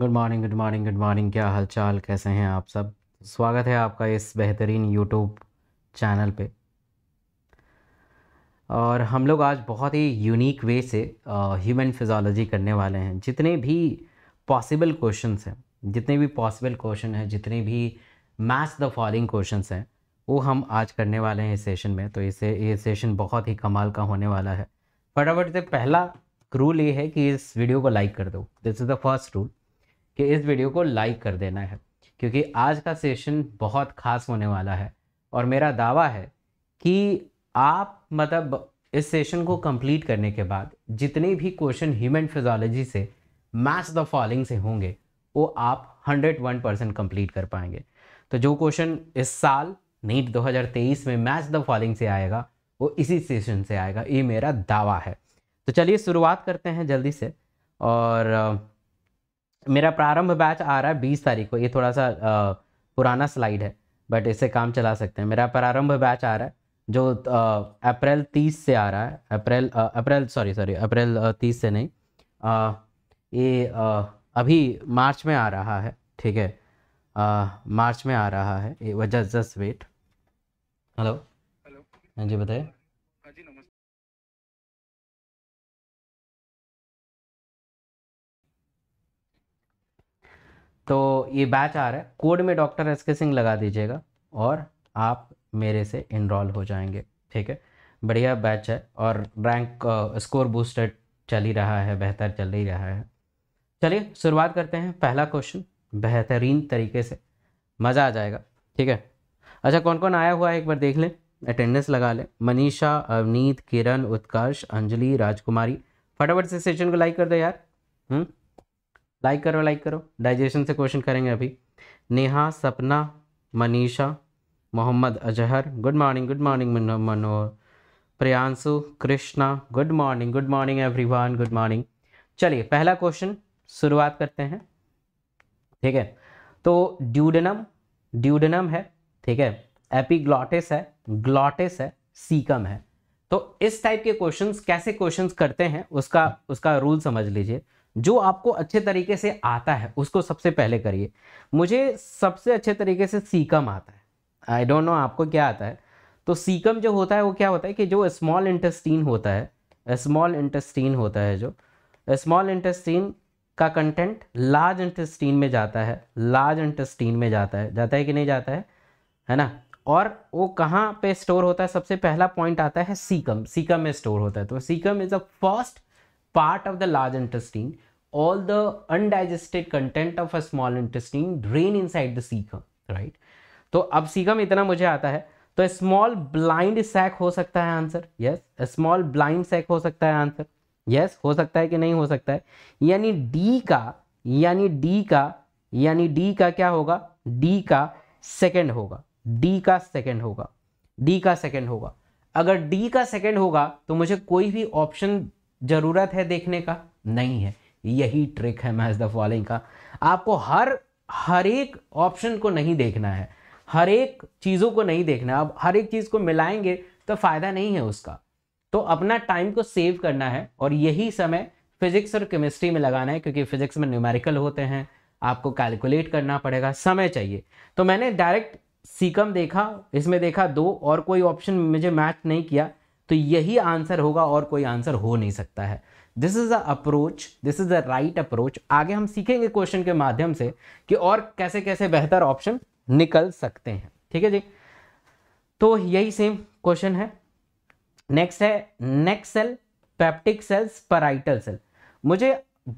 Good morning good morning good morning क्या हालचाल कैसे हैं आप सब स्वागत है आपका इस बेहतरीन यूट्यूब चैनल पे और हम लोग आज बहुत ही यूनिक वे से ह्यूमन फिजोलॉजी करने वाले हैं जितने भी पॉसिबल क्वेश्चंस हैं जितने भी पॉसिबल क्वेश्चन हैं जितने भी मैथ्स द फॉलोइंग क्वेश्चंस हैं वो हम आज करने वाले हैं इस सेशन में तो इसे ये सेशन बहुत ही कमाल का होने वाला है फटाफट से पहला रूल ये है कि इस वीडियो को लाइक कर दो this is the first rule कि इस वीडियो को लाइक कर देना है क्योंकि आज का सेशन बहुत खास होने वाला है और मेरा दावा है कि आप मतलब इस सेशन को कंप्लीट करने के बाद जितने भी क्वेश्चन ह्यूमन फिजोलॉजी से मैथ्स द फॉलोइंग से होंगे वो आप 101 परसेंट कंप्लीट कर पाएंगे तो जो क्वेश्चन इस साल नीट 2023 में मैथ्स द फॉलोइंग से आएगा वो इसी सेशन से आएगा ये मेरा दावा है तो चलिए शुरुआत करते हैं जल्दी से और मेरा प्रारंभ बैच आ रहा है बीस तारीख को ये थोड़ा सा आ, पुराना स्लाइड है बट इससे काम चला सकते हैं मेरा प्रारंभ बैच आ रहा है जो अप्रैल तीस से आ रहा है अप्रैल अप्रैल सॉरी सॉरी अप्रैल तीस से नहीं आ, ये आ, अभी मार्च में आ रहा है ठीक है मार्च में आ रहा है ये जस्ट वेट हेलो हेलो हाँ जी बताइए तो ये बैच आ रहा है कोड में डॉक्टर एस के सिंह लगा दीजिएगा और आप मेरे से इनरोल हो जाएंगे ठीक है बढ़िया बैच है और रैंक स्कोर बूस्टर चल ही रहा है बेहतर चल ही रहा है चलिए शुरुआत करते हैं पहला क्वेश्चन बेहतरीन तरीके से मज़ा आ जाएगा ठीक है अच्छा कौन कौन आया हुआ है एक बार देख लें अटेंडेंस लगा लें मनीषा अवनीत किरण उत्कर्ष अंजलि राजकुमारी फटाफट से सेशन को लाइक कर दो यार हुँ? हम्म? लाइक करो लाइक करो डाइजेशन से क्वेश्चन करेंगे अभी Neha Sapna Manisha Mohammad Azhar good morning good morning Manohar Priyanshu Krishna good morning good morning everyone good morning चलिए पहला क्वेश्चन शुरुआत करते हैं ठीक है तो ड्यूडनम ड्यूडनम है ठीक है एपीग्लॉटिस है ग्लॉटिस है सीकम है तो इस टाइप के क्वेश्चंस कैसे क्वेश्चंस करते हैं उसका उसका रूल समझ लीजिए जो आपको अच्छे तरीके से आता है उसको सबसे पहले करिए मुझे सबसे अच्छे तरीके से सीकम आता है आई डोंट नो आपको क्या आता है तो सीकम जो होता है वो क्या होता है कि जो स्मॉल इंटेस्टीन होता है स्मॉल इंटेस्टीन होता है जो स्मॉल इंटेस्टीन का कंटेंट लार्ज इंटेस्टीन में जाता है लार्ज इंटेस्टीन में जाता है जाता है कि नहीं जाता है है ना और वो कहाँ पे स्टोर होता है सबसे पहला पॉइंट आता है सीकम सीकम में स्टोर होता है तो caecum is a first part of the large intestine all the undigested content of a small intestine drain inside the cecum right तो अब सीकम इतना मुझे आता है तो स्मॉल ब्लाइंड सैक हो सकता है answer yes small blind sac हो सकता है आंसर यस yes, हो सकता है कि नहीं हो सकता है यानी डी का यानी डी का यानी डी का क्या होगा डी का सेकंड होगा डी का सेकंड होगा डी का सेकंड होगा अगर डी का सेकंड होगा तो मुझे कोई भी ऑप्शन ज़रूरत है देखने का नहीं है यही ट्रिक है मैच द फॉलोइंग का आपको हर हर एक ऑप्शन को नहीं देखना है हर एक चीज़ों को नहीं देखना अब हर एक चीज़ को मिलाएंगे तो फ़ायदा नहीं है उसका तो अपना टाइम को सेव करना है और यही समय फिजिक्स और केमिस्ट्री में लगाना है क्योंकि फिजिक्स में न्यूमेरिकल होते हैं आपको कैलकुलेट करना पड़ेगा समय चाहिए तो मैंने डायरेक्ट सीकम देखा इसमें देखा दो और कोई ऑप्शन मुझे मैच नहीं किया तो यही आंसर होगा और कोई आंसर हो नहीं सकता है this is a approach this is a right approach आगे हम सीखेंगे क्वेश्चन के माध्यम से कि और कैसे कैसे बेहतर ऑप्शन निकल सकते हैं ठीक है जी तो यही सेम क्वेश्चन है नेक्स्ट है next cell peptic cells parietal cell मुझे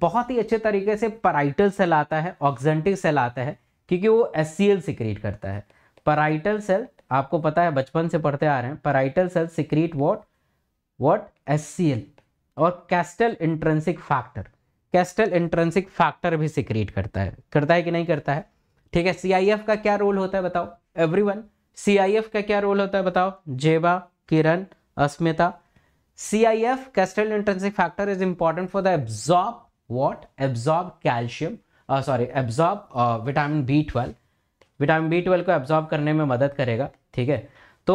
बहुत ही अच्छे तरीके से पराइटल सेल आता है ऑक्जेंटिक सेल आता है क्योंकि वो एस सिक्रीट करता है पराइटल सेल आपको पता है बचपन से पढ़ते आ रहे हैं parietal cell secrete what what एस और Castle intrinsic factor Castle intrinsic factor भी सिक्रिएट करता है करता है कि नहीं करता है ठीक है सी का क्या रोल होता है बताओ एवरी वन का क्या रोल होता है बताओ Zeba Kiran Asmita C I F Castle intrinsic factor is important for the absorb what absorb calcium sorry absorb vitamin B twelve vitamin B twelve को एब्जॉर्ब करने में मदद करेगा ठीक है तो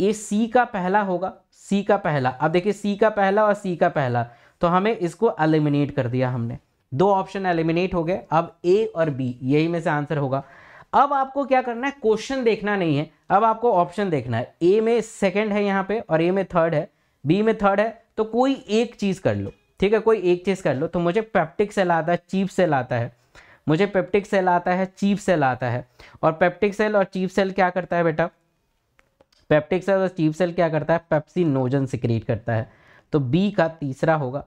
ये सी का पहला होगा सी का पहला अब देखिए सी का पहला और सी का पहला तो हमें इसको एलिमिनेट कर दिया हमने दो ऑप्शन एलिमिनेट हो गए अब ए और बी यही में से आंसर होगा अब आपको क्या करना है क्वेश्चन देखना नहीं है अब आपको ऑप्शन देखना है ए में सेकंड है यहाँ पे और ए में थर्ड है बी में थर्ड है तो कोई एक चीज़ कर लो ठीक है कोई एक चीज़ कर लो तो मुझे पेप्टिक सेल आता है चीप सेल आता है मुझे पेप्टिक सेल आता है चीप सेल आता है और पेप्टिक सेल और चीप सेल क्या करता है बेटा पेप्टिक सेल और तो स्टीव सेल क्या करता है पेप्सी नोजन सिक्रिएट करता है तो बी का तीसरा होगा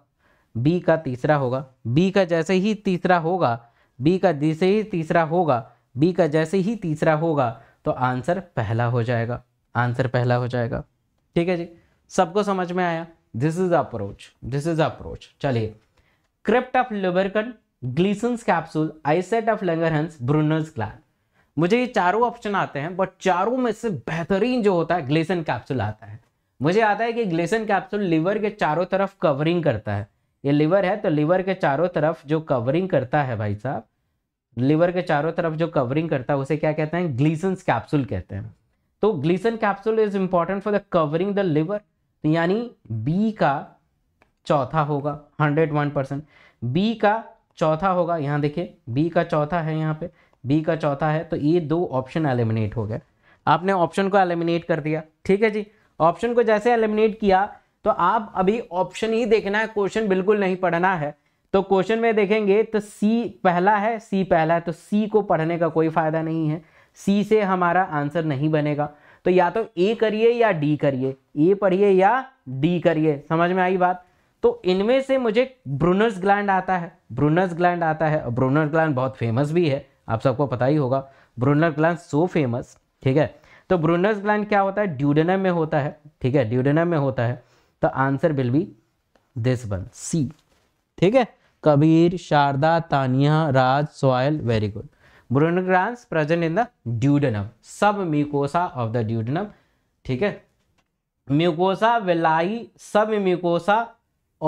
बी का तीसरा होगा बी का जैसे ही तीसरा होगा बी का जैसे ही तीसरा होगा बी का जैसे ही तीसरा होगा तो आंसर पहला हो जाएगा आंसर पहला हो जाएगा ठीक है जी सबको समझ में आया this is approach this is approach चलिए crypt of Lieberkuhn Glisson capsule islet of Langerhans Brunner's gland मुझे ये चारों ऑप्शन आते हैं बट चारों में से बेहतरीन जो होता है ग्लेसन कैप्सूल आता है मुझे आता है कि ग्लेसन कैप्सूल लीवर के चारों तरफ कवरिंग करता है ये लीवर है तो लीवर के चारों तरफ जो कवरिंग करता है भाई साहब लीवर के चारों तरफ जो कवरिंग करता है उसे क्या कहते हैं ग्लीसन कैप्सूल कहते हैं तो Glisson capsule is important for the covering the liver यानी बी का चौथा होगा हंड्रेड वन परसेंट बी का चौथा होगा यहां देखिए बी का चौथा है यहाँ पे बी का चौथा है तो ये दो ऑप्शन एलिमिनेट हो गए आपने ऑप्शन को एलिमिनेट कर दिया ठीक है जी ऑप्शन को जैसे एलिमिनेट किया तो आप अभी ऑप्शन ही देखना है क्वेश्चन बिल्कुल नहीं पढ़ना है तो क्वेश्चन में देखेंगे तो सी पहला है सी पहला है तो सी को पढ़ने का कोई फायदा नहीं है सी से हमारा आंसर नहीं बनेगा तो या तो ए करिए या डी करिए ए पढ़िए या डी करिए समझ में आई बात तो इनमें से मुझे ब्रूनर्स ग्लैंड आता है ब्रूनर्स ग्लैंड आता है और ब्रूनर ग्लैंड बहुत फेमस भी है आप सबको पता ही होगा ब्रूनर ग्लैंड सो फेमस ठीक है तो ब्रूनर्स ग्लैंड क्या होता है ड्यूडेनम में होता है ठीक है ड्यूडेनम में होता है तो answer will be this one C ठीक है Kabir Sharda Tania Raj Soyal very good Brunner gland present in the duodenum sub mucosa of the duodenum ठीक है म्यूकोसा विलाई सब म्यूकोसा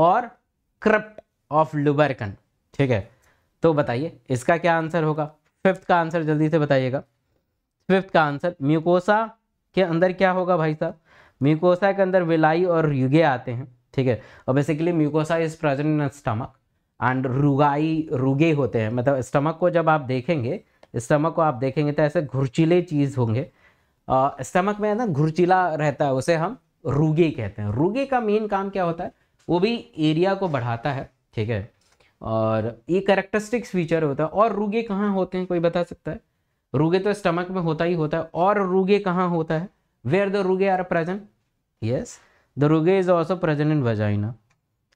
और क्रप्ट ऑफ लुबरकन ठीक है तो बताइए इसका क्या आंसर होगा फिफ्थ का आंसर जल्दी से बताइएगा फिफ्थ का आंसर म्यूकोसा के अंदर क्या होगा भाई साहब म्यूकोसा के अंदर विलाई और युगे आते हैं ठीक है और basically mucosa is present in stomach and rugae rugae होते हैं मतलब स्टमक को जब आप देखेंगे स्टमक को आप देखेंगे तो ऐसे घुरचिले चीज़ होंगे स्टमक में है ना घुरचिला रहता है उसे हम रुगे कहते हैं रुगे का मेन काम क्या होता है वो भी एरिया को बढ़ाता है ठीक है और ये करेक्टरिस्टिक्स फीचर होता है और रुगे कहाँ होते हैं कोई बता सकता है रुगे तो स्टमक में होता ही होता है और रुगे कहाँ होता है where the rugae are present yes the rugae is also present in vagina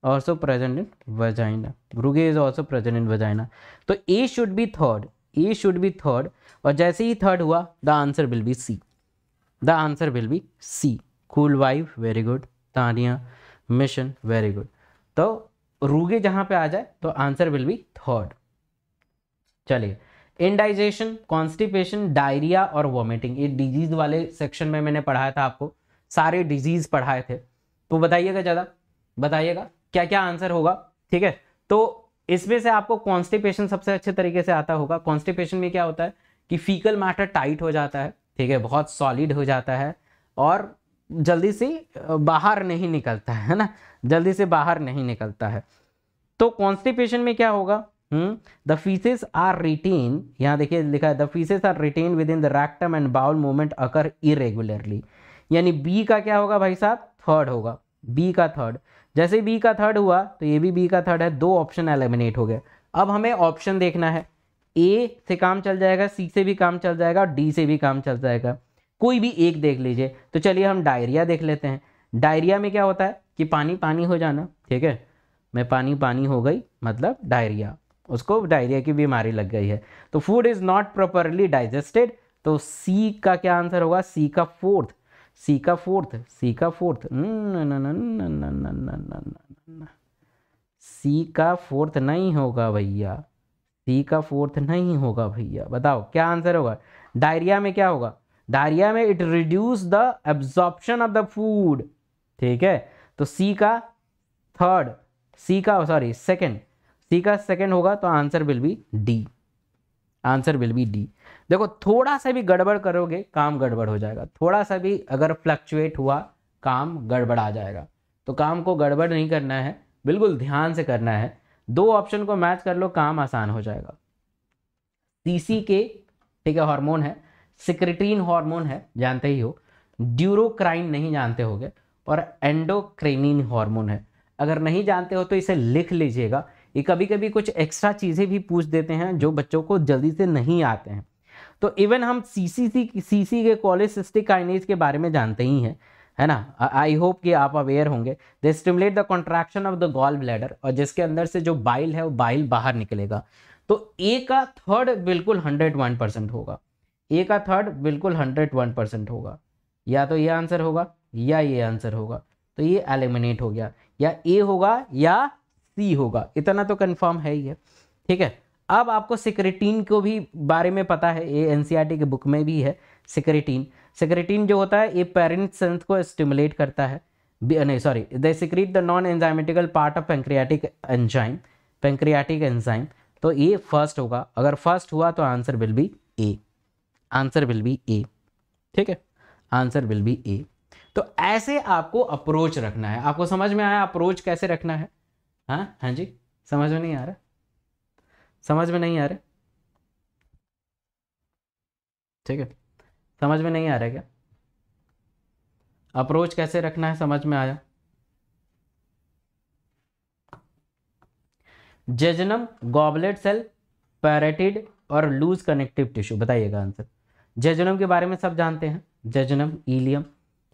also present in vagina rugae is also present in vagina तो A should be third A should be third और जैसे ही third हुआ the answer will be C the answer will be C कूल वाइफ very good Tania मिशन very good तो rugae जहां पे आ जाए तो आंसर विल बी थर्ड चलिए इनडाइजेशन कॉन्स्टिपेशन डायरिया और वॉमिटिंग ये डिजीज वाले सेक्शन में मैंने पढ़ाया था आपको सारे डिजीज पढ़ाए थे तो बताइएगा ज़्यादा बताइएगा क्या क्या आंसर होगा ठीक है तो इसमें से आपको कॉन्स्टिपेशन सबसे अच्छे तरीके से आता होगा कॉन्स्टिपेशन में क्या होता है कि फीकल मैटर टाइट हो जाता है ठीक है बहुत सॉलिड हो जाता है और जल्दी से बाहर नहीं निकलता है ना जल्दी से बाहर नहीं निकलता है तो कॉन्स्टिपेशन में क्या होगा द फीसेस आर रिटेन यहाँ देखिए लिखा है the faeces are retained within the rectum and bowel movement occur irregularly यानी बी का क्या होगा भाई साहब थर्ड होगा बी का थर्ड जैसे बी का थर्ड हुआ तो ये भी बी का थर्ड है दो ऑप्शन एलिमिनेट हो गए अब हमें ऑप्शन देखना है ए से काम चल जाएगा सी से भी काम चल जाएगा और डी से भी काम चल जाएगा कोई भी एक देख लीजिए तो चलिए हम डायरिया देख लेते हैं डायरिया में क्या होता है कि पानी पानी हो जाना ठीक है में पानी पानी हो गई मतलब डायरिया उसको डायरिया की बीमारी लग गई है तो food is not properly digested तो सी का क्या आंसर होगा सी का फोर्थ सी का फोर्थ सी का फोर्थ सी का फोर्थ नहीं होगा भैया सी का फोर्थ नहीं होगा भैया बताओ क्या आंसर होगा डायरिया में क्या होगा डायरिया में it reduce the absorption of the food ठीक है तो सी का थर्ड सी का सॉरी सेकेंड सी का सेकेंड होगा तो answer will be D answer will be D देखो थोड़ा सा भी गड़बड़ करोगे काम गड़बड़ हो जाएगा थोड़ा सा भी अगर फ्लक्चुएट हुआ काम गड़बड़ आ जाएगा तो काम को गड़बड़ नहीं करना है बिल्कुल ध्यान से करना है दो ऑप्शन को मैच कर लो काम आसान हो जाएगा सी के ठीक है हार्मोन है सिक्रेटीन हार्मोन है जानते ही हो ड्यूरोक्राइन नहीं जानते होगे और एंडोक्रेनिन हार्मोन है अगर नहीं जानते हो तो इसे लिख लीजिएगा ये कभी कभी कुछ एक्स्ट्रा चीज़ें भी पूछ देते हैं जो बच्चों को जल्दी से नहीं आते हैं तो इवन हम सी सी सी सी सी के कॉलेसिस्टिक काइनेज के बारे में जानते ही हैं है ना आई होप कि आप अवेयर होंगे they stimulate the contraction of the gall bladder और जिसके अंदर से जो बाइल है वो बाइल बाहर निकलेगा तो ए का थर्ड बिल्कुल हंड्रेड वन परसेंट होगा ए का थर्ड बिल्कुल हंड्रेड वन परसेंट होगा या तो ये आंसर होगा या ये आंसर होगा तो ये एलिमिनेट हो गया या ए होगा या सी होगा इतना तो कंफर्म है ही है ठीक है अब आपको सिक्रेटीन को भी बारे में पता है ये एन e के बुक में भी है सिक्रेटीन सिक्रेटीन जो होता है ये पेरेंट सेंस को स्टिमुलेट करता है नहीं sorry the secrete the non enzymatical part of pancreatic enzyme pancreatic enzyme तो ये फर्स्ट होगा अगर फर्स्ट हुआ तो answer will be A answer will be A ठीक है आंसर विल बी ए तो ऐसे आपको अप्रोच रखना है आपको समझ में आया अप्रोच कैसे रखना है हाँ हाँ जी समझ में नहीं आ रहा समझ में नहीं आ रहा ठीक है समझ में नहीं आ रहा क्या अप्रोच कैसे रखना है समझ में आया जेजनम गॉबलेट सेल पैरेटिड और लूज कनेक्टिव टिश्यू बताइएगा आंसर जेजनम के बारे में सब जानते हैं जेजनम ईलियम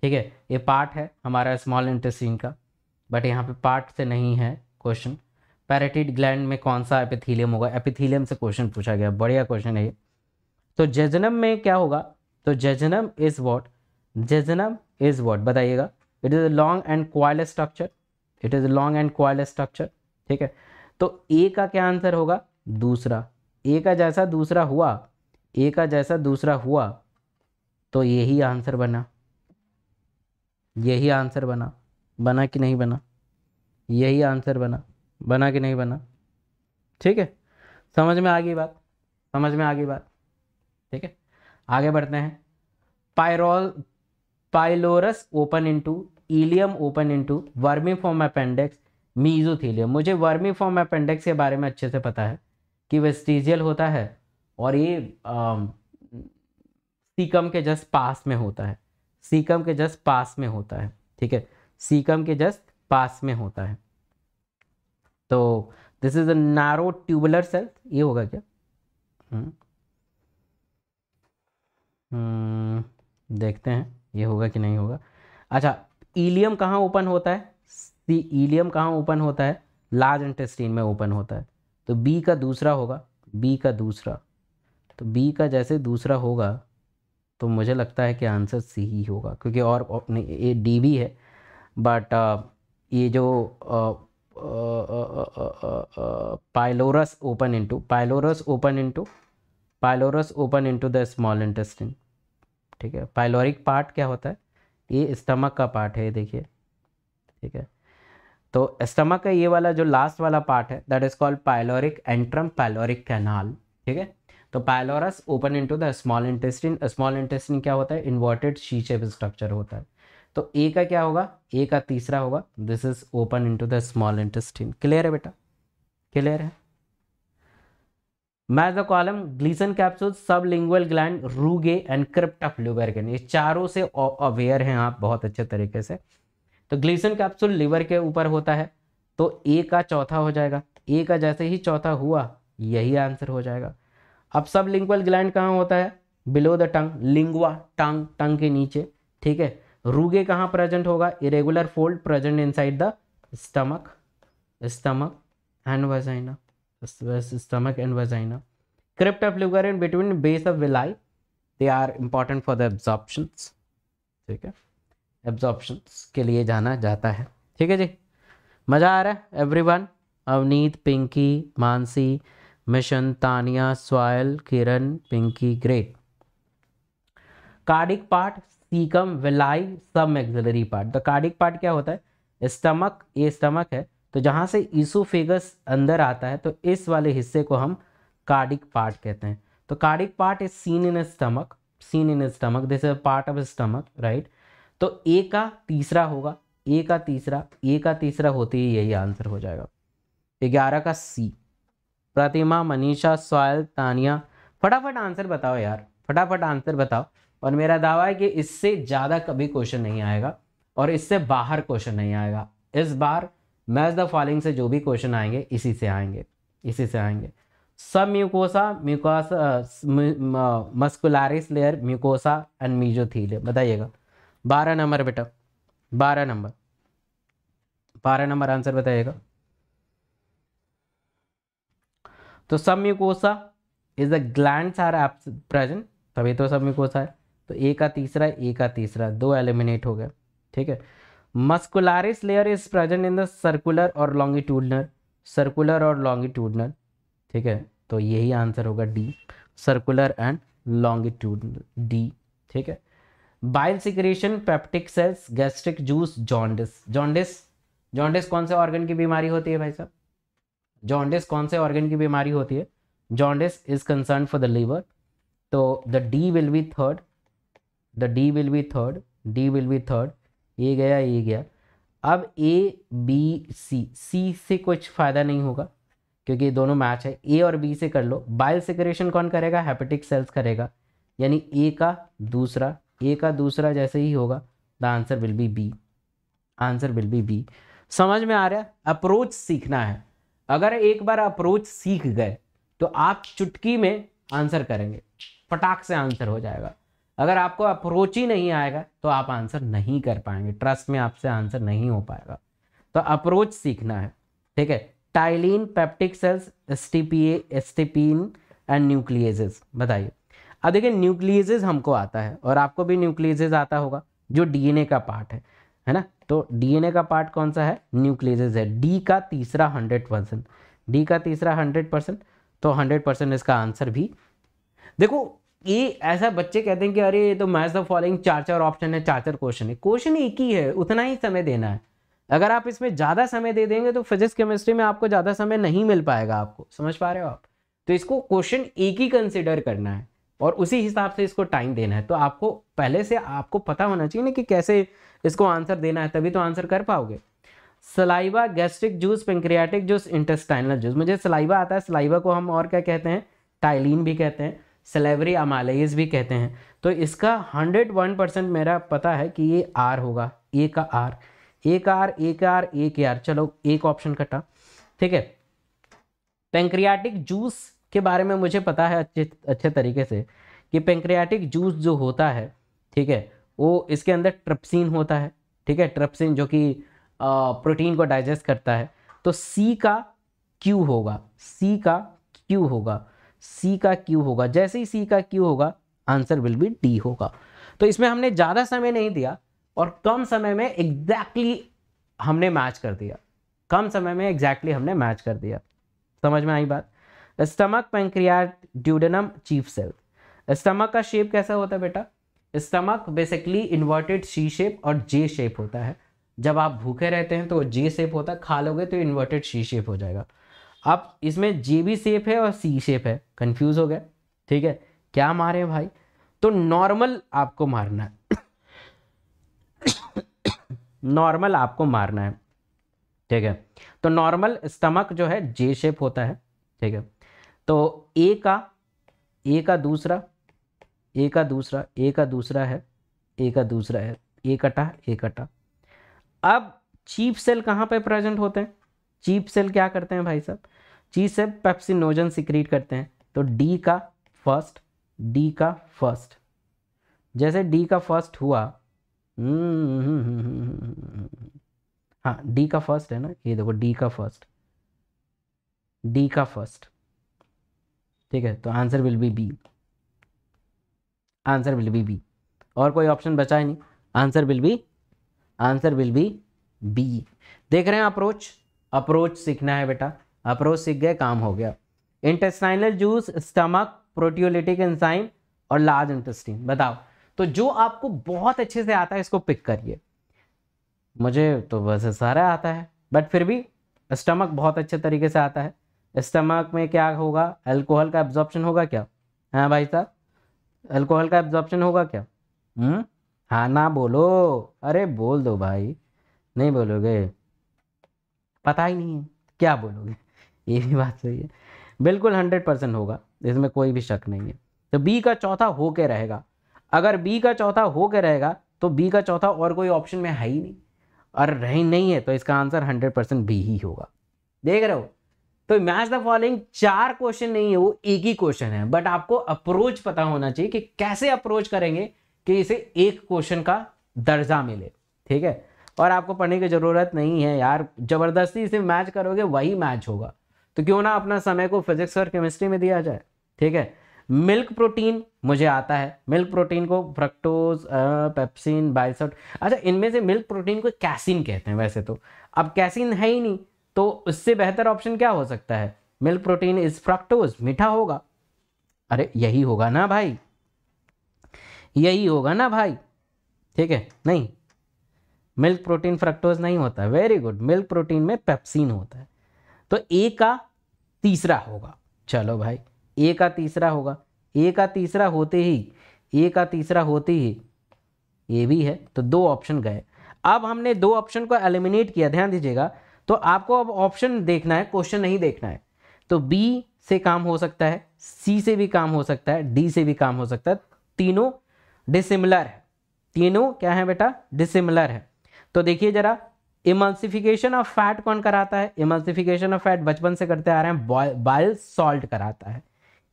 ठीक है ये पार्ट है हमारा स्मॉल इंटेस्टिन का बट यहाँ पे पार्ट से नहीं है क्वेश्चन पैरेटिड ग्लैंड में कौन सा एपिथीलियम होगा एपिथीलियम से क्वेश्चन पूछा गया बढ़िया क्वेश्चन है ये तो जजनम में क्या होगा तो jejunum is what jejunum is what बताइएगा it is a long and coiled structure it is a long and coiled structure ठीक है तो ए का क्या आंसर होगा दूसरा ए का जैसा दूसरा हुआ ए का जैसा दूसरा हुआ तो यही आंसर बना यही आंसर बना बना कि नहीं बना यही आंसर बना बना कि नहीं बना ठीक है समझ में आ गई बात समझ में आ गई बात ठीक है आगे बढ़ते हैं pylorus pylorus open into ileum open into vermiform appendix mesothelium मुझे वर्मी फॉर्म अपेंडिक्स के बारे में अच्छे से पता है कि वेस्टिजियल होता है और ये सीकम के जस्ट पास में होता है सीकम के जस्ट पास में होता है ठीक है सीकम के जस्ट पास में होता है तो this is arrow tubular cell ये होगा क्या हम्म।, हम्म देखते हैं ये होगा कि नहीं होगा अच्छा ईलियम कहाँ ओपन होता है सी ईलियम कहाँ ओपन होता है लार्ज इंटेस्टीन में ओपन होता है तो बी का दूसरा होगा बी का दूसरा तो बी का जैसे दूसरा होगा तो मुझे लगता है कि आंसर सी ही होगा क्योंकि और ये डी भी है बट uh, ये जो pylorus open into pylorus open into pylorus open into the small intestine ठीक है पाइलोरिक पार्ट क्या होता है ये स्टमक का पार्ट है देखिए ठीक है तो स्टमक का ये वाला जो लास्ट वाला पार्ट है that is called pyloric antrum pyloric canal ठीक है तो pylorus open into the small intestine small intestine क्या होता है इन्वर्टेड शी शेप स्ट्रक्चर होता है तो ए का क्या होगा ए का तीसरा होगा this is open into the small intestine clear है बेटा क्लियर है match the column Glisson capsule sub lingual gland rugae and crypt of Lieberkuhn ये चारों से अवेयर हैं आप बहुत अच्छे तरीके से तो ग्लीसन कैप्सूल लिवर के ऊपर होता है तो ए का चौथा हो जाएगा ए का जैसे ही चौथा हुआ यही आंसर हो जाएगा अब सब लिंक्वल ग्लैंड कहाँ होता है below the tongue lingua tongue tongue के नीचे ठीक है रूगे कहाँ प्रेजेंट होगा irregular fold present inside the stomach stomach and vagina stomach and vagina crypt of liver in between base of villi they are important for the absorptions. ठीक है absorptions के लिए जाना जाता है ठीक है जी मज़ा आ रहा है एवरीवन अवनीत पिंकी मानसी मिशन Tania Swayal Kiran Pinky great cardiac part caecum villi sub axillary part the cardiac part क्या होता है स्टमक ये स्टमक है तो जहाँ से ईसोफेगस अंदर आता है तो इस वाले हिस्से को हम कार्डिक पार्ट कहते हैं तो cardiac part is seen in stomach seen in stomach this is part of stomach right तो ए का तीसरा होगा ए का तीसरा ए का तीसरा होते ही यही आंसर हो जाएगा ग्यारह का सी प्रतिमा मनीषा सोयल तानिया फटाफट आंसर बताओ यार फटाफट आंसर बताओ और मेरा दावा है कि इससे ज़्यादा कभी क्वेश्चन नहीं आएगा और इससे बाहर क्वेश्चन नहीं आएगा इस बार मैच द फॉलोइंग से जो भी क्वेश्चन आएंगे इसी से आएंगे इसी से आएंगे sub mucosa mucosa muscularis layer mucosa and mesothelia बताइएगा बारह नंबर बेटा बारह नंबर बारह नंबर आंसर बताइएगा तो sub mucosa is the gland are present तभी तो सब म्यूकोसा है तो ए का तीसरा ए का तीसरा दो एलिमिनेट हो गए ठीक है muscularis layer is present in the circular और लॉन्गिट्यूडनर सर्कुलर और लॉन्गिट्यूडनर ठीक है तो यही आंसर होगा D circular and longitudinal D ठीक है bile secretion peptic cells gastric juice jaundice jaundice jaundice कौन से ऑर्गन की बीमारी होती है भाई साहब जॉन्डिस कौन से ऑर्गन की बीमारी होती है jaundice is concern for the liver तो the D will be third the D will be third D will be third ये गया ये गया अब ए बी सी सी से कुछ फ़ायदा नहीं होगा क्योंकि ये दोनों मैच है ए और बी से कर लो बाइल सिक्रेशन कौन करेगा हेपेटिक सेल्स करेगा यानी ए का दूसरा ए का दूसरा जैसे ही होगा the answer will be B answer will be B समझ में आ रहा है अप्रोच सीखना है अगर एक बार अप्रोच सीख गए तो आप चुटकी में आंसर करेंगे फटाक से आंसर हो जाएगा अगर आपको अप्रोच ही नहीं आएगा तो आप आंसर नहीं कर पाएंगे ट्रस्ट में आपसे आंसर नहीं हो पाएगा तो अप्रोच सीखना है ठीक है ptyalin peptic cells STP steapsin and nucleases बताइए अब देखिए न्यूक्लियजेस हमको आता है और आपको भी न्यूक्लियजेस आता होगा जो डीएनए का पार्ट है है ना तो डीएनए का पार्ट कौन सा है न्यूक्लियस है डी का तीसरा हंड्रेड परसेंट डी का तीसरा हंड्रेड परसेंट तो हंड्रेड परसेंट इसका आंसर भी देखो ये ऐसा बच्चे कहते हैं कि अरे ये तो मैच द फॉलोइंग चार चार ऑप्शन है चार चार क्वेश्चन है क्वेश्चन एक ही है उतना ही समय देना है अगर आप इसमें ज़्यादा समय दे देंगे तो फिजिक्स केमिस्ट्री में आपको ज़्यादा समय नहीं मिल पाएगा आपको समझ पा रहे हो आप तो इसको क्वेश्चन एक ही कंसिडर करना है और उसी हिसाब से इसको टाइम देना है तो आपको पहले से आपको पता होना चाहिए ना कि कैसे इसको आंसर देना है तभी तो आंसर कर पाओगे saliva gastric juice pancreatic juice intestinal juice मुझे सलाइवा आता है सलाइवा को हम और क्या कहते हैं टाइलिन भी कहते हैं सलेवरी अमालेज भी कहते हैं तो इसका हंड्रेड वन परसेंट मेरा पता है कि ये आर होगा ए का आर ए का आर ए का आर ए के आर चलो एक ऑप्शन कटा ठीक है पेंक्रियाटिक जूस के बारे में मुझे पता है अच्छे अच्छे तरीके से कि पेंक्रियाटिक जूस जो होता है ठीक है वो इसके अंदर ट्रिप्सिन होता है ठीक है ट्रप्सिन जो कि प्रोटीन को डाइजेस्ट करता है तो सी का क्यू होगा सी का क्यू होगा सी का क्यू होगा जैसे ही सी का क्यू होगा आंसर विल बी डी होगा तो इसमें हमने ज़्यादा समय नहीं दिया और कम समय में एग्जैक्टली exactly हमने मैच कर दिया कम समय में एग्जैक्टली exactly हमने मैच कर दिया समझ में आई बात stomach pancreas duodenum chief cell stomach का शेप कैसा होता है बेटा stomach basically inverted C shape और जे शेप होता है जब आप भूखे रहते हैं तो जे शेप होता है खा लोगे तो इन्वर्टेड सी शेप हो जाएगा अब इसमें जे भी शेप है और सी शेप है कंफ्यूज हो गए ठीक है क्या मारे भाई तो नॉर्मल आपको मारना है नॉर्मल आपको मारना है ठीक है तो नॉर्मल स्टमक जो है जे शेप होता है ठीक है तो ए का ए का दूसरा ए का दूसरा ए का दूसरा है ए का दूसरा है ए कटा ए कटा अब चीप सेल कहाँ पे प्रेजेंट होते हैं चीप सेल क्या करते हैं भाई साहब चीप सेल पेप्सिनोजन सिक्रीट करते हैं तो डी का फर्स्ट डी का फर्स्ट जैसे डी का फर्स्ट हुआ हाँ डी का फर्स्ट है ना ये देखो डी का फर्स्ट डी का फर्स्ट ठीक है तो answer will be B answer will be B और कोई ऑप्शन बचा ही नहीं answer will be answer will be B देख रहे हैं अप्रोच अप्रोच सीखना है बेटा अप्रोच सीख गए काम हो गया intestinal juice stomach proteolytic enzyme और लार्ज इंटेस्टिन बताओ तो जो आपको बहुत अच्छे से आता है इसको पिक करिए मुझे तो बस सारा आता है बट फिर भी स्टमक बहुत अच्छे तरीके से आता है स्टमक में क्या होगा अल्कोहल का एब्जॉर्प्शन होगा क्या हाँ भाई साहब अल्कोहल का एब्जॉर्प्शन होगा क्या हुँ? हम्म? हाँ ना बोलो अरे बोल दो भाई नहीं बोलोगे पता ही नहीं है क्या बोलोगे ये भी बात सही है बिल्कुल हंड्रेड परसेंट होगा इसमें कोई भी शक नहीं है तो बी का चौथा हो के रहेगा अगर बी का चौथा हो के रहेगा तो बी का चौथा और कोई ऑप्शन में है ही नहीं और रही नहीं है तो इसका आंसर हंड्रेड परसेंट बी ही होगा देख रहे हो तो मैच द फॉलोइंग चार क्वेश्चन नहीं है वो एक ही क्वेश्चन है बट आपको अप्रोच पता होना चाहिए कि कैसे अप्रोच करेंगे कि इसे एक क्वेश्चन का दर्जा मिले ठीक है और आपको पढ़ने की ज़रूरत नहीं है यार ज़बरदस्ती इसे मैच करोगे वही मैच होगा तो क्यों ना अपना समय को फिजिक्स और केमिस्ट्री में दिया जाए ठीक है मिल्क प्रोटीन मुझे आता है मिल्क प्रोटीन को फ्रक्टोज पेप्सिन बाइसोट अच्छा इनमें से मिल्क प्रोटीन को कैसिन कहते हैं वैसे तो अब कैसिन है ही नहीं तो उससे बेहतर ऑप्शन क्या हो सकता है मिल्क प्रोटीन इज फ्रक्टोज मीठा होगा अरे यही होगा ना भाई यही होगा ना भाई ठीक है नहीं मिल्क प्रोटीन फ्रक्टोज नहीं होता वेरी गुड मिल्क प्रोटीन में पेप्सिन होता है तो ए का तीसरा होगा चलो भाई ए का तीसरा होगा ए का तीसरा होते ही ए का तीसरा होते ही ये भी है तो दो ऑप्शन गए अब हमने दो ऑप्शन को एलिमिनेट किया ध्यान दीजिएगा तो आपको अब ऑप्शन देखना है क्वेश्चन नहीं देखना है तो बी से काम हो सकता है सी से भी काम हो सकता है डी से भी काम हो सकता है तीनों डिसिमिलर है तीनों क्या है बेटा डिसिमिलर है तो देखिए जरा इमल्सिफिकेशन ऑफ फैट कौन कराता है इमल्सिफिकेशन ऑफ फैट बचपन से करते आ रहे हैं बाइल सॉल्ट कराता है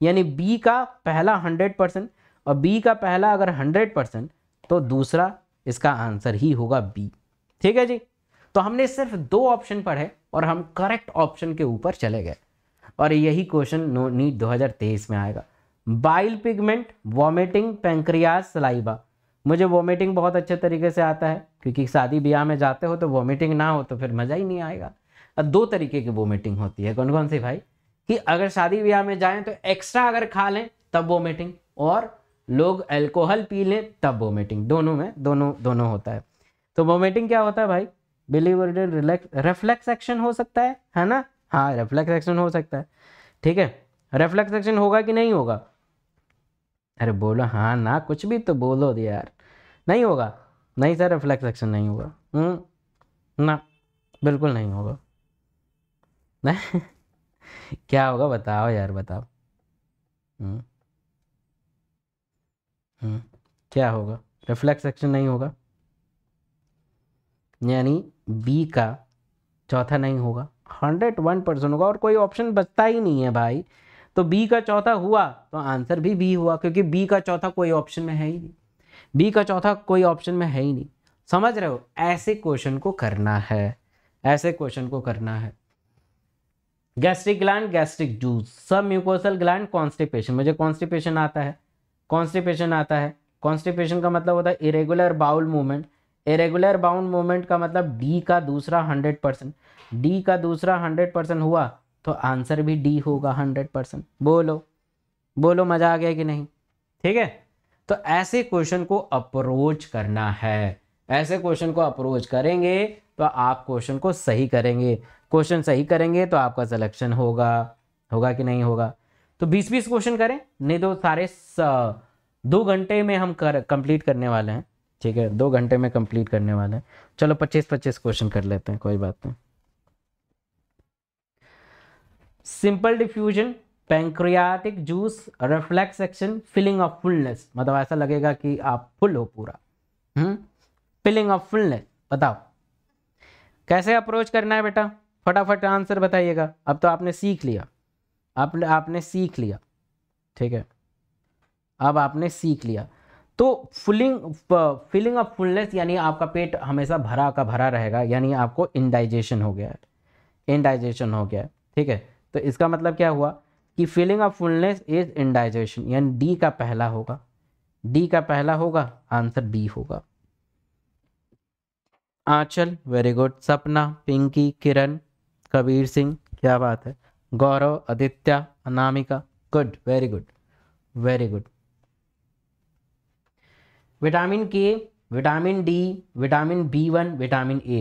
यानी बी का पहला हंड्रेड परसेंट और बी का पहला अगर हंड्रेड परसेंट तो दूसरा इसका आंसर ही होगा बी ठीक है जी तो हमने सिर्फ दो ऑप्शन पढ़े और हम करेक्ट ऑप्शन के ऊपर चले गए और यही क्वेश्चन नो नीट दो में आएगा bile pigment vomiting pancreas saliva मुझे वॉमिटिंग बहुत अच्छे तरीके से आता है क्योंकि शादी ब्याह में जाते हो तो वॉमिटिंग ना हो तो फिर मज़ा ही नहीं आएगा अब दो तरीके की वॉमिटिंग होती है कौन कौन सी भाई कि अगर शादी ब्याह में जाएं तो एक्स्ट्रा अगर खा लें तब वॉमिटिंग और लोग अल्कोहल पी लें तब वॉमिटिंग दोनों में दोनों दोनों होता है तो वॉमिटिंग क्या होता है भाई बिलीवर इन रेफ्लेक्स एक्शन हो सकता है है ना हाँ रेफ्लेक्स एक्शन हो सकता है ठीक है रेफ्लेक्स एक्शन होगा कि नहीं होगा अरे बोलो हाँ ना कुछ भी तो बोलो यार नहीं होगा नहीं सर रिफ्लेक्स एक्शन नहीं होगा हम्म, ना बिल्कुल नहीं होगा नहीं क्या होगा बताओ यार बताओ हुँ। हम्म, हुँ। हम्म, क्या होगा रिफ्लेक्स एक्शन नहीं होगा यानी बी का चौथा नहीं होगा हंड्रेड वन परसेंट होगा और कोई ऑप्शन बचता ही नहीं है भाई तो बी का चौथा हुआ तो आंसर भी बी हुआ क्योंकि बी का चौथा कोई ऑप्शन में है ही नहीं बी का चौथा कोई ऑप्शन में है ही नहीं समझ रहे हो ऐसे क्वेश्चन को करना है ऐसे क्वेश्चन को करना है gastric gland gastric juice sub mucosal gland constipation मुझे कॉन्स्टिपेशन आता है कॉन्स्टिपेशन आता है कॉन्स्टिपेशन का मतलब होता है इरेगुलर बाउल मूवमेंट इरेगुलर बाउंड मोमेंट का मतलब डी का दूसरा हंड्रेड परसेंट डी का दूसरा हंड्रेड परसेंट हुआ तो आंसर भी डी होगा हंड्रेड परसेंट बोलो बोलो मज़ा आ गया कि नहीं ठीक है तो ऐसे क्वेश्चन को अप्रोच करना है ऐसे क्वेश्चन को अप्रोच करेंगे तो आप क्वेश्चन को सही करेंगे क्वेश्चन सही करेंगे तो आपका सिलेक्शन होगा होगा कि नहीं होगा तो बीस बीस क्वेश्चन करें नहीं तो सारे दो घंटे में हम कर कंप्लीट करने वाले हैं ठीक है दो घंटे में कंप्लीट करने वाले हैं चलो पच्चीस पच्चीस क्वेश्चन कर लेते हैं कोई बात नहीं simple diffusion pancreatic juice reflex action feeling of fullness मतलब ऐसा लगेगा कि आप फुल हो पूरा हम्म फीलिंग ऑफ फुलनेस बताओ कैसे अप्रोच करना है बेटा फटाफट आंसर बताइएगा अब तो आपने सीख लिया आपने आपने सीख लिया ठीक है अब आपने सीख लिया तो फुलिंग फीलिंग ऑफ फुलनेस यानी आपका पेट हमेशा भरा का भरा रहेगा यानी आपको इनडाइजेशन हो गया है इनडाइजेशन हो गया है ठीक है तो इसका मतलब क्या हुआ कि feeling of fullness is indigestion यानी डी का पहला होगा डी का पहला होगा आंसर बी होगा आंचल वेरी गुड सपना पिंकी किरण कबीर सिंह क्या बात है Gaurav Aditya Anamika good very good very good vitamin K vitamin D vitamin B one vitamin A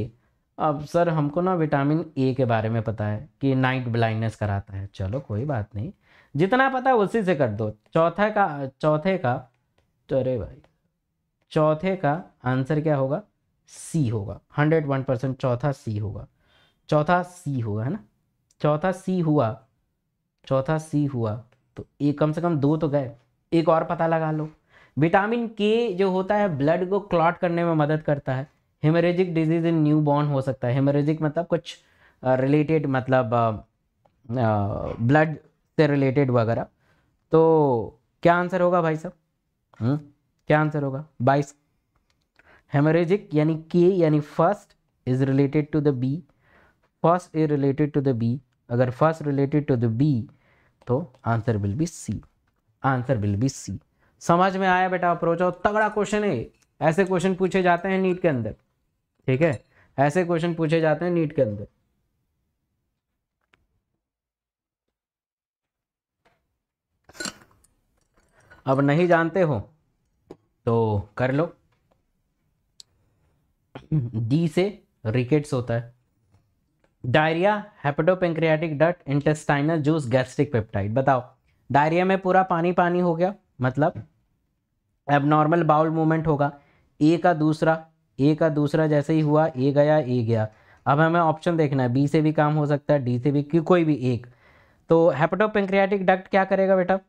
अब सर हमको ना विटामिन ए के बारे में पता है कि नाइट ब्लाइंडनेस कराता है चलो कोई बात नहीं जितना पता है उसी से कर दो चौथा का चौथे का तो अरे भाई चौथे का आंसर क्या होगा सी होगा हंड्रेड वन परसेंट चौथा सी होगा चौथा सी होगा है ना चौथा सी हुआ चौथा सी हुआ तो एक कम से कम दो तो गए एक और पता लगा लो विटामिन के जो होता है ब्लड को क्लॉट करने में मदद करता है haemorrhagic disease in newborn हो सकता है हेमरेजिक मतलब कुछ रिलेटेड मतलब ब्लड से रिलेटेड वगैरह तो क्या आंसर होगा भाई साहब हम्म, क्या आंसर होगा बाईस हेमरेजिक यानी के यानी first is related to the B first is related to the B अगर first related to the B तो answer will be C answer will be C समझ में आया बेटा अप्रोच और तगड़ा क्वेश्चन है ऐसे क्वेश्चन पूछे जाते हैं नीट के अंदर ठीक है ऐसे क्वेश्चन पूछे जाते हैं नीट के अंदर अब नहीं जानते हो तो कर लो डी से रिकेट्स होता है डायरिया हेपेटोपेंक्रियाटिक डट इंटेस्टाइनल जूस गैस्ट्रिक पेप्टाइड बताओ डायरिया में पूरा पानी पानी हो गया मतलब एबनॉर्मल बाउल मूवमेंट होगा ए का दूसरा ए का दूसरा जैसे ही हुआ ए गया ए गया अब हमें ऑप्शन देखना है बी से भी काम हो सकता है डी से भी कोई भी एक तो हेप्टोपेंक्रियाटिक डक्ट क्या करेगा बेटा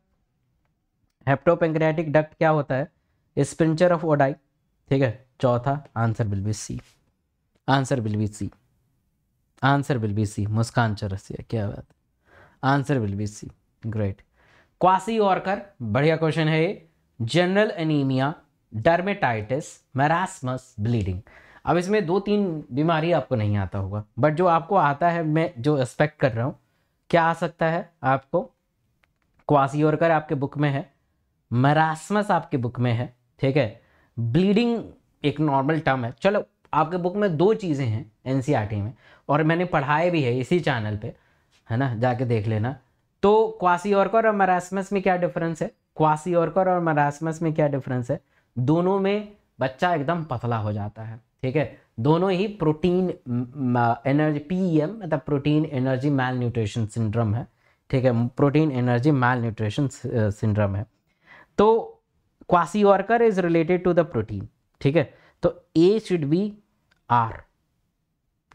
हेप्टोपेंक्रियाटिक डक्ट क्या होता है स्प्रिंचर ऑफ ओडाई ठीक है चौथा answer will be C answer will be C answer will be C Muskan Chaurasia क्या बात answer will be C great kwashiorkor बढ़िया क्वेश्चन है ये general anaemia dermatitis marasmus bleeding अब इसमें दो तीन बीमारी आपको नहीं आता होगा बट जो आपको आता है मैं जो एक्सपेक्ट कर रहा हूँ क्या आ सकता है आपको क्वासियोरकर आपके बुक में है मैरासमस आपके बुक में है ठीक है ब्लीडिंग एक नॉर्मल टर्म है चलो आपके बुक में दो चीज़ें हैं एन e में और मैंने पढ़ाए भी है इसी चैनल पर है ना जाके देख लेना तो क्वासियोरकर और मैरासमस में क्या डिफरेंस है क्वासी ऑर्कर और मरासमस में क्या डिफरेंस है दोनों में बच्चा एकदम पतला हो जाता है ठीक है दोनों ही प्रोटीन एनर्जी पीएम मतलब protein energy malnutrition syndrome है ठीक है protein energy malnutrition syndrome है तो kwashiorkor is related to the protein ठीक है तो ए शुड बी आर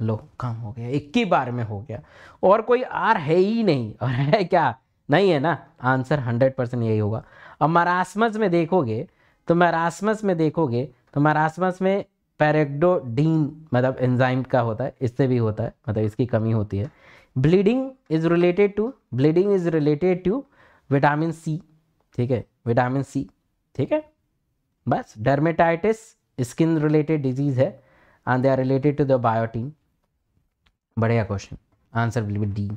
लो काम हो गया एक ही बार में हो गया और कोई आर है ही नहीं और है क्या नहीं है ना आंसर हंड्रेड परसेंट यही होगा अब मरासमस में देखोगे तो मरासमस में देखोगे तो मरासमस में पैरेक्डोडीन मतलब एंजाइम का होता है इससे भी होता है मतलब इसकी कमी होती है bleeding is related to bleeding is related to vitamin C ठीक है विटामिन सी ठीक है बस डर्मेटाइटिस स्किन रिलेटेड डिजीज है and they are related to the biotin बढ़िया question answer will be D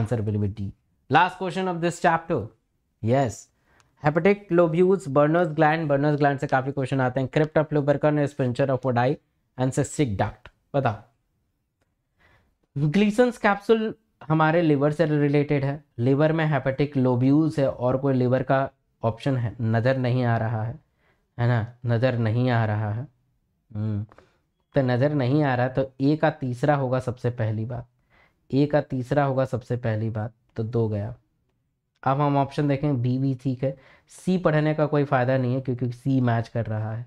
answer will be D last question of this chapter yes hepatic lobules Brunner's gland Brunner's gland से काफी question आते हैं crypt of Lieberkuhn sphincter of Y and cystic duct बताओ ग्लीसन्स capsule हमारे liver से related है liver में hepatic lobules है और कोई लिवर का ऑप्शन है नज़र नहीं आ रहा है है ना नज़र नहीं आ रहा है हम्म. तो नज़र नहीं आ रहा तो ए का तीसरा होगा सबसे पहली बात ए का तीसरा होगा सबसे पहली बात तो दो गया अब हम ऑप्शन देखें बी भी ठीक है सी पढ़ने का कोई फ़ायदा नहीं है क्योंकि सी मैच कर रहा है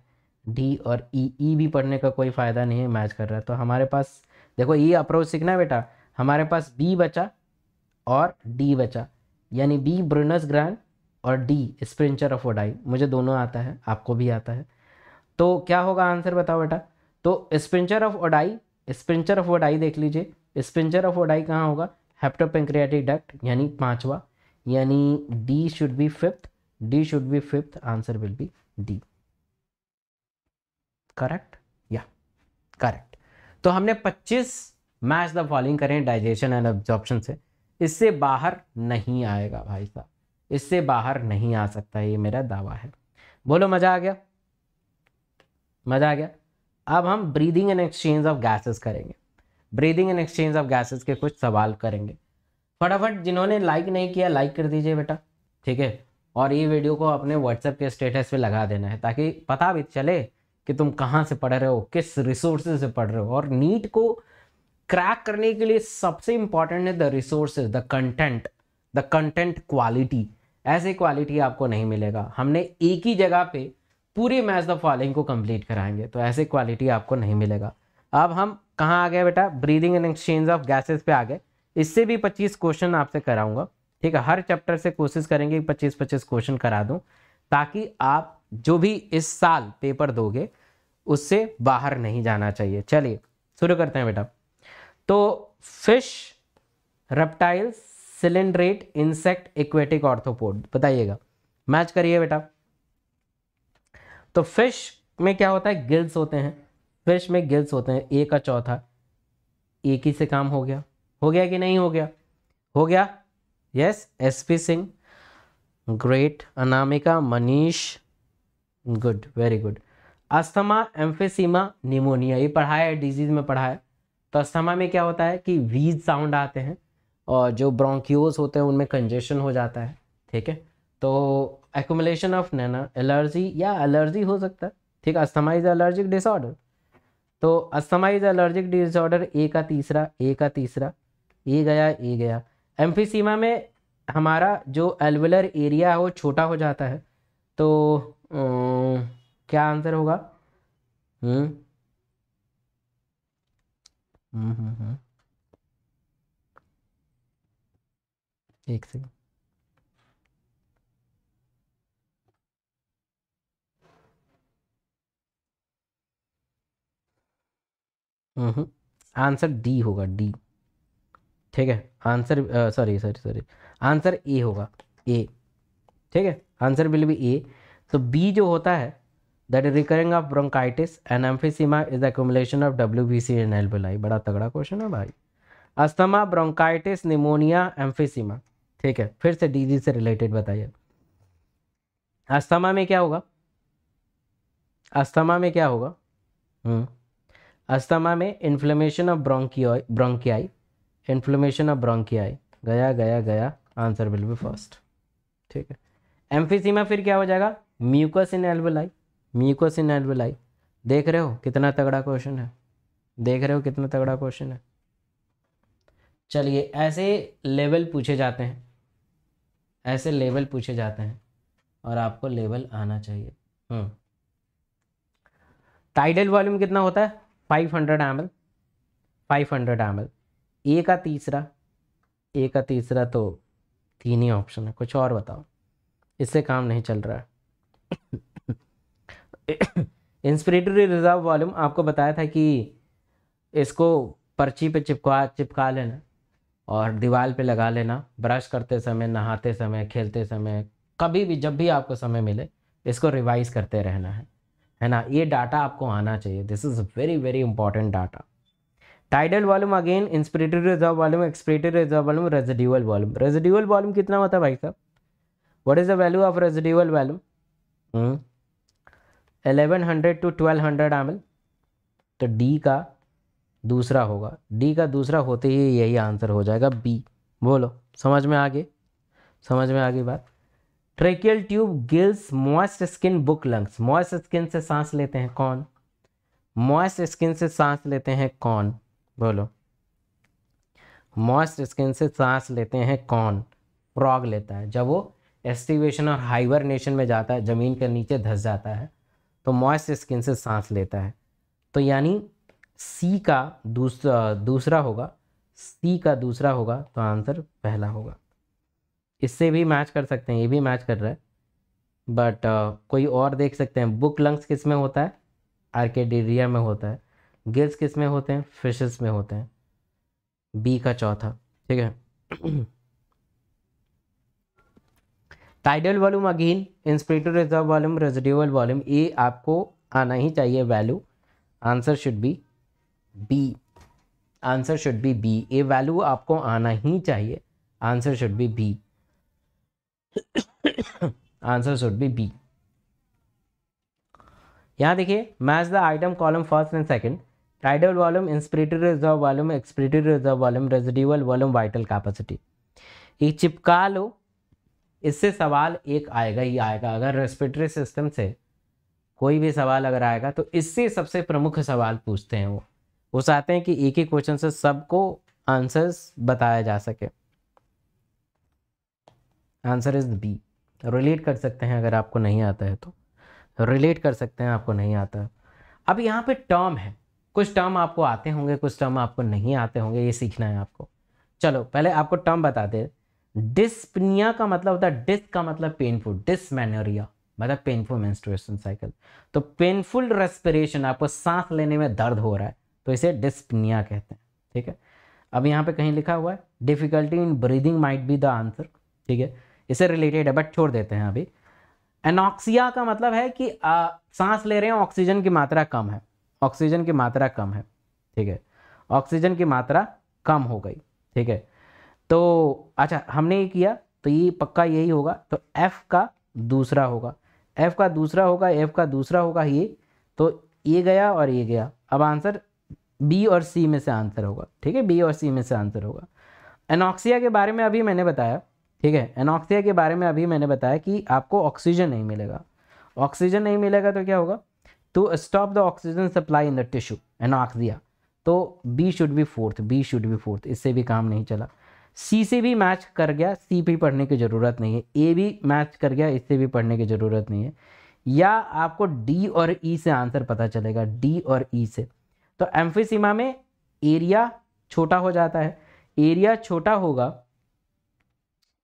डी और ई e, ई e भी पढ़ने का कोई फ़ायदा नहीं है मैच कर रहा है तो हमारे पास देखो ये अप्रोच सीखना है बेटा हमारे पास बी बचा और डी बचा यानी बी ब्रूनस ग्रैंड और डी स्प्रिंचर ऑफ ओडाई मुझे दोनों आता है आपको भी आता है तो क्या होगा आंसर बताओ बेटा तो sphincter of Oddi sphincter of Oddi देख लीजिए स्प्रिंचर ऑफ ओडाई कहाँ होगा हेप्टोपेंक्रियाटिक डक्ट यानी पांचवा यानी D should be fifth D should be fifth answer will be D correct या करेक्ट तो हमने 25 मैच द फॉलोइंग करें डाइजेशन एंड ऑब्जॉर्प्शन से इससे बाहर नहीं आएगा भाई साहब इससे बाहर नहीं आ सकता ये मेरा दावा है बोलो मज़ा आ गया मज़ा आ गया अब हम breathing and exchange of gases करेंगे breathing and exchange of gases के कुछ सवाल करेंगे फटाफट जिन्होंने लाइक नहीं किया लाइक कर दीजिए बेटा ठीक है और ये वीडियो को अपने व्हाट्सएप के स्टेटस पे लगा देना है ताकि पता भी चले कि तुम कहाँ से पढ़ रहे हो किस रिसोर्सेज से पढ़ रहे हो और नीट को क्रैक करने के लिए सबसे इंपॉर्टेंट है the resources the content the content quality ऐसे क्वालिटी आपको नहीं मिलेगा हमने एक ही जगह पे पूरे मैच द फॉलोइंग को कंप्लीट कराएंगे तो ऐसे क्वालिटी आपको नहीं मिलेगा अब हम कहाँ आ गया बेटा breathing and exchange of gases पे आ गए इससे भी 25 क्वेश्चन आपसे कराऊंगा ठीक है हर चैप्टर से कोशिश करेंगे 25-25 क्वेश्चन करा दूं ताकि आप जो भी इस साल पेपर दोगे उससे बाहर नहीं जाना चाहिए चलिए शुरू करते हैं बेटा तो fish reptiles coelenterate insect aquatic arthropod बताइएगा मैच करिए बेटा तो फिश में क्या होता है गिल्स होते हैं फिर इसमें गिल्स होते हैं ए का चौथा एक ही से काम हो गया हो गया कि नहीं हो गया हो गया yes S P Singh great Anamika Manish good very good asthma emphysema pneumonia ये पढ़ाया है डिजीज में पढ़ाया तो अस्थमा में क्या होता है कि वीज साउंड आते हैं और जो ब्रोंक्यूज होते हैं उनमें कंजेशन हो जाता है ठीक है तो एकोमलेशन ऑफ नैना एलर्जी या एलर्जी हो सकता है ठीक है अस्थमा इज एलर्जिक डिसऑर्डर तो asthma is allergic disorder A का तीसरा ए का तीसरा ए गया ए गया एम्फीसीमा में हमारा जो एलवलर एरिया है वो छोटा हो जाता है तो क्या आंसर होगा हम्म, हम्म, हम्म, हम्म। एक सेकेंड हम्म। आंसर डी होगा डी ठीक है answer sorry sorry sorry answer A होगा ए ठीक है answer will be A so B जो होता है that recurring of bronchitis and emphysema is the accumulation of W B C and एल्बेलाई बड़ा तगड़ा क्वेश्चन है भाई अस्थमा ब्रोंकाइटिस निमोनिया एम्फिसीमा ठीक है फिर से डीजी से रिलेटेड बताइए अस्थमा में क्या होगा अस्थमा में क्या होगा हम्म। अस्थमा में inflammation of bronchio bronchioles inflammation of bronchioles गया गया गया आंसर विल बी फर्स्ट ठीक है एम्फीसीमा फिर क्या हो जाएगा mucus in alveoli mucus in alveoli देख रहे हो कितना तगड़ा क्वेश्चन है देख रहे हो कितना तगड़ा क्वेश्चन है चलिए ऐसे लेवल पूछे जाते हैं ऐसे लेवल पूछे जाते हैं और आपको लेवल आना चाहिए टाइडल वॉल्यूम हम्म। कितना होता है five hundred M L five hundred M L A का तीसरा ए का तीसरा तो तीन ही ऑप्शन है कुछ और बताओ इससे काम नहीं चल रहा है इंस्पिरेटरी रिजर्व वॉल्यूम आपको बताया था कि इसको पर्ची पे चिपका चिपका लेना और दीवार पे लगा लेना ब्रश करते समय नहाते समय खेलते समय कभी भी जब भी आपको समय मिले इसको रिवाइज करते रहना है है ना ये डाटा आपको आना चाहिए this is very very important data tidal volume again inspiratory reserve volume expiratory reserve volume residual volume residual volume कितना होता है भाई साहब what is the value of residual volume eleven hundred to twelve hundred M L तो D का दूसरा होगा D का दूसरा होते ही यही आंसर हो जाएगा बी बोलो समझ में आगे समझ में आगे बात tracheal tube gills moist skin book lungs moist skin से सांस लेते हैं कौन मॉइस्ट स्किन से सांस लेते हैं कौन बोलो मॉइस्ट स्किन से सांस लेते हैं कौन फ्रॉग लेता है जब वो एस्टिवेशन और हाइबरनेशन में जाता है ज़मीन के नीचे धस जाता है तो मॉइस्ट स्किन से सांस लेता है तो यानी सी का दूसरा दूसरा होगा सी का दूसरा होगा तो आंसर पहला होगा इससे भी मैच कर सकते हैं ये भी मैच कर रहा है बट uh, कोई और देख सकते हैं बुक लंग्स किस में होता है आर्केडेरिया में होता है गिल्स किस में होते हैं फिशेस में होते हैं बी का चौथा ठीक है tidal volume again inspiratory reserve volume residual volume ये आपको आना ही चाहिए value answer should be B answer should be B ये वैल्यू आपको आना ही चाहिए answer should be B answer should be B यहाँ देखिए match the item column first and second tidal volume inspiratory reserve volume expiratory reserve volume residual volume vital capacity ये चिपका लो इससे सवाल एक आएगा ही आएगा अगर रेस्पिरेटरी सिस्टम से कोई भी सवाल अगर आएगा तो इससे सबसे प्रमुख सवाल पूछते हैं वो वो चाहते हैं कि एक ही क्वेश्चन से सबको आंसर्स बताया जा सके आंसर इज़ बी रिलेट कर सकते हैं अगर आपको नहीं आता है तो रिलेट कर सकते हैं आपको नहीं आता है अब यहाँ पे टर्म है कुछ टर्म आपको आते होंगे कुछ टर्म आपको नहीं आते होंगे ये सीखना है आपको चलो पहले आपको टर्म बता दे डिस्पनिया का मतलब होता है डिस्क का मतलब पेनफुल डिसमेनोरिया मतलब पेनफुल मेंस्ट्रुएशन साइकिल तो पेनफुल रेस्पिरेशन आपको सांस लेने में दर्द हो रहा है तो इसे डिस्पनिया कहते हैं ठीक है अब यहाँ पे कहीं लिखा हुआ है difficulty in breathing might be the answer ठीक है इससे रिलेटेड है बट छोड़ देते हैं अभी एनॉक्सिया का मतलब है कि आ, सांस ले रहे हैं ऑक्सीजन की मात्रा कम है ऑक्सीजन की मात्रा कम है ठीक है ऑक्सीजन की मात्रा कम हो गई ठीक है तो अच्छा हमने ये किया तो ये पक्का यही होगा तो एफ़ का दूसरा होगा एफ़ का दूसरा होगा एफ़ का दूसरा होगा ये तो ये गया और ये गया अब आंसर बी और सी में से आंसर होगा ठीक है बी और सी में से आंसर होगा एनॉक्सिया के बारे में अभी मैंने बताया ठीक है एनॉक्सिया के बारे में अभी मैंने बताया कि आपको ऑक्सीजन नहीं मिलेगा ऑक्सीजन नहीं मिलेगा तो क्या होगा to stop the oxygen supply in the tissue anoxia तो B should be fourth B should be fourth इससे भी काम नहीं चला सी से भी मैच कर गया सी भी पढ़ने की ज़रूरत नहीं है ए भी मैच कर गया इससे भी पढ़ने की ज़रूरत नहीं है या आपको डी और ई e से आंसर पता चलेगा डी और ई e से तो एम्फिसीमा में एरिया छोटा हो जाता है एरिया छोटा होगा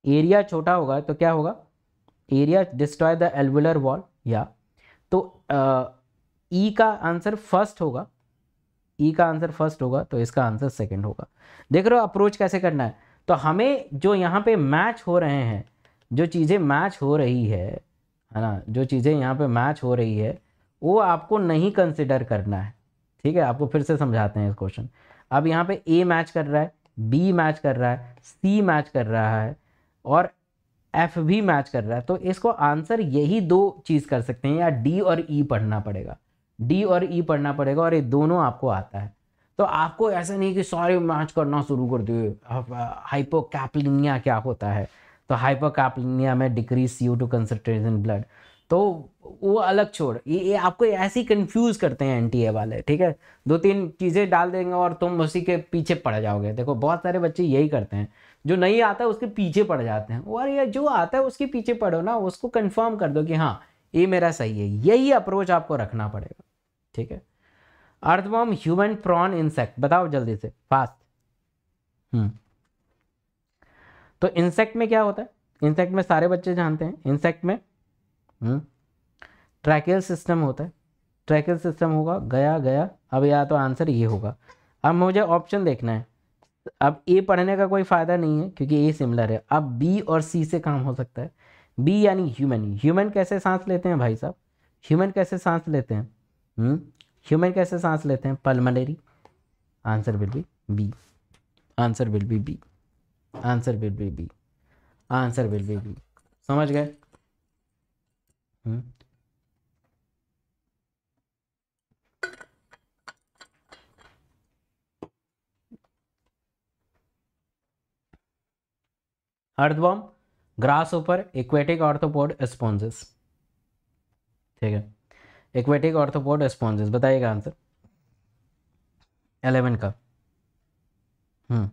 एरिया छोटा होगा तो क्या होगा area destroy the alveolar wall या तो ई e का आंसर फर्स्ट होगा ई e का आंसर फर्स्ट होगा तो इसका आंसर सेकंड होगा देख रहे हो अप्रोच कैसे करना है तो हमें जो यहाँ पे मैच हो रहे हैं जो चीज़ें मैच हो रही है है ना जो चीज़ें यहाँ पे मैच हो रही है वो आपको नहीं कंसिडर करना है ठीक है आपको फिर से समझाते हैं इस क्वेश्चन अब यहाँ पे ए मैच कर रहा है बी मैच कर रहा है सी मैच कर रहा है और एफ भी मैच कर रहा है तो इसको आंसर यही दो चीज़ कर सकते हैं या डी और ई e पढ़ना पड़ेगा डी और ई e पढ़ना पड़ेगा और ये दोनों आपको आता है तो आपको ऐसा नहीं कि सॉरी मैच करना शुरू कर दो हाइपोकैपलिनिया क्या होता है तो हाइपोकैपलिनिया में decrease C two concentration blood तो वो अलग छोड़ ये, ये आपको ऐसे ही कन्फ्यूज़ करते हैं एन वाले ठीक है दो तीन चीज़ें डाल देंगे और तुम उसी के पीछे पड़ जाओगे देखो बहुत सारे बच्चे यही करते हैं जो नहीं आता है उसके पीछे पड़ जाते हैं और या जो आता है उसके पीछे पड़ो ना उसको कंफर्म कर दो कि हाँ ये मेरा सही है यही अप्रोच आपको रखना पड़ेगा ठीक है अर्थवॉर्म ह्यूमन प्रॉन इंसेक्ट बताओ जल्दी से फास्ट हम्म तो इंसेक्ट में क्या होता है इंसेक्ट में सारे बच्चे जानते हैं इंसेक्ट में ट्रैकल सिस्टम हम्म, होता है ट्रैकल सिस्टम होगा गया गया अब या तो आंसर ये होगा अब मुझे ऑप्शन देखना है अब ए पढ़ने का कोई फ़ायदा नहीं है क्योंकि ए सिमिलर है अब बी और सी से काम हो सकता है बी यानी ह्यूमन ह्यूमन कैसे सांस लेते हैं भाई साहब ह्यूमन कैसे सांस लेते हैं ह्यूमन कैसे सांस लेते हैं pulmonary answer will be B answer will be B answer will be B answer will be B समझ गए हम्म? अर्थवॉर्म ऊपर इक्वेटिक ऑर्थोपोड स्पॉन्जेस ठीक है इक्वेटिक ऑर्थोपोड स्पॉन्जेस बताइएगा आंसर एलेवन का हम्म।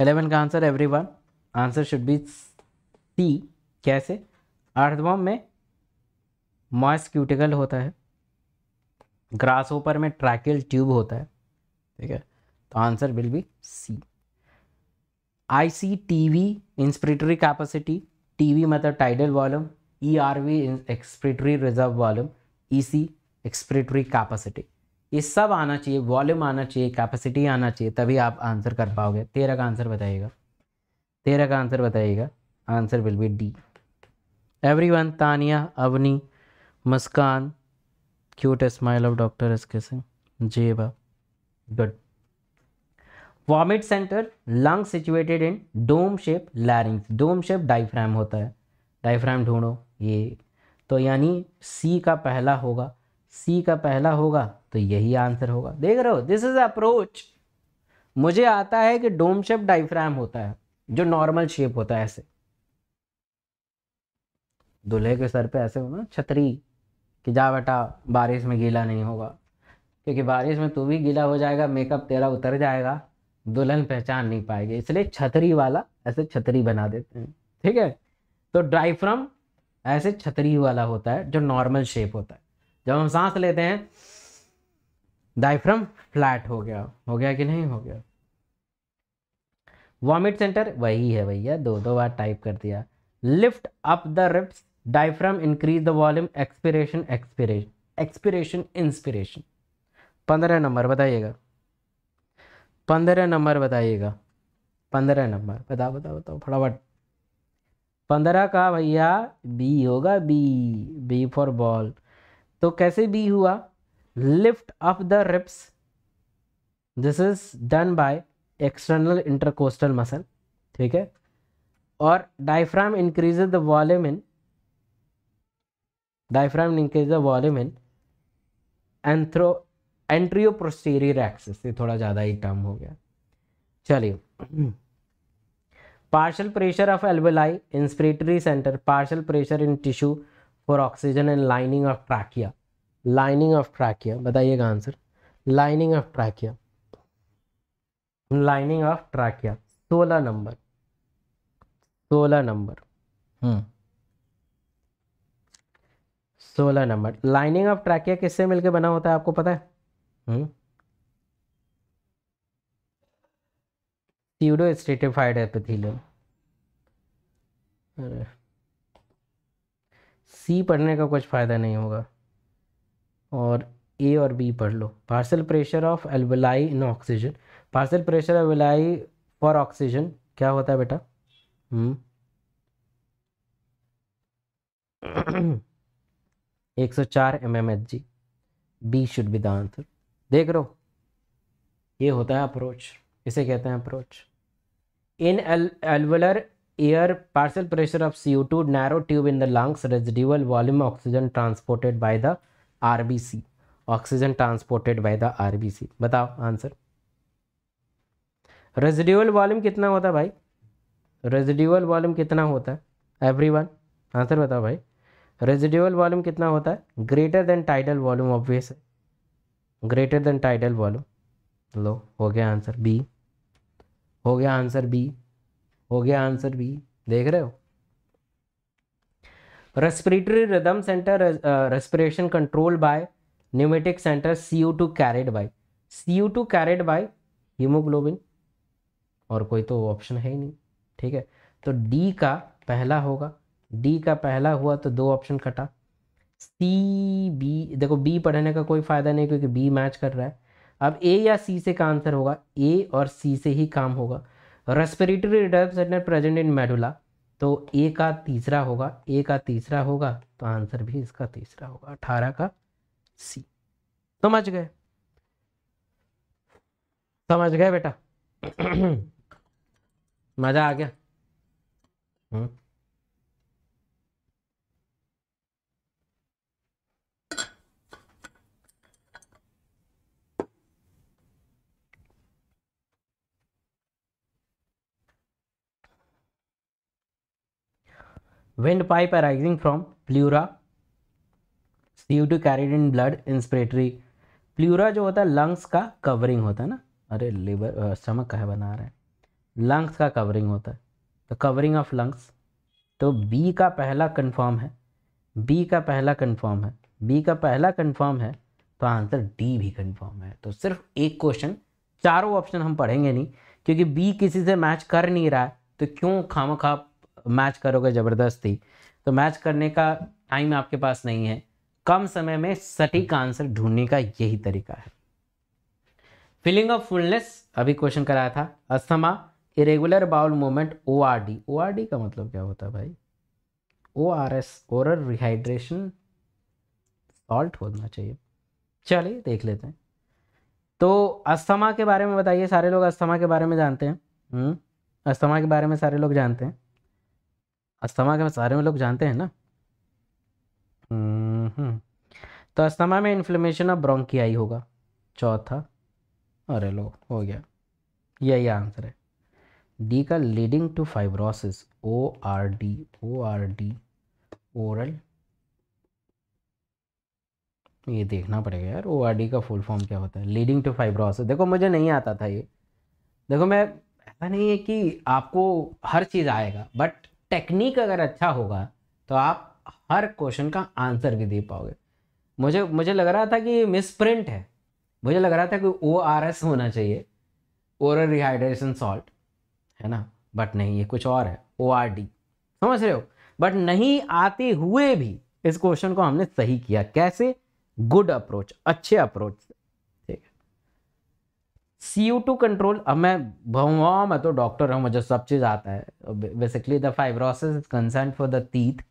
एलेवन का answer every one answer should be C कैसे अर्थवॉम में मॉइस क्यूटिकल होता है ग्रास ऊपर में ट्रैकिल ट्यूब होता है ठीक है तो answer will be C I C T V inspiratory capacity T V मतलब tidal volume E R V expiratory reserve volume E C expiratory capacity ये सब आना चाहिए वॉल्यूम आना चाहिए कैपेसिटी आना चाहिए तभी आप आंसर कर पाओगे तेरह का आंसर बताइएगा तेरह का आंसर बताइएगा answer will be D every one Tania Avani Muskan cute smile of doctor S K Singh ji बा good vomit centre lung situated in dome shape larynx dome shape diaphragm होता है डाइफ्राम ढूंढो ये तो यानी सी का पहला होगा सी का पहला होगा तो यही आंसर होगा देख रहे हो दिस इज अप्रोच मुझे आता है कि डोम शेप डाइफ्राम होता है जो नॉर्मल शेप होता है ऐसे दूल्हे के सर पे ऐसे हो ना छतरी कि जा बेटा बारिश में गीला नहीं होगा क्योंकि बारिश में तू भी गीला हो जाएगा मेकअप तेरा उतर जाएगा दुल्हन पहचान नहीं पाएगी इसलिए छतरी वाला ऐसे छतरी बना देते हैं ठीक है तो डाइफ्रम ऐसे छतरी वाला होता है जो नॉर्मल शेप होता है जब हम सांस लेते हैं डाइफ्रम फ्लैट हो गया हो गया कि नहीं हो गया वॉमिट सेंटर वही है भैया दो दो बार टाइप कर दिया lift up the ribs diaphragm increase the volume expiration expiration expiration inspiration पंद्रह नंबर बताइएगा पंद्रह नंबर बताइएगा पंद्रह नंबर बताओ बताओ बताओ फटाफट पंद्रह का भैया बी होगा बी बी फॉर बॉल तो कैसे बी हुआ lift up the ribs this is done by external intercostal muscle ठीक है और diaphragm increase the volume in diaphragm increase the volume in antero antero posterior axis थोड़ा ज़्यादा ही टर्म हो गया चलिए पार्शल प्रेशर ऑफ एल्बेलाई inspiratory centre partial pressure in tissue for oxygen and lining of trachea lining of trachea बताइएगा answer lining of trachea lining of trachea सोलह number सोलह नंबर हम्म। सोलह नंबर लाइनिंग ऑफ ट्रैकिया किससे मिलकर बना होता है आपको पता है Hmm? Pseudo एपिथेलियम अरे सी पढ़ने का कुछ फ़ायदा नहीं होगा और ए और बी पढ़ लो partial pressure of alveoli in oxygen partial pressure alveoli for oxygen क्या होता है बेटा हम्म। एक सौ चार M M H G B should be the answer देख रहे हो ये होता है अप्रोच इसे कहते हैं approach in alveolar air partial pressure of C two narrow tube in the lungs residual volume oxygen transported by the R B C oxygen transported by the R B C बताओ answer residual volume कितना होता है भाई residual volume कितना होता है every one answer बताओ भाई रेजिड्यूअल वॉल्यूम कितना होता है greater than tidal volume obvious है ग्रेटर देन टाइडल बोलो लो हो गया आंसर बी हो गया आंसर बी हो गया आंसर बी देख रहे हो respiratory rhythm centre respiration control by pneumatic centre C U two carried by C U two carried by haemoglobin और कोई तो ऑप्शन है ही नहीं ठीक है तो डी का पहला होगा डी का पहला हुआ तो दो ऑप्शन कटा सी बी देखो बी पढ़ने का कोई फ़ायदा नहीं क्योंकि बी मैच कर रहा है अब ए या सी से का आंसर होगा ए और सी से ही काम होगा respiratory reserve present in medulla तो ए का तीसरा होगा ए का तीसरा होगा तो आंसर भी इसका तीसरा होगा अठारह का सी समझ गए समझ गए बेटा मज़ा आ गया हुँ? हम्म। Wind pipe arising from from pleura, two carried in blood inspiratory pleura जो होता है लंग्स का कवरिंग होता है ना अरे लिवर स्टमक का बना रहे हैं लंग्स का कवरिंग होता है तो कवरिंग ऑफ लंग्स तो बी का पहला कन्फर्म है बी का पहला कन्फर्म है बी का पहला कन्फर्म है तो आंसर डी भी कन्फर्म है तो सिर्फ एक क्वेश्चन चारों ऑप्शन हम पढ़ेंगे नहीं क्योंकि बी किसी से मैच कर नहीं रहा है तो क्यों खाम खा मैच करोगे ज़बरदस्ती तो मैच करने का टाइम आपके पास नहीं है कम समय में सटीक आंसर ढूंढने का यही तरीका है फीलिंग ऑफ फुलनेस अभी क्वेश्चन कराया था asthma irregular bowel movement O R D O R D का मतलब क्या होता है भाई O R S oral rehydration salt होना चाहिए चलिए देख लेते हैं तो अस्थमा के बारे में बताइए सारे लोग अस्थमा के बारे में जानते हैं हम्म, अस्थमा के बारे में सारे लोग जानते हैं अस्थमा के सारे में लोग जानते हैं ना हम्म, हम्म। तो अस्थमा में इन्फ्लेमेशन ऑफ आई होगा चौथा अरे लो हो गया यही आंसर है डी का leading to fibrosis O R D O R D oral ये देखना पड़ेगा यार ओ आर डी का फुल फॉर्म क्या होता है लीडिंग टू फाइब्रोसिस देखो मुझे नहीं आता था ये देखो मैं ऐसा नहीं है कि आपको हर चीज़ आएगा बट टेक्निक अगर अच्छा होगा तो आप हर क्वेश्चन का आंसर भी दे पाओगे मुझे मुझे लग रहा था कि मिस प्रिंट है मुझे लग रहा था कि ओ आर एस होना चाहिए ओरल रिहाइड्रेशन सॉल्ट है ना बट नहीं ये कुछ और है ओ आर डी समझ रहे हो बट नहीं आते हुए भी इस क्वेश्चन को हमने सही किया कैसे गुड अप्रोच अच्छे अप्रोच से सी टू कंट्रोल अब मैं भवा मैं तो डॉक्टर हूँ मुझे सब चीज़ आता है basically the fibrosis is concern for the teeth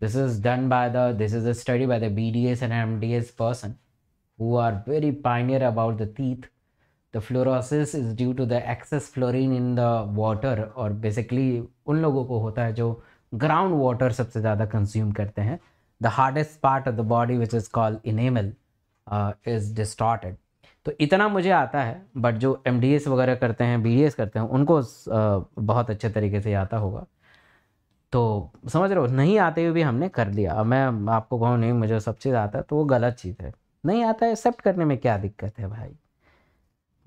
this is done by the this is a study by the B D S and M D S person who are very pioneer about the teeth the fluorosis is due to the excess fluorine in the water और basically उन लोगों को होता है जो ground water सबसे ज़्यादा consume करते हैं the hardest part of the body which is called enamel is distorted तो इतना मुझे आता है बट जो एम वगैरह करते हैं बी करते हैं उनको बहुत अच्छे तरीके से आता होगा तो समझ रहे हो नहीं आते हुए भी हमने कर लिया अब मैं आपको कहूँ नहीं मुझे सब चीज़ आता है तो वो गलत चीज़ है नहीं आता है एक्सेप्ट करने में क्या दिक्कत है भाई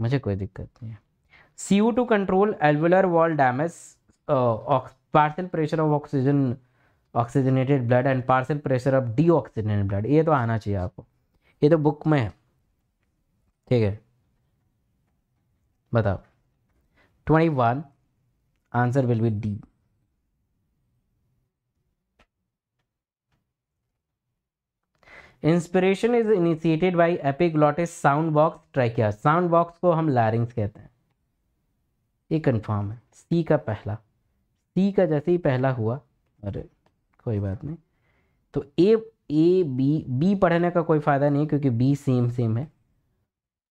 मुझे कोई दिक्कत नहीं है C U two control alveolar wall damage partial pressure of oxygen oxygenated blood and partial pressure of deoxygenated blood ये तो आना चाहिए आपको ये तो बुक में है ठीक है बताओ twenty one answer will be D inspiration is initiated by epiglottis sound box trachea sound box को हम लैरिंग्स कहते हैं ये कंफर्म है सी का पहला सी का जैसे ही पहला हुआ अरे कोई बात नहीं तो ए ए बी बी पढ़ने का कोई फ़ायदा नहीं है क्योंकि बी सेम सेम है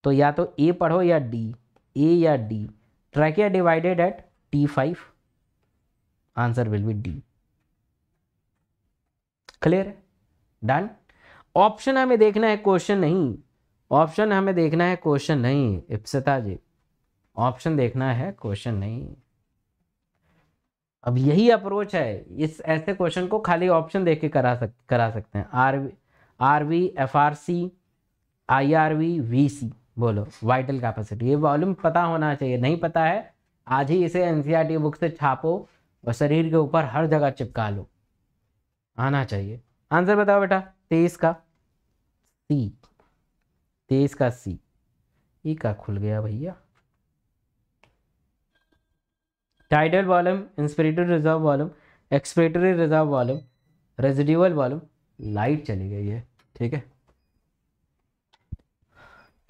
तो या तो ए पढ़ो या डी ए या D trachea divided at T five answer will be D clear है डन ऑप्शन हमें देखना है क्वेश्चन नहीं ऑप्शन हमें देखना है क्वेश्चन नहीं इप्सिता जी ऑप्शन देखना है क्वेश्चन नहीं अब यही अप्रोच है इस ऐसे क्वेश्चन को खाली ऑप्शन देख के करा सक करा सकते हैं R R V F R C I R V V C बोलो वाइटल कैपेसिटी ये वॉल्यूम पता होना चाहिए नहीं पता है आज ही इसे एन बुक e से छापो और शरीर के ऊपर हर जगह चिपका लो आना चाहिए आंसर बताओ बेटा तेईस का सी तेईस का सी ई का खुल गया भैया tidal volume inspiratory reserve volume expiratory reserve volume residual volume light चली गई है ठीक है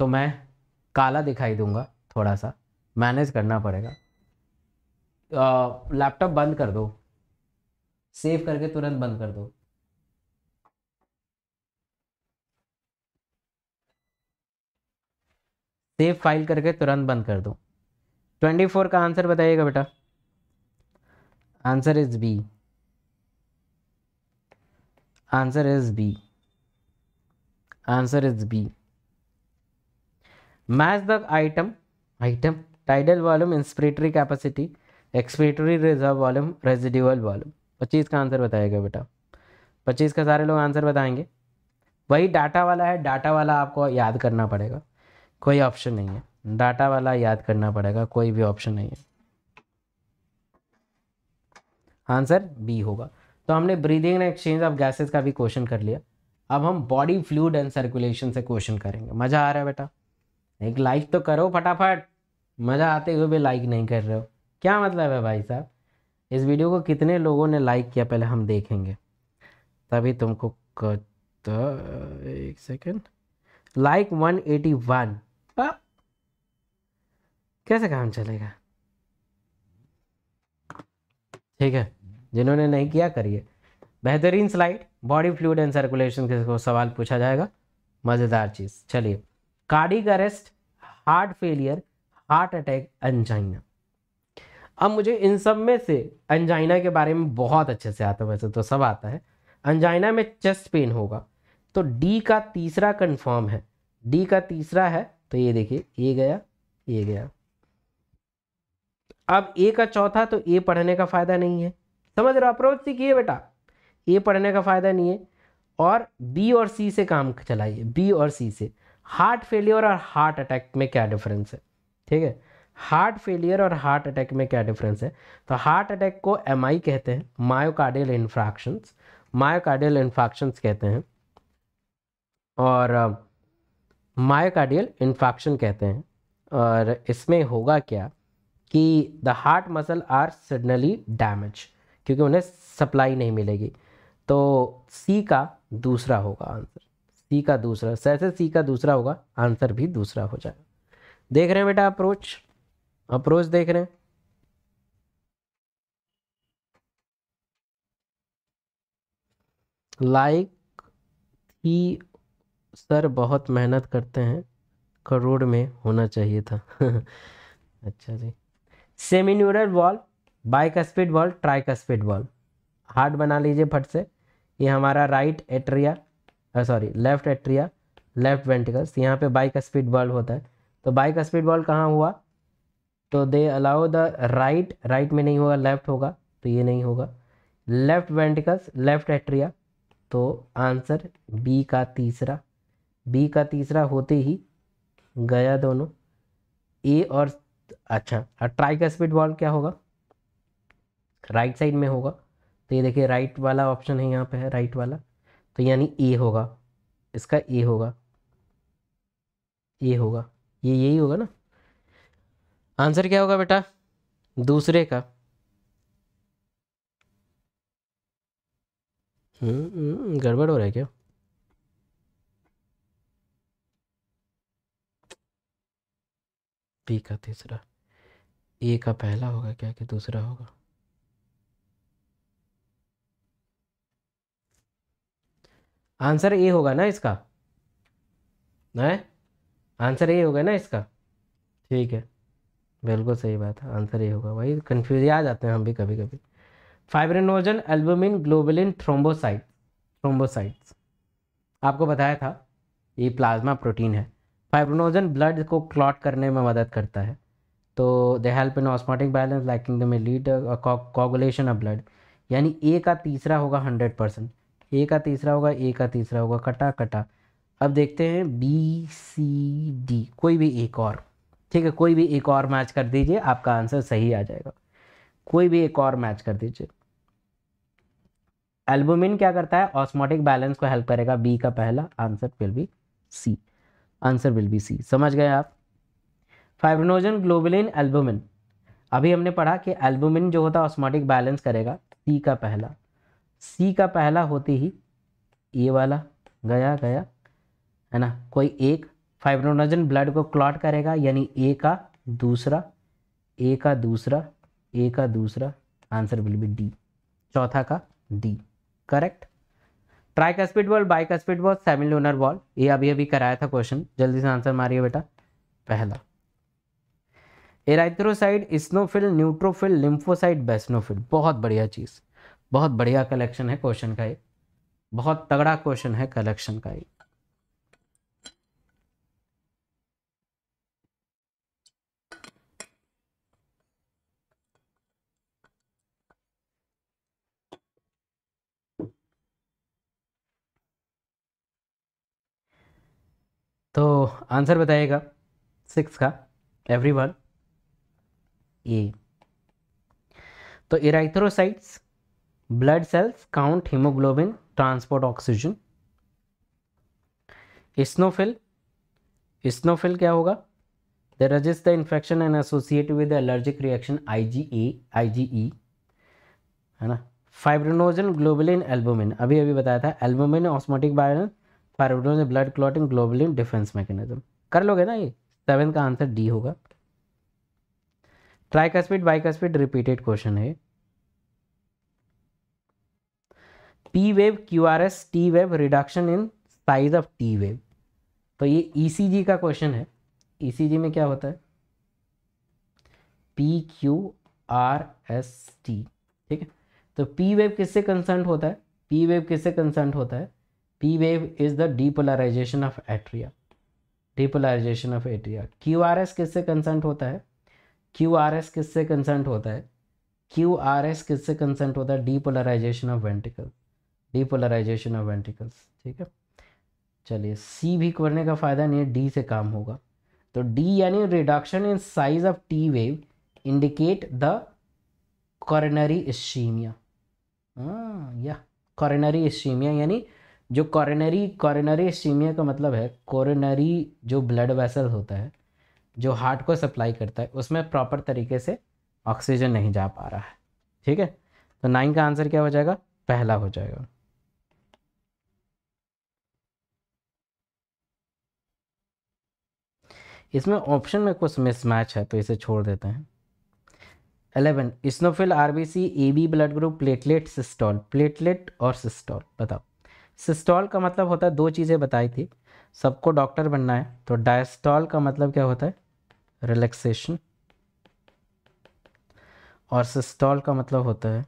तो मैं काला दिखाई दूंगा थोड़ा सा मैनेज करना पड़ेगा लैपटॉप बंद कर दो सेव करके तुरंत बंद कर दो सेव फाइल करके तुरंत बंद कर दो ट्वेंटी फोर का आंसर बताइएगा बेटा answer is B answer is B answer is B match the item item tidal volume inspiratory capacity expiratory reserve volume residual volume पच्चीस का आंसर बताएगा बेटा पच्चीस का सारे लोग आंसर बताएंगे वही डाटा वाला है डाटा वाला आपको याद करना पड़ेगा कोई ऑप्शन नहीं है डाटा वाला याद करना पड़ेगा कोई भी ऑप्शन नहीं है आंसर बी होगा तो हमने breathing and exchange of gases का भी क्वेश्चन कर लिया अब हम बॉडी फ्लूड एंड सर्कुलेशन से क्वेश्चन करेंगे मज़ा आ रहा है बेटा एक लाइक तो करो फटाफट मज़ा आते हुए भी लाइक नहीं कर रहे हो क्या मतलब है भाई साहब इस वीडियो को कितने लोगों ने लाइक किया पहले हम देखेंगे तभी तुमको एक second like one eighty one कैसे काम चलेगा ठीक है जिन्होंने नहीं किया करिए बेहतरीन slide body fluid and circulation के सवाल पूछा जाएगा मज़ेदार चीज़ चलिए cardiac arrest heart failure heart attack angina अब मुझे इन सब में से एंजाइना के बारे में बहुत अच्छे से आता है वैसे तो सब आता है एंजाइना में चेस्ट पेन होगा तो डी का तीसरा कंफर्म है डी का तीसरा है तो ये देखिए ये गया ये गया अब ए का चौथा तो ए पढ़ने का फ़ायदा नहीं है समझ रहे हो अप्रोच सीखिए बेटा ए पढ़ने का फ़ायदा नहीं है और बी और सी से काम चलाइए बी और सी से हार्ट फेलियर और हार्ट अटैक में क्या डिफरेंस है ठीक है हार्ट फेलियर और हार्ट अटैक में क्या डिफरेंस है तो हार्ट अटैक को एम कहते हैं मायोकार्डियल इन्फ्रैक्शंस मायोकार्डियल इन्फ्रैक्शंस कहते हैं और मायोकार्डियल इन्फ्रैक्शन कहते हैं और इसमें होगा क्या कि the heart muscle are suddenly damage क्योंकि उन्हें सप्लाई नहीं मिलेगी तो सी का दूसरा होगा आंसर सी का दूसरा से सी का दूसरा होगा आंसर भी दूसरा हो जाएगा देख रहे हैं बेटा अप्रोच अप्रोच देख रहे हैं लाइक ही सर बहुत मेहनत करते हैं करोड़ में होना चाहिए था अच्छा जी semilunar valve bicuspid valve tricuspid valve heart बना लीजिए फट से ये हमारा right atria sorry left atria left ventricles यहाँ पे बाइक स्पीड बॉल होता है तो बाइक स्पीड बॉल कहाँ हुआ तो they allow the right right में नहीं होगा लेफ्ट होगा तो ये नहीं होगा लेफ्ट वेंटिकल्स लेफ्ट एट्रिया तो आंसर बी का तीसरा बी का तीसरा होते ही गया दोनों ए और अच्छा ट्राई का स्पीड बॉल क्या होगा राइट साइड में होगा तो ये देखिए राइट वाला ऑप्शन है यहाँ पे है राइट वाला तो यानी ए होगा इसका ए होगा ए होगा ये यही होगा ना आंसर क्या होगा बेटा दूसरे का हम्म, हम्म, गड़बड़ हो रहा है क्या बी का तीसरा ए का पहला होगा क्या कि दूसरा होगा आंसर ए होगा ना इसका है आंसर ए होगा ना इसका ठीक है बिल्कुल सही बात है आंसर ए होगा भाई कन्फ्यूज आ जाते हैं हम भी कभी कभी fibrinogen albumin globulin thrombocyte thrombocytes आपको बताया था ये प्लाज्मा प्रोटीन है फाइब्रोनोजन ब्लड को क्लॉट करने में मदद करता है तो they help in osmotic balance liking the में लीड कोगुलेशन ऑफ ब्लड यानी ए का तीसरा होगा हंड्रेड परसेंट ए का तीसरा होगा ए का तीसरा होगा कटा कटा अब देखते हैं बी सी डी कोई भी एक और ठीक है कोई भी एक और मैच कर दीजिए आपका आंसर सही आ जाएगा कोई भी एक और मैच कर दीजिए एल्बुमिन क्या करता है ऑस्मोटिक बैलेंस को हेल्प करेगा बी का पहला answer will be C answer will be C समझ गए आप फाइब्रोनोजन ग्लोबलिन एल्बुमिन अभी हमने पढ़ा कि एल्बुमिन जो होता है ऑस्मोटिक बैलेंस करेगा सी का पहला सी का पहला होते ही ये वाला गया गया है ना कोई एक फाइब्रोनोजन ब्लड को क्लॉट करेगा यानी ए का दूसरा ए का दूसरा ए का दूसरा आंसर विल बी डी चौथा का D correct tricuspid valve bicuspid valve semilunar valve ये अभी अभी कराया था क्वेश्चन जल्दी से आंसर मारिए बेटा पहला एराइथ्रोसाइड स्नोफिल न्यूट्रोफिल लिम्फोसाइड बेस्नोफिल बहुत बढ़िया चीज़ बहुत बढ़िया कलेक्शन है क्वेश्चन का ये बहुत तगड़ा क्वेश्चन है कलेक्शन का ये तो आंसर बताइएगा सिक्स का एवरी वन ए तो erythrocytes blood cells count haemoglobin transport oxygen eosinophil eosinophil क्या होगा the resist the infection and associate with allergic reaction I G A I G E है ना फाइब्रोनोजन ग्लोबलिन एल्बोमिन अभी अभी बताया था एल्बोमिन ऑस्मोटिक बायोलिन fibrinogen blood clotting globulin defence mechanism कर लोगे ना ये सेवन का आंसर डी होगा ट्राइकस्पिड बाइकस्पिड रिपीटेड क्वेश्चन है P wave Q R S T wave reduction in size of T wave तो ये ई e का क्वेश्चन है ई e में क्या होता है P Q R S T ठीक है तो पी वेव किससे कंसर्न होता है पी वेव किससे कंसर्न होता है P wave is the depolarisation of atria depolarisation of atria Q R S किससे कंसर्न होता है क्यू आर एस किससे कंसर्न होता है क्यू आर एस किससे कंसर्न होता है depolarisation of ventricle depolarisation of ventricles ठीक है चलिए सी भी करने का फ़ायदा नहीं है डी से काम होगा तो डी यानी reduction in size of T wave indicate the coronary ischaemia या कॉरनरी इश्शीमिया यानी जो कॉरनरी कॉरनरी इश्शीमिया का मतलब है कॉरनरी जो ब्लड वेसल होता है जो हार्ट को सप्लाई करता है उसमें प्रॉपर तरीके से ऑक्सीजन नहीं जा पा रहा है ठीक है तो नाइन का आंसर क्या हो जाएगा पहला हो जाएगा इसमें ऑप्शन में कुछ मिसमैच है तो इसे छोड़ देते हैं eleven eosinophil RBC B blood group platelet systole platelet और सिस्टॉल बताओ सिस्टॉल का मतलब होता है दो चीज़ें बताई थी सबको डॉक्टर बनना है तो डायस्टॉल का मतलब क्या होता है रिलैक्सेशन और सिस्टॉल का मतलब होता है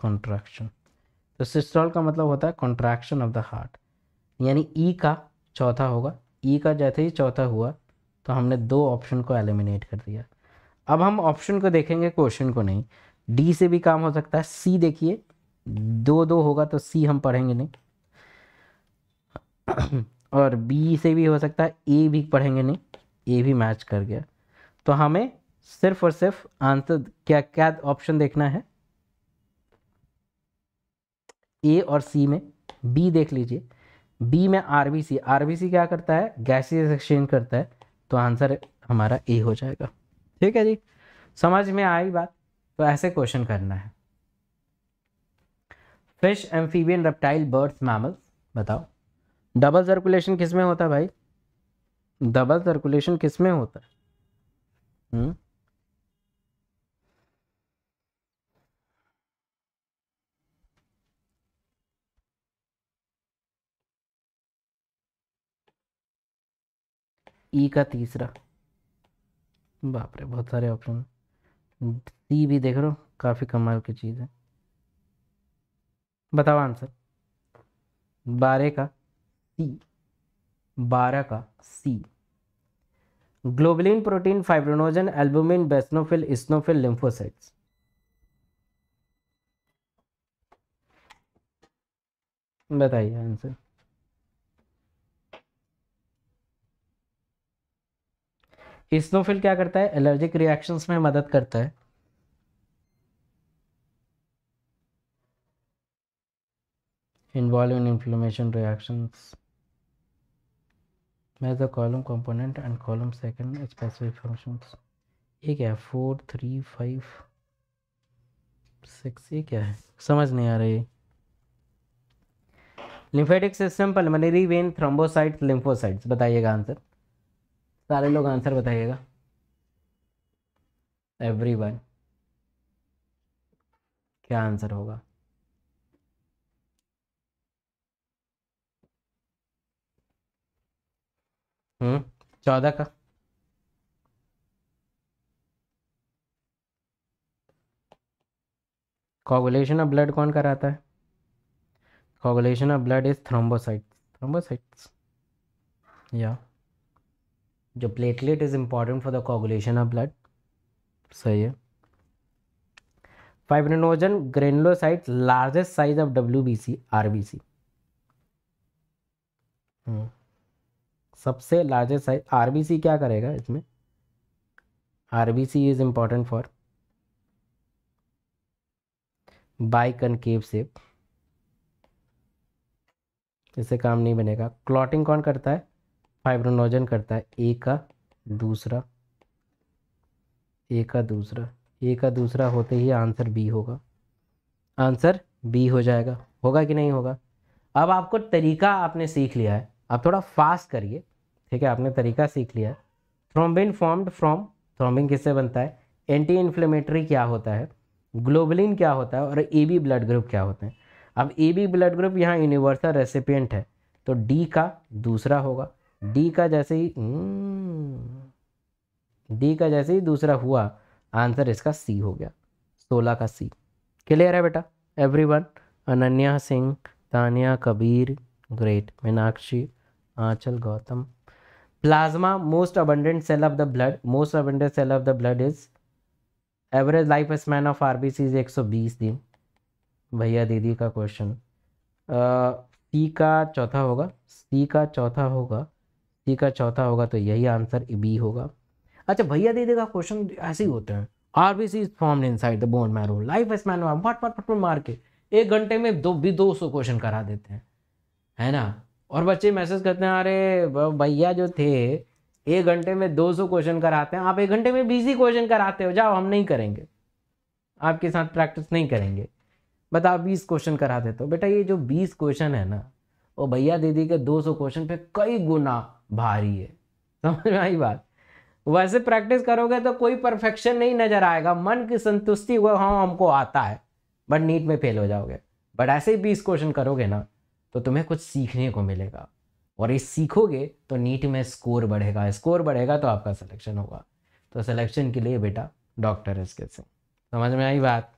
कॉन्ट्रैक्शन तो सिस्टॉल का मतलब होता है कॉन्ट्रैक्शन ऑफ द हार्ट यानी ई e का चौथा होगा ई e का जैसे ही चौथा हुआ तो हमने दो ऑप्शन को एलिमिनेट कर दिया अब हम ऑप्शन को देखेंगे क्वेश्चन को नहीं डी से भी काम हो सकता है सी देखिए दो दो होगा तो सी हम पढ़ेंगे नहीं और बी से भी हो सकता है ए भी पढ़ेंगे नहीं ए भी मैच कर गया तो हमें सिर्फ और सिर्फ आंसर क्या क्या ऑप्शन देखना है ए और सी में बी देख लीजिए बी में आरबीसी आरबीसी क्या करता है गैसीज एक्सचेंज करता है तो आंसर हमारा ए हो जाएगा ठीक है जी समझ में आई बात तो ऐसे क्वेश्चन करना है fish amphibian reptile birds mammals बताओ डबल सर्कुलेशन किस में होता है भाई डबल सर्कुलेशन किस में होता है हुँ? हम्म? ई का तीसरा बाप रे बहुत सारे ऑप्शन सी भी देख रहे हो काफ़ी कमाल की चीज़ है बताओ आंसर बारह का सी बारह का C globulin protein fibrinogen albumin basophil eosinophil lymphocytes बताइए आंसर स्नोफिल क्या करता है एलर्जिक रिएक्शंस में मदद करता है इन्वॉल्व इन inflammation रिएक्शंस मैं the column component and column second specific functions ये क्या है फोर थ्री फाइव सिक्स ये क्या है समझ नहीं आ रही lymphatic system pulmonary vein thrombocytes lymphocytes बताइएगा आंसर सारे लोग आंसर बताइएगा एवरी वन क्या आंसर होगा हम्म चौदह का कॉगुलेशन ऑफ ब्लड कौन कराता है coagulation of blood is thrombocytes thrombocytes या yeah. जो platelet is important for the coagulation of blood सही है fibrinogen granulocyte largest size of W B C R B C सबसे largest size R B C क्या करेगा इसमें R B C is important for biconcave shape इससे काम नहीं बनेगा क्लॉटिंग कौन करता है फाइब्रोनोजन करता है ए का दूसरा ए का दूसरा ए का दूसरा होते ही आंसर बी होगा आंसर बी हो जाएगा होगा कि नहीं होगा अब आपको तरीका आपने सीख लिया है आप थोड़ा फास्ट करिए ठीक है आपने तरीका सीख लिया है थ्रोम्बिन फॉर्म्ड फ्रॉम थ्रोम्बिन किससे बनता है एंटी इन्फ्लेमेटरी क्या होता है ग्लोबलिन क्या होता है और ए बी ब्लड ग्रुप क्या होते हैं अब ए बी ब्लड ग्रुप यहाँ यूनिवर्सल रेसिपियंट है तो डी का दूसरा होगा डी का जैसे ही हम्म, डी का जैसे ही दूसरा हुआ आंसर इसका सी हो गया सोलह का सी क्लियर है बेटा everyone Ananya Singh Tania Kabir great Meenakshi Anchal Gautam plasma most abundant cell of the blood most abundant cell of the blood is average life span of R B C is एक सौ बीस दिन भैया दीदी का क्वेश्चन सी का चौथा होगा सी का चौथा होगा सी का चौथा होगा तो यही आंसर बी होगा अच्छा भैया दे देगा क्वेश्चन ऐसे ही होते हैं R B C is form inside the bone marrow life span फट फट फट मार के एक घंटे में दो भी दो सौ क्वेश्चन करा देते हैं है ना और बच्चे मैसेज करते हैं अरे भैया जो थे एक घंटे में दो सौ क्वेश्चन कराते हैं आप एक घंटे में बीस ही क्वेश्चन कराते हो जाओ हम नहीं करेंगे आपके साथ प्रैक्टिस नहीं करेंगे बताओ बीस क्वेश्चन करा देते हो बेटा ये जो बीस क्वेश्चन है ना और भैया दीदी के 200 क्वेश्चन पे कई गुना भारी है समझ में आई बात वैसे प्रैक्टिस करोगे तो कोई परफेक्शन नहीं नजर आएगा मन की संतुष्टि हुआ हाँ हमको आता है बट नीट में फेल हो जाओगे बट ऐसे ही बीस क्वेश्चन करोगे ना तो तुम्हें कुछ सीखने को मिलेगा और ये सीखोगे तो नीट में स्कोर बढ़ेगा स्कोर बढ़ेगा तो आपका सिलेक्शन होगा तो सिलेक्शन के लिए बेटा डॉक्टर एस के सिंह समझ में आई बात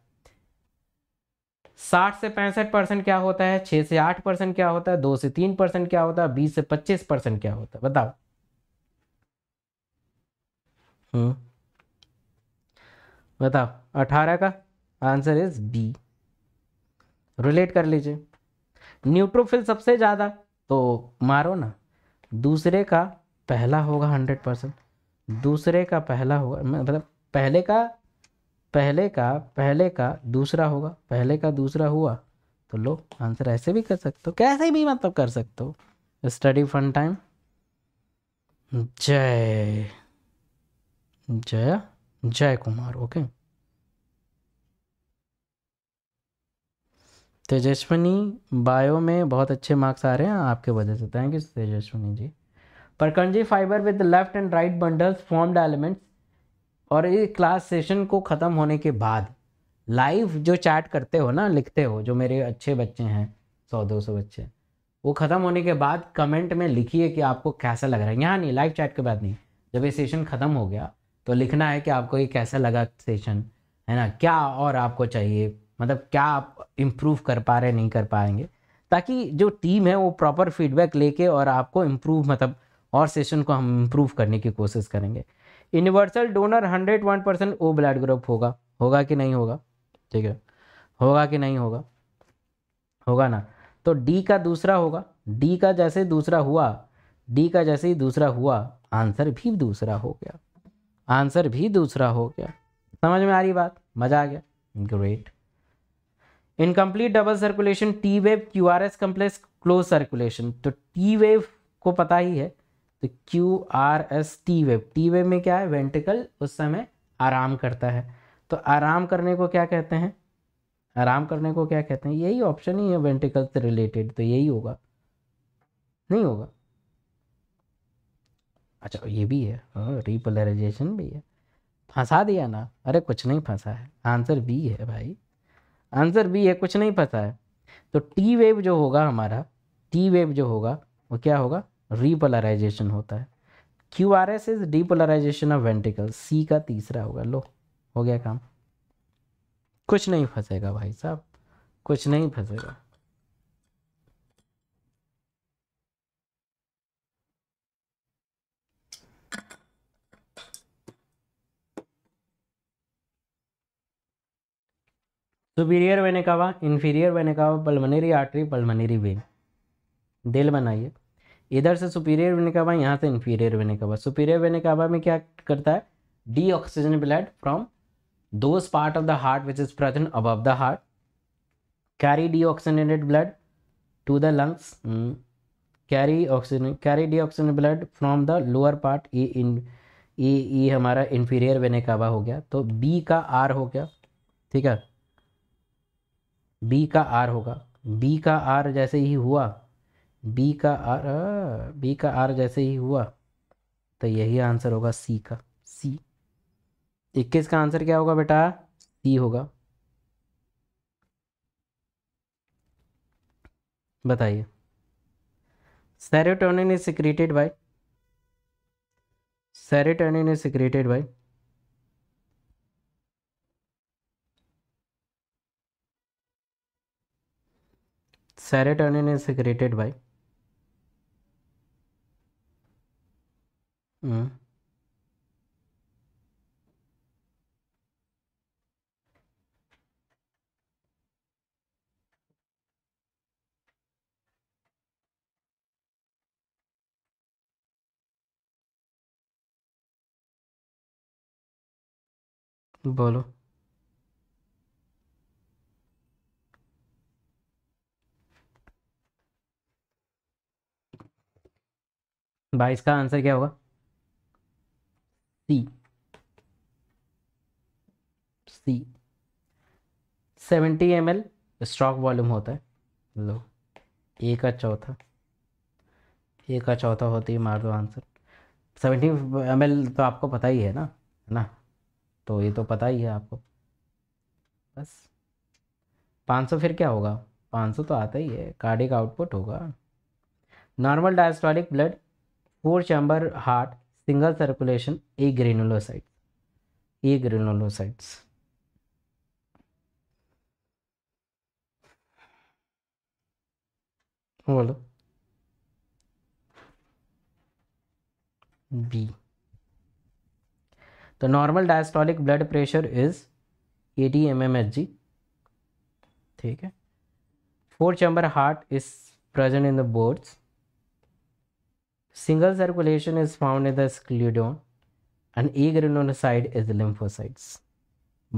साठ से पैंसठ परसेंट क्या होता है 6 से आठ परसेंट क्या होता है दो से तीन परसेंट क्या होता है बीस से पच्चीस परसेंट क्या होता है बताओ हम्म। बताओ अठारह का आंसर इज बी रिलेट कर लीजिए न्यूट्रोफिल सबसे ज़्यादा तो मारो ना दूसरे का पहला होगा हंड्रेड परसेंट दूसरे का पहला होगा मतलब पहले का पहले का पहले का दूसरा होगा पहले का दूसरा हुआ तो लो आंसर ऐसे भी कर सकते हो कैसे भी मतलब कर सकते हो स्टडी फन टाइम जय जय जय कुमार ओके तेजस्वनी बायो में बहुत अच्छे मार्क्स आ रहे हैं आपके वजह से thank you Tejaswini ji Purkinje fibre with left and right bundles formed elements और ये क्लास सेशन को ख़त्म होने के बाद लाइव जो चैट करते हो ना लिखते हो जो मेरे अच्छे बच्चे हैं सौ दो सौ बच्चे वो ख़त्म होने के बाद कमेंट में लिखिए कि आपको कैसा लग रहा है यहाँ नहीं लाइव चैट के बाद नहीं जब ये सेशन ख़त्म हो गया तो लिखना है कि आपको ये कैसा लगा सेशन है ना क्या और आपको चाहिए मतलब क्या आप इम्प्रूव कर पा रहे नहीं कर पाएंगे ताकि जो टीम है वो प्रॉपर फीडबैक लेके और आपको इम्प्रूव मतलब और सेशन को हम इम्प्रूव करने की कोशिश करेंगे universal donor hundred one percent O blood group होगा होगा कि नहीं होगा ठीक है होगा कि नहीं होगा होगा ना तो डी का दूसरा होगा डी का जैसे दूसरा हुआ डी का जैसे ही दूसरा हुआ आंसर भी दूसरा हो गया आंसर भी दूसरा हो गया समझ में आ रही बात मज़ा आ गया great incomplete double circulation T wave Q R S complex close circulation तो टी वेव को पता ही है तो Q R S T wave T wave में क्या है वेंटिकल उस समय आराम करता है तो आराम करने को क्या कहते हैं आराम करने को क्या कहते हैं यही ऑप्शन ही है वेंटिकल से रिलेटेड तो यही होगा नहीं होगा अच्छा ये भी है रिपोलराइजेशन हाँ, भी है फंसा दिया ना अरे कुछ नहीं फंसा है आंसर बी है भाई आंसर बी है कुछ नहीं फंसा है तो टी वेव जो होगा हमारा टी वेव जो होगा वो क्या होगा रीपोलराइजेशन होता है Q R S is depolarisation of ventricle C का तीसरा होगा लो हो गया काम कुछ नहीं फंसेगा भाई साहब कुछ नहीं फंसेगा सुपीरियर मैंने कहा इन्फीरियर कहा पलमनेरी आर्टरी पलमनेरी वेन दिल बनाइए इधर से सुपीरियर वेनिकाबा यहाँ से इन्फीरियर वेनिकाबा सुपीरियर वेनिकाबा में क्या करता है deoxygen blood from those part of the heart which is present above the heart deoxygenated blood to the lungs carry oxygen carry deoxygen blood from the lower part ये इन ये ये हमारा inferior वेनेकाबा हो गया तो B का are हो गया ठीक है बी का आर होगा बी का आर जैसे ही हुआ बी का आर आ, बी का आर जैसे ही हुआ तो यही आंसर होगा सी का सी इक्कीस का आंसर क्या होगा बेटा सी होगा बताइए serotonin is secreted by serotonin is secreted by serotonin is secreted by हाँ। बोलो। बाईस का आंसर क्या होगा? C. C. 70 M L stroke volume होता है लो ए का चौथा ए का चौथा होती है मार दो आंसर 70 एम एल तो आपको पता ही है ना है ना तो ये तो पता ही है आपको बस पाँच फिर क्या होगा पाँच तो आता ही है कार्डिक आउटपुट होगा normal diastolic blood four chamber heart single circulation A granulocytes A granulocytes बोलो बी तो normal diastolic blood pressure is eighty M M H G ठीक है four chamber heart is present in the birds Single circulation is found in the sclerodon and egranulocide is the lymphocytes.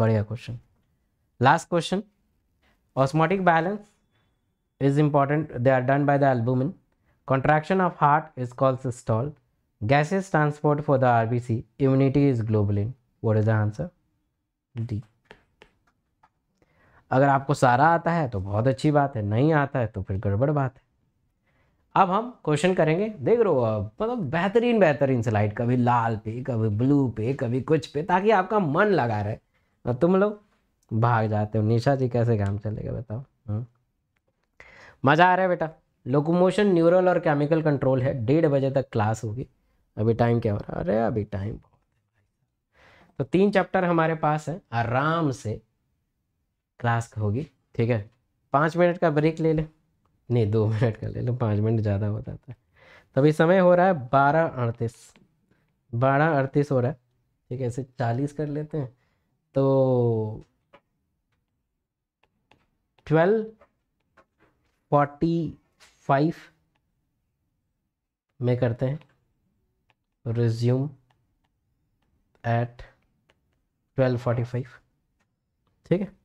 Badhiya question. Last question. Osmotic balance is important. They are done by the albumin. Contraction of heart is called systole. Gases transport for the RBC. Immunity is globulin. What is the answer? D. अगर आपको सारा आता है तो बहुत अच्छी बात है नहीं आता है तो फिर गड़बड़ बात है अब हम क्वेश्चन करेंगे देख रहे हो अब मतलब बेहतरीन बेहतरीन स्लाइड कभी लाल पे कभी ब्लू पे कभी कुछ पे ताकि आपका मन लगा रहे और तुम लोग भाग जाते हो निशा जी कैसे काम चलेगा बताओ हम्म। मज़ा आ रहा है बेटा लोकोमोशन न्यूरल और केमिकल कंट्रोल है डेढ़ बजे तक क्लास होगी अभी टाइम क्या हो रहा है अरे अभी टाइम तो तीन चैप्टर हमारे पास है आराम से क्लास होगी ठीक है पाँच मिनट का ब्रेक ले लें नहीं दो मिनट का ले लो पाँच मिनट ज़्यादा हो जाता है तो अभी समय हो रहा है बारह अड़तीस बारह अड़तीस हो रहा है ठीक है ऐसे चालीस कर लेते हैं तो ट्वेल्व फोर्टी फाइव में करते हैं resume at twelve forty five ठीक है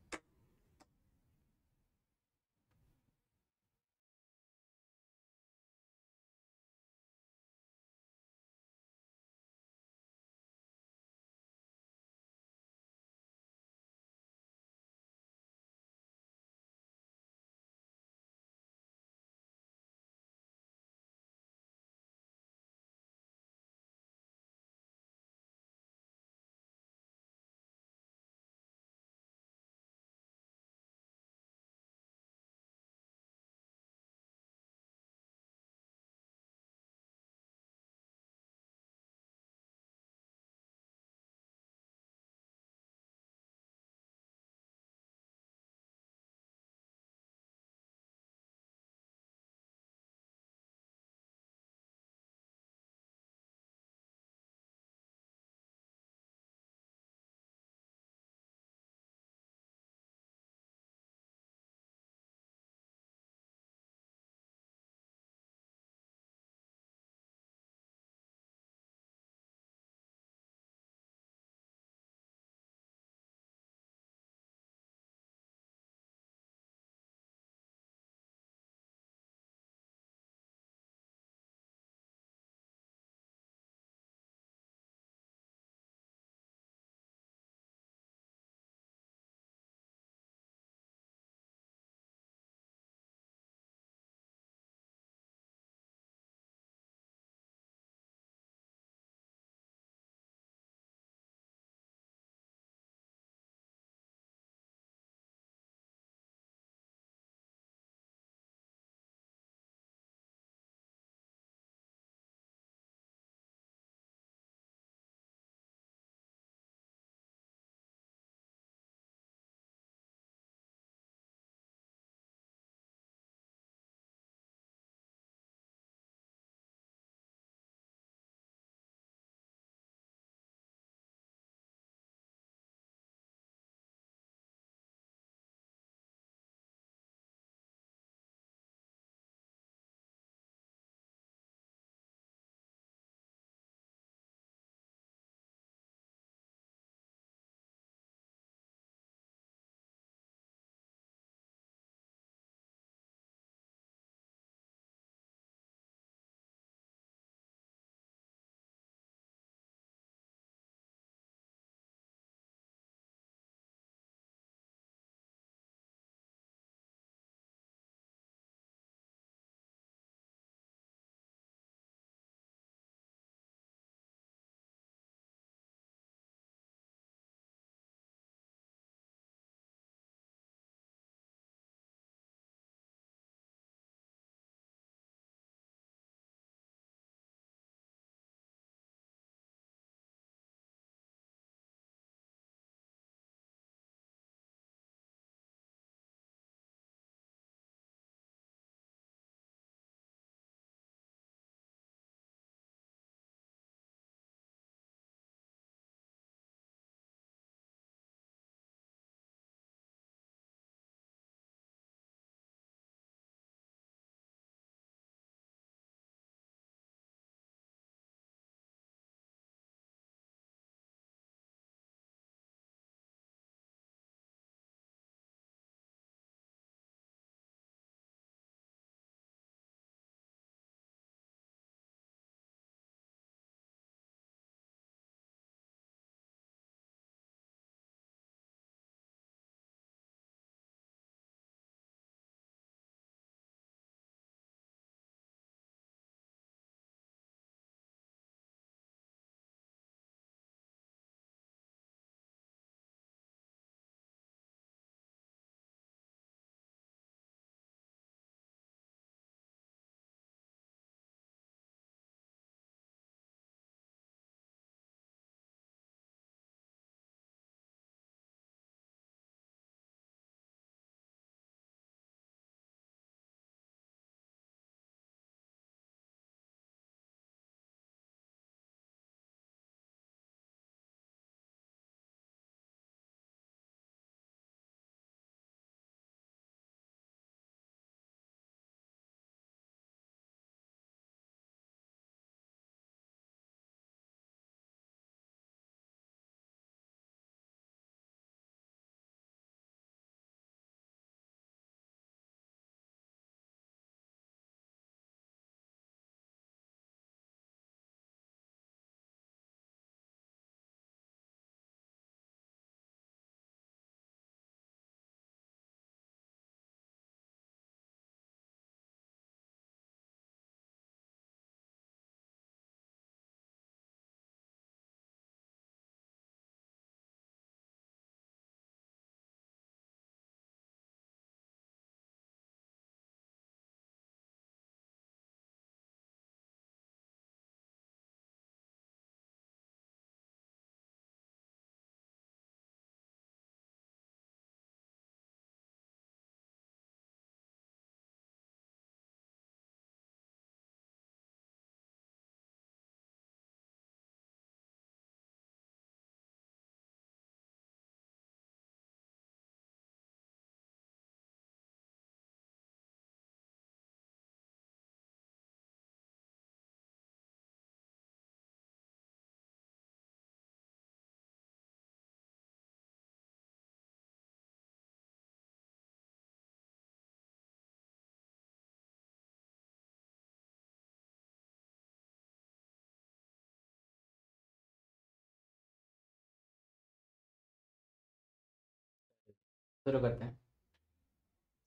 शुरू करते हैं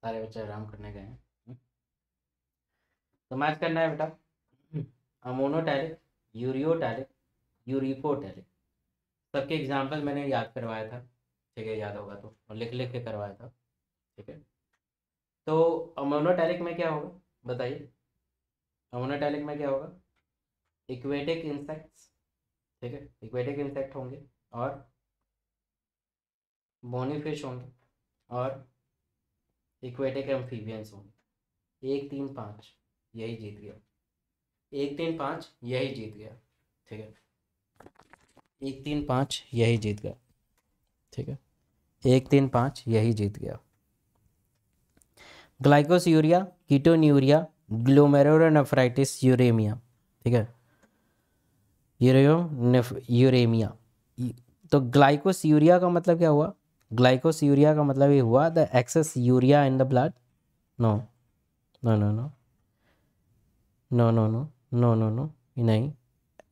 सारे बच्चे आराम करने गए हैं तो मैच करना है बेटा अमोनोटैलिक हम्म। यूरिको यूरिकोटैलिक सबके एग्जाम्पल मैंने याद करवाया था ठीक है याद होगा तो और लिख लिख के करवाया था ठीक है तो अमोनोटैलिक में क्या होगा बताइए अमोनोटैलिक में क्या होगा इक्वेटिक इंसेक्ट्स ठीक है इक्वेटिक इंसेक्ट होंगे और बोनी फिश होंगे और इक्वेटिक एम्फीबियंस होंगे एक तीन पाँच यही जीत गया एक तीन पाँच यही जीत गया ठीक है एक तीन पाँच यही जीत गया ठीक है एक तीन पाँच यही जीत गया glycosuria ketonuria glomerulonephritis uraemia ठीक है यूरियो यूरेमिया तो ग्लाइकोस यूरिया का मतलब क्या हुआ ग्लाइकोस यूरिया का मतलब ये हुआ the excess urea in the blood no no no no no no no no no no नहीं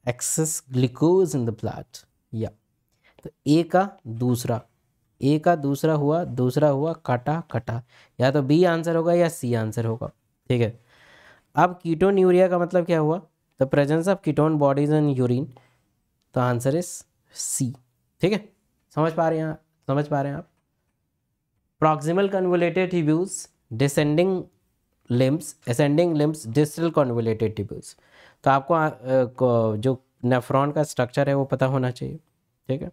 excess glucose in the blood या तो ए का दूसरा ए का दूसरा हुआ दूसरा हुआ कटा कटा या तो बी आंसर होगा या सी आंसर होगा ठीक है अब कीटोन यूरिया का मतलब क्या हुआ the presence of ketone bodies and urine तो आंसर इज सी ठीक है समझ पा रहे हैं आप समझ पा रहे हैं आप proximal convoluted tubules descending limbs ascending limbs distal convoluted tubules तो आपको जो नेफ्रॉन का स्ट्रक्चर है वो पता होना चाहिए ठीक है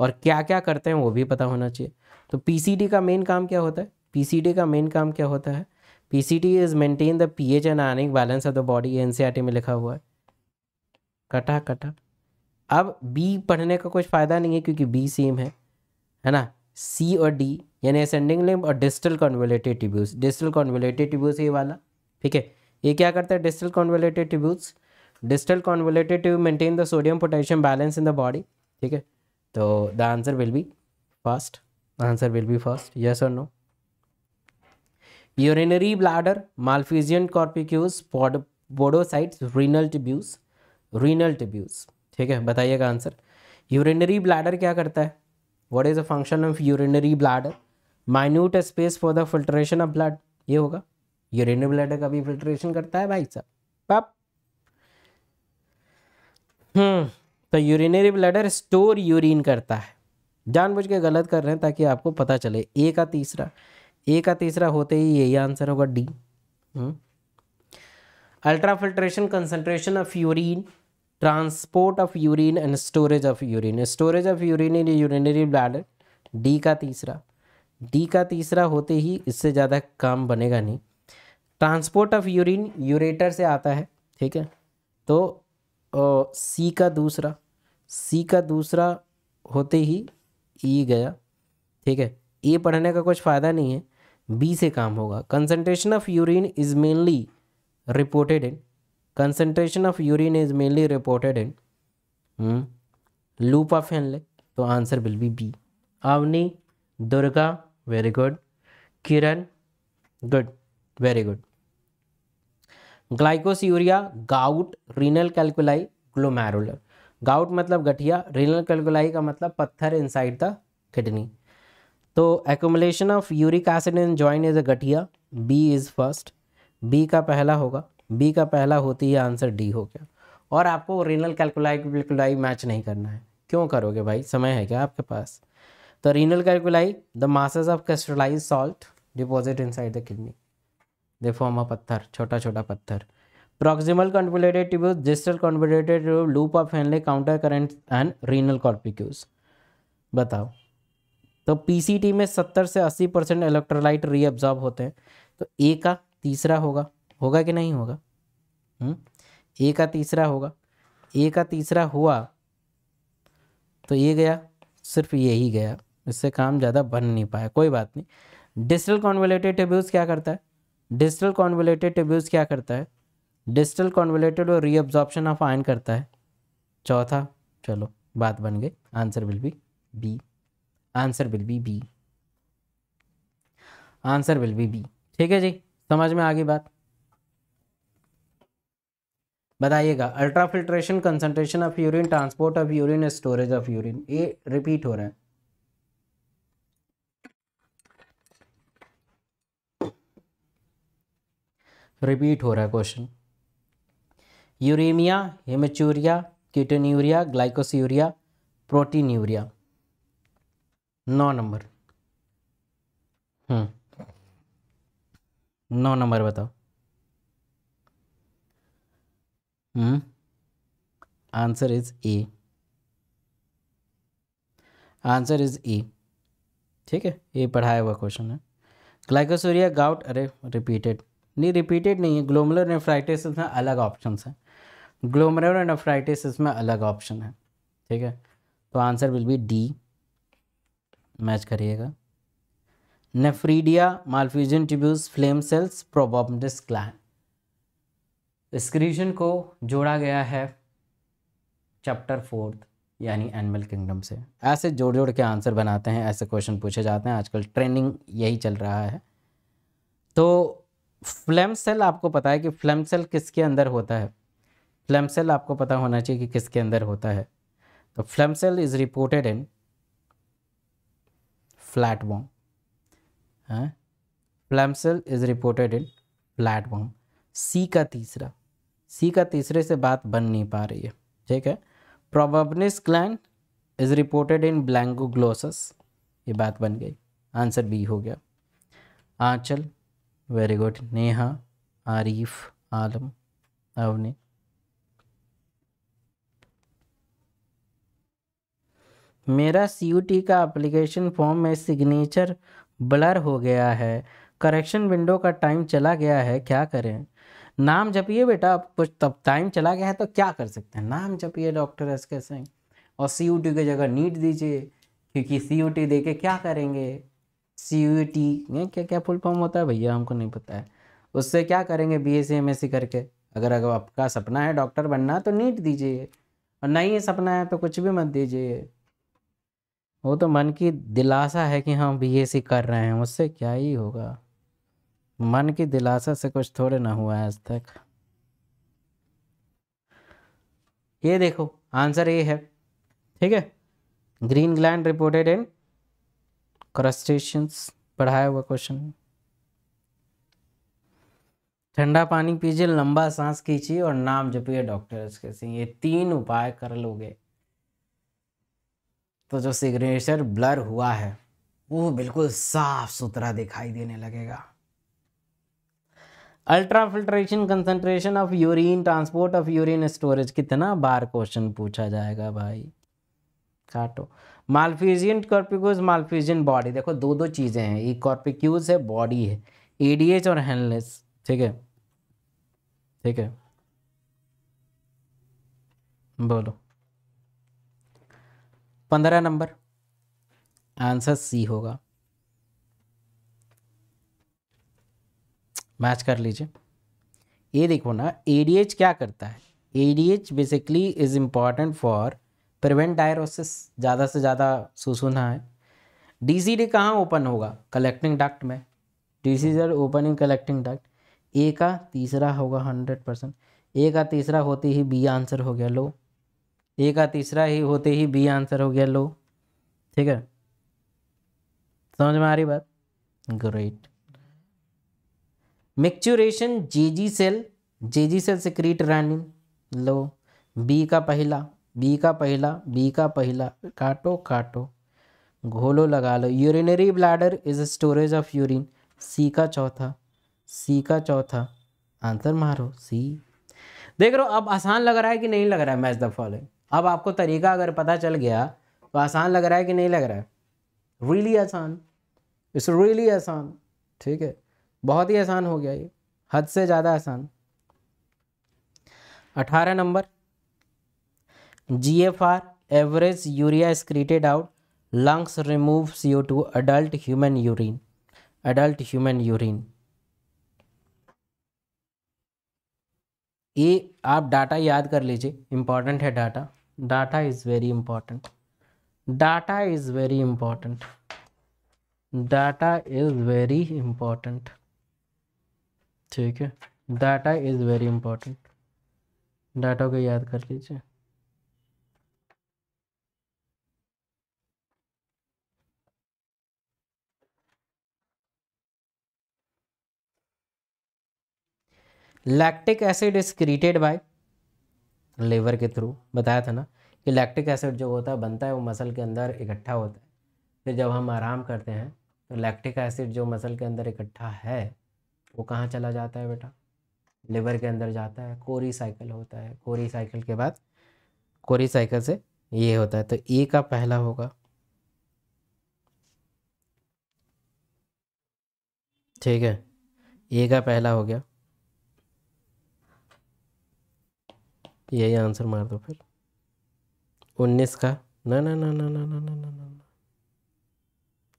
और क्या क्या करते हैं वो भी पता होना चाहिए तो पीसीडी का मेन काम क्या होता है पीसीडी का मेन काम क्या होता है PCT is maintain the pH and ionic balance of the body NCERT में लिखा हुआ है कटा कटा अब बी पढ़ने का कुछ फ़ायदा नहीं है क्योंकि बी सेम है है ना सी और डी यानी असेंडिंग लिम्ब और distal convoluted tubules distal convoluted tubules ये वाला ठीक है ये क्या करता है distal convoluted tubules distal convoluted tube maintain the sodium potassium balance in the body ठीक है तो the answer will be first answer will be first yes और no urinary bladder Malpighian corpuscles podocytes renal tubules renal tubules ठीक है बताइएगा answer urinary bladder क्या करता है what is the function of urinary bladder minute space for the filtration of blood ये होगा urinary bladder का भी फिल्ट्रेशन करता है भाई साहब पाप हम्म hmm. तो यूरिनरी ब्लैडर स्टोर यूरिन करता है जानबूझ के गलत कर रहे हैं ताकि आपको पता चले ए का तीसरा ए का तीसरा होते ही यही आंसर होगा D ultrafiltration concentration of urine transport of urine and storage of urine storage of urine in urinary bladder D का तीसरा डी का तीसरा होते ही इससे ज़्यादा काम बनेगा नहीं ट्रांसपोर्ट ऑफ यूरिन यूरेटर से आता है ठीक है तो सी का दूसरा सी का दूसरा होते ही ई गया ठीक है ए पढ़ने का कुछ फ़ायदा नहीं है बी से काम होगा concentration of urine is mainly reported in concentration of urine is mainly reported in loop of Henle तो answer will be B Avni Durga very good Kiran good very good glycosuria gout renal calculi glomerular gout मतलब गठिया renal calculi का मतलब पत्थर inside the kidney तो accumulation of uric acid in joint is a गठिया B is first B का पहला होगा बी का पहला होती है आंसर डी हो गया और आपको ओरिजिनल कैलकुलाई बिल्कुलाई मैच नहीं करना है क्यों करोगे भाई समय है क्या आपके पास तो renal calculi the masses of crystallise salt deposit side the kidney they form a पत्थर छोटा छोटा पत्थर proximal convoluted tubule distal convoluted tubule loop of henle counter current and renal corpicles बताओ तो पीसीटी में 70 से 80 परसेंट इलेक्ट्रोलाइट रीअब्जॉर्ब होते हैं तो ए का तीसरा होगा होगा कि नहीं होगा हुँ? हम्म? ए का तीसरा होगा ए का तीसरा हुआ तो ये गया सिर्फ ये ही गया इससे काम ज़्यादा बन नहीं पाया कोई बात नहीं डिजिटल कॉन्वलेटेड टेब्यूज क्या करता है डिजिटल कॉन्वलेटेड टेब्यूज क्या करता है डिजिटल कॉन्वलेटेड और रीअब्जॉर्प्शन ऑफ आयन करता है चौथा चलो बात बन गई answer will be B answer will be B answer will be B ठीक है जी समझ में आ गई बात बताइएगा ultrafiltration concentration of urine transport of urine storage of urine ये रिपीट हो रहा है रिपीट हो रहा है question uraemia haematuria urea proteinuria नौ नंबर हम्म नौ नंबर बताओ Hmm? Answer is A. Answer is E ठीक है ये पढ़ाया हुआ क्वेश्चन है ग्लाइकोसोरिया गाउट अरे रिपीटेड नहीं रिपीटेड नहीं है ग्लोमलर नेफ्राइटिस इसमें अलग ऑप्शन है ग्लोमुलर नेफ्राइटिस इसमें अलग ऑप्शन है ठीक है तो answer will be D match करिएगा nephridia Malpighian tubules flame cells proboscis gland स्क्रीजन को जोड़ा गया है चैप्टर फोर्थ यानी एनिमल किंगडम से ऐसे जोड़ जोड़ के आंसर बनाते हैं ऐसे क्वेश्चन पूछे जाते हैं आजकल ट्रेंडिंग यही चल रहा है तो फ्लेम सेल आपको पता है कि फ्लेम सेल किसके अंदर होता है फ्लेम सेल आपको पता होना चाहिए कि किसके अंदर होता है तो flame cell is reported in flatworm flame cell is reported in flatworm C का तीसरा सी का तीसरे से बात बन नहीं पा रही है ठीक है proboscis gland is reported in balanoglossus ये बात बन गई आंसर बी हो गया आंचल वेरी गुड नेहा आरिफ आलम अवनि मेरा सी का एप्लीकेशन फॉर्म में सिग्नेचर ब्लर हो गया है करेक्शन विंडो का टाइम चला गया है क्या करें नाम जपिए बेटा कुछ तब टाइम चला गया है तो क्या कर सकते हैं नाम जपिए डॉक्टर एस के सिंह और सी यू टी की जगह नीट दीजिए क्योंकि सी यू टी दे के क्या करेंगे सी यू टी क्या क्या फुल फॉर्म होता है भैया हमको नहीं पता है उससे क्या करेंगे B S C M S C करके अगर अगर आपका सपना है डॉक्टर बनना तो नीट दीजिए और नहीं सपना है तो कुछ भी मत दीजिए वो तो मन की दिलासा है कि हम बी एस सी कर रहे हैं उससे क्या ही होगा मन की दिलासा से कुछ थोड़े ना हुआ है आज तक ये देखो आंसर ये है ठीक है green gland reported in crustaceans पढ़ाया हुआ क्वेश्चन ठंडा पानी पीजिए लंबा सांस खींचिए और नाम जपिए डॉक्टर एस सिंह ये तीन उपाय कर लोगे तो जो सिग्नेचर ब्लर हुआ है वो बिल्कुल साफ सुथरा दिखाई देने लगेगा ultrafiltration concentration of urine transport of urine storage कितना बार क्वेश्चन पूछा जाएगा भाई काटो मालफ्यूजियन कॉर्पिक्यूज मालफ्यूजियन बॉडी देखो दो दो चीज़ें हैं एक कॉर्पिक्यूज है बॉडी है एडीएच और हैंडलेस ठीक है ठीक है बोलो पंद्रह नंबर आंसर सी होगा मैच कर लीजिए ये देखो ना ए क्या करता है A basically is important for prevent diuresis ज़्यादा से ज़्यादा सुसुना है डी सी डी कहाँ ओपन होगा कलेक्टिंग डक्ट में D C open in collecting duct A का तीसरा होगा हंड्रेड परसेंट ए का तीसरा होते ही बी आंसर हो गया लो ए का तीसरा ही होते ही बी आंसर हो गया लो ठीक है समझ में आ रही बात great micturition J G cell J G cell secrete renin लो बी का पहला बी का पहला बी का पहला काटो काटो घोलो लगा लो urinary bladder is storage of urine C का चौथा सी का चौथा आंसर मारो सी देख रहे हो अब आसान लग रहा है कि नहीं लग रहा है मैच द फॉलोइंग अब आपको तरीका अगर पता चल गया तो आसान लग रहा है कि नहीं लग रहा है रियली आसान इट्स रियली आसान ठीक है बहुत ही आसान हो गया ये हद से ज़्यादा आसान अठारह number G F R average urea excreted out lungs remove C O two adult human urine adult human urine ये आप डाटा याद कर लीजिए इम्पॉर्टेंट है data data is very important data is very important data is very important ठीक है data is very important data को याद कर लीजिए lactic acid is created by liver के थ्रू बताया था ना कि लैक्टिक एसिड जो होता है बनता है वो मसल के अंदर इकट्ठा होता है फिर जब हम आराम करते हैं तो लैक्टिक एसिड जो मसल के अंदर इकट्ठा है वो कहाँ चला जाता है बेटा लिवर के अंदर जाता है कोरी साइकिल होता है कोरी साइकिल के बाद कोरी साइकिल से ये होता है तो ए का पहला होगा ठीक है ए का पहला हो गया यही आंसर मार दो फिर उन्नीस का ना ना ना ना ना ना ना ना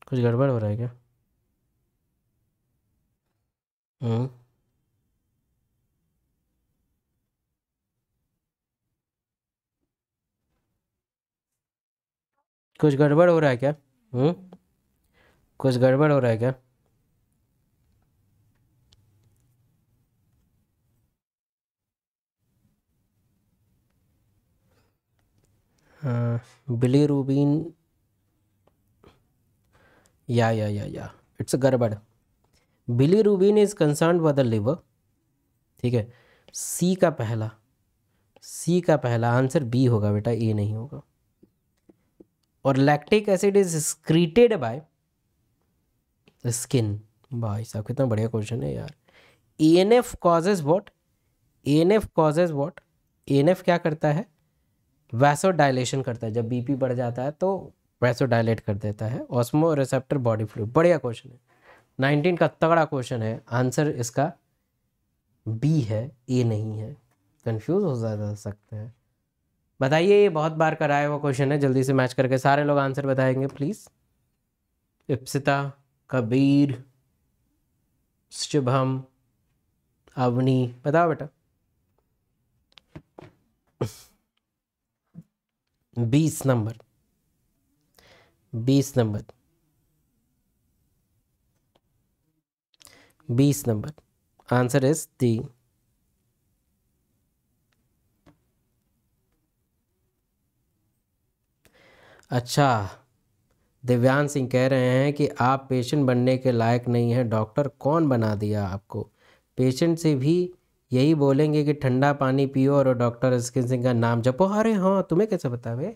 कुछ गड़बड़ हो रहा है क्या हाँ। कुछ गड़बड़ हो रहा है क्या हम्म कुछ गड़बड़ हो रहा है क्या हाँ, बिली रूबीन या या या या इट्स गड़बड़ bilirubin is concern with the liver ठीक है सी का पहला सी का पहला आंसर बी होगा बेटा ए नहीं होगा और lactic acid is excreted by skin भाई साहब कितना बढ़िया क्वेश्चन है यार A N F causes what A N F causes what A N F क्या करता है वैसो डायलेशन करता है जब बीपी बढ़ जाता है तो वैसो डायलेट कर देता है ऑस्मो रिसेप्टर बॉडी फ्लू बढ़िया क्वेश्चन है 19 का तगड़ा क्वेश्चन है आंसर इसका बी है ए नहीं है कंफ्यूज हो जा सकते हैं बताइए ये बहुत बार कराया हुआ क्वेश्चन है जल्दी से मैच करके सारे लोग आंसर बताएंगे प्लीज़ इप्सिता कबीर शुभम अवनी बताओ बेटा बीस नंबर बीस नंबर बीस नंबर आंसर इज दी अच्छा दिव्यांग सिंह कह रहे हैं कि आप पेशेंट बनने के लायक नहीं हैं डॉक्टर कौन बना दिया आपको पेशेंट से भी यही बोलेंगे कि ठंडा पानी पियो और डॉक्टर स्किन सिंह का नाम जपो अरे हाँ तुम्हें कैसे बता भे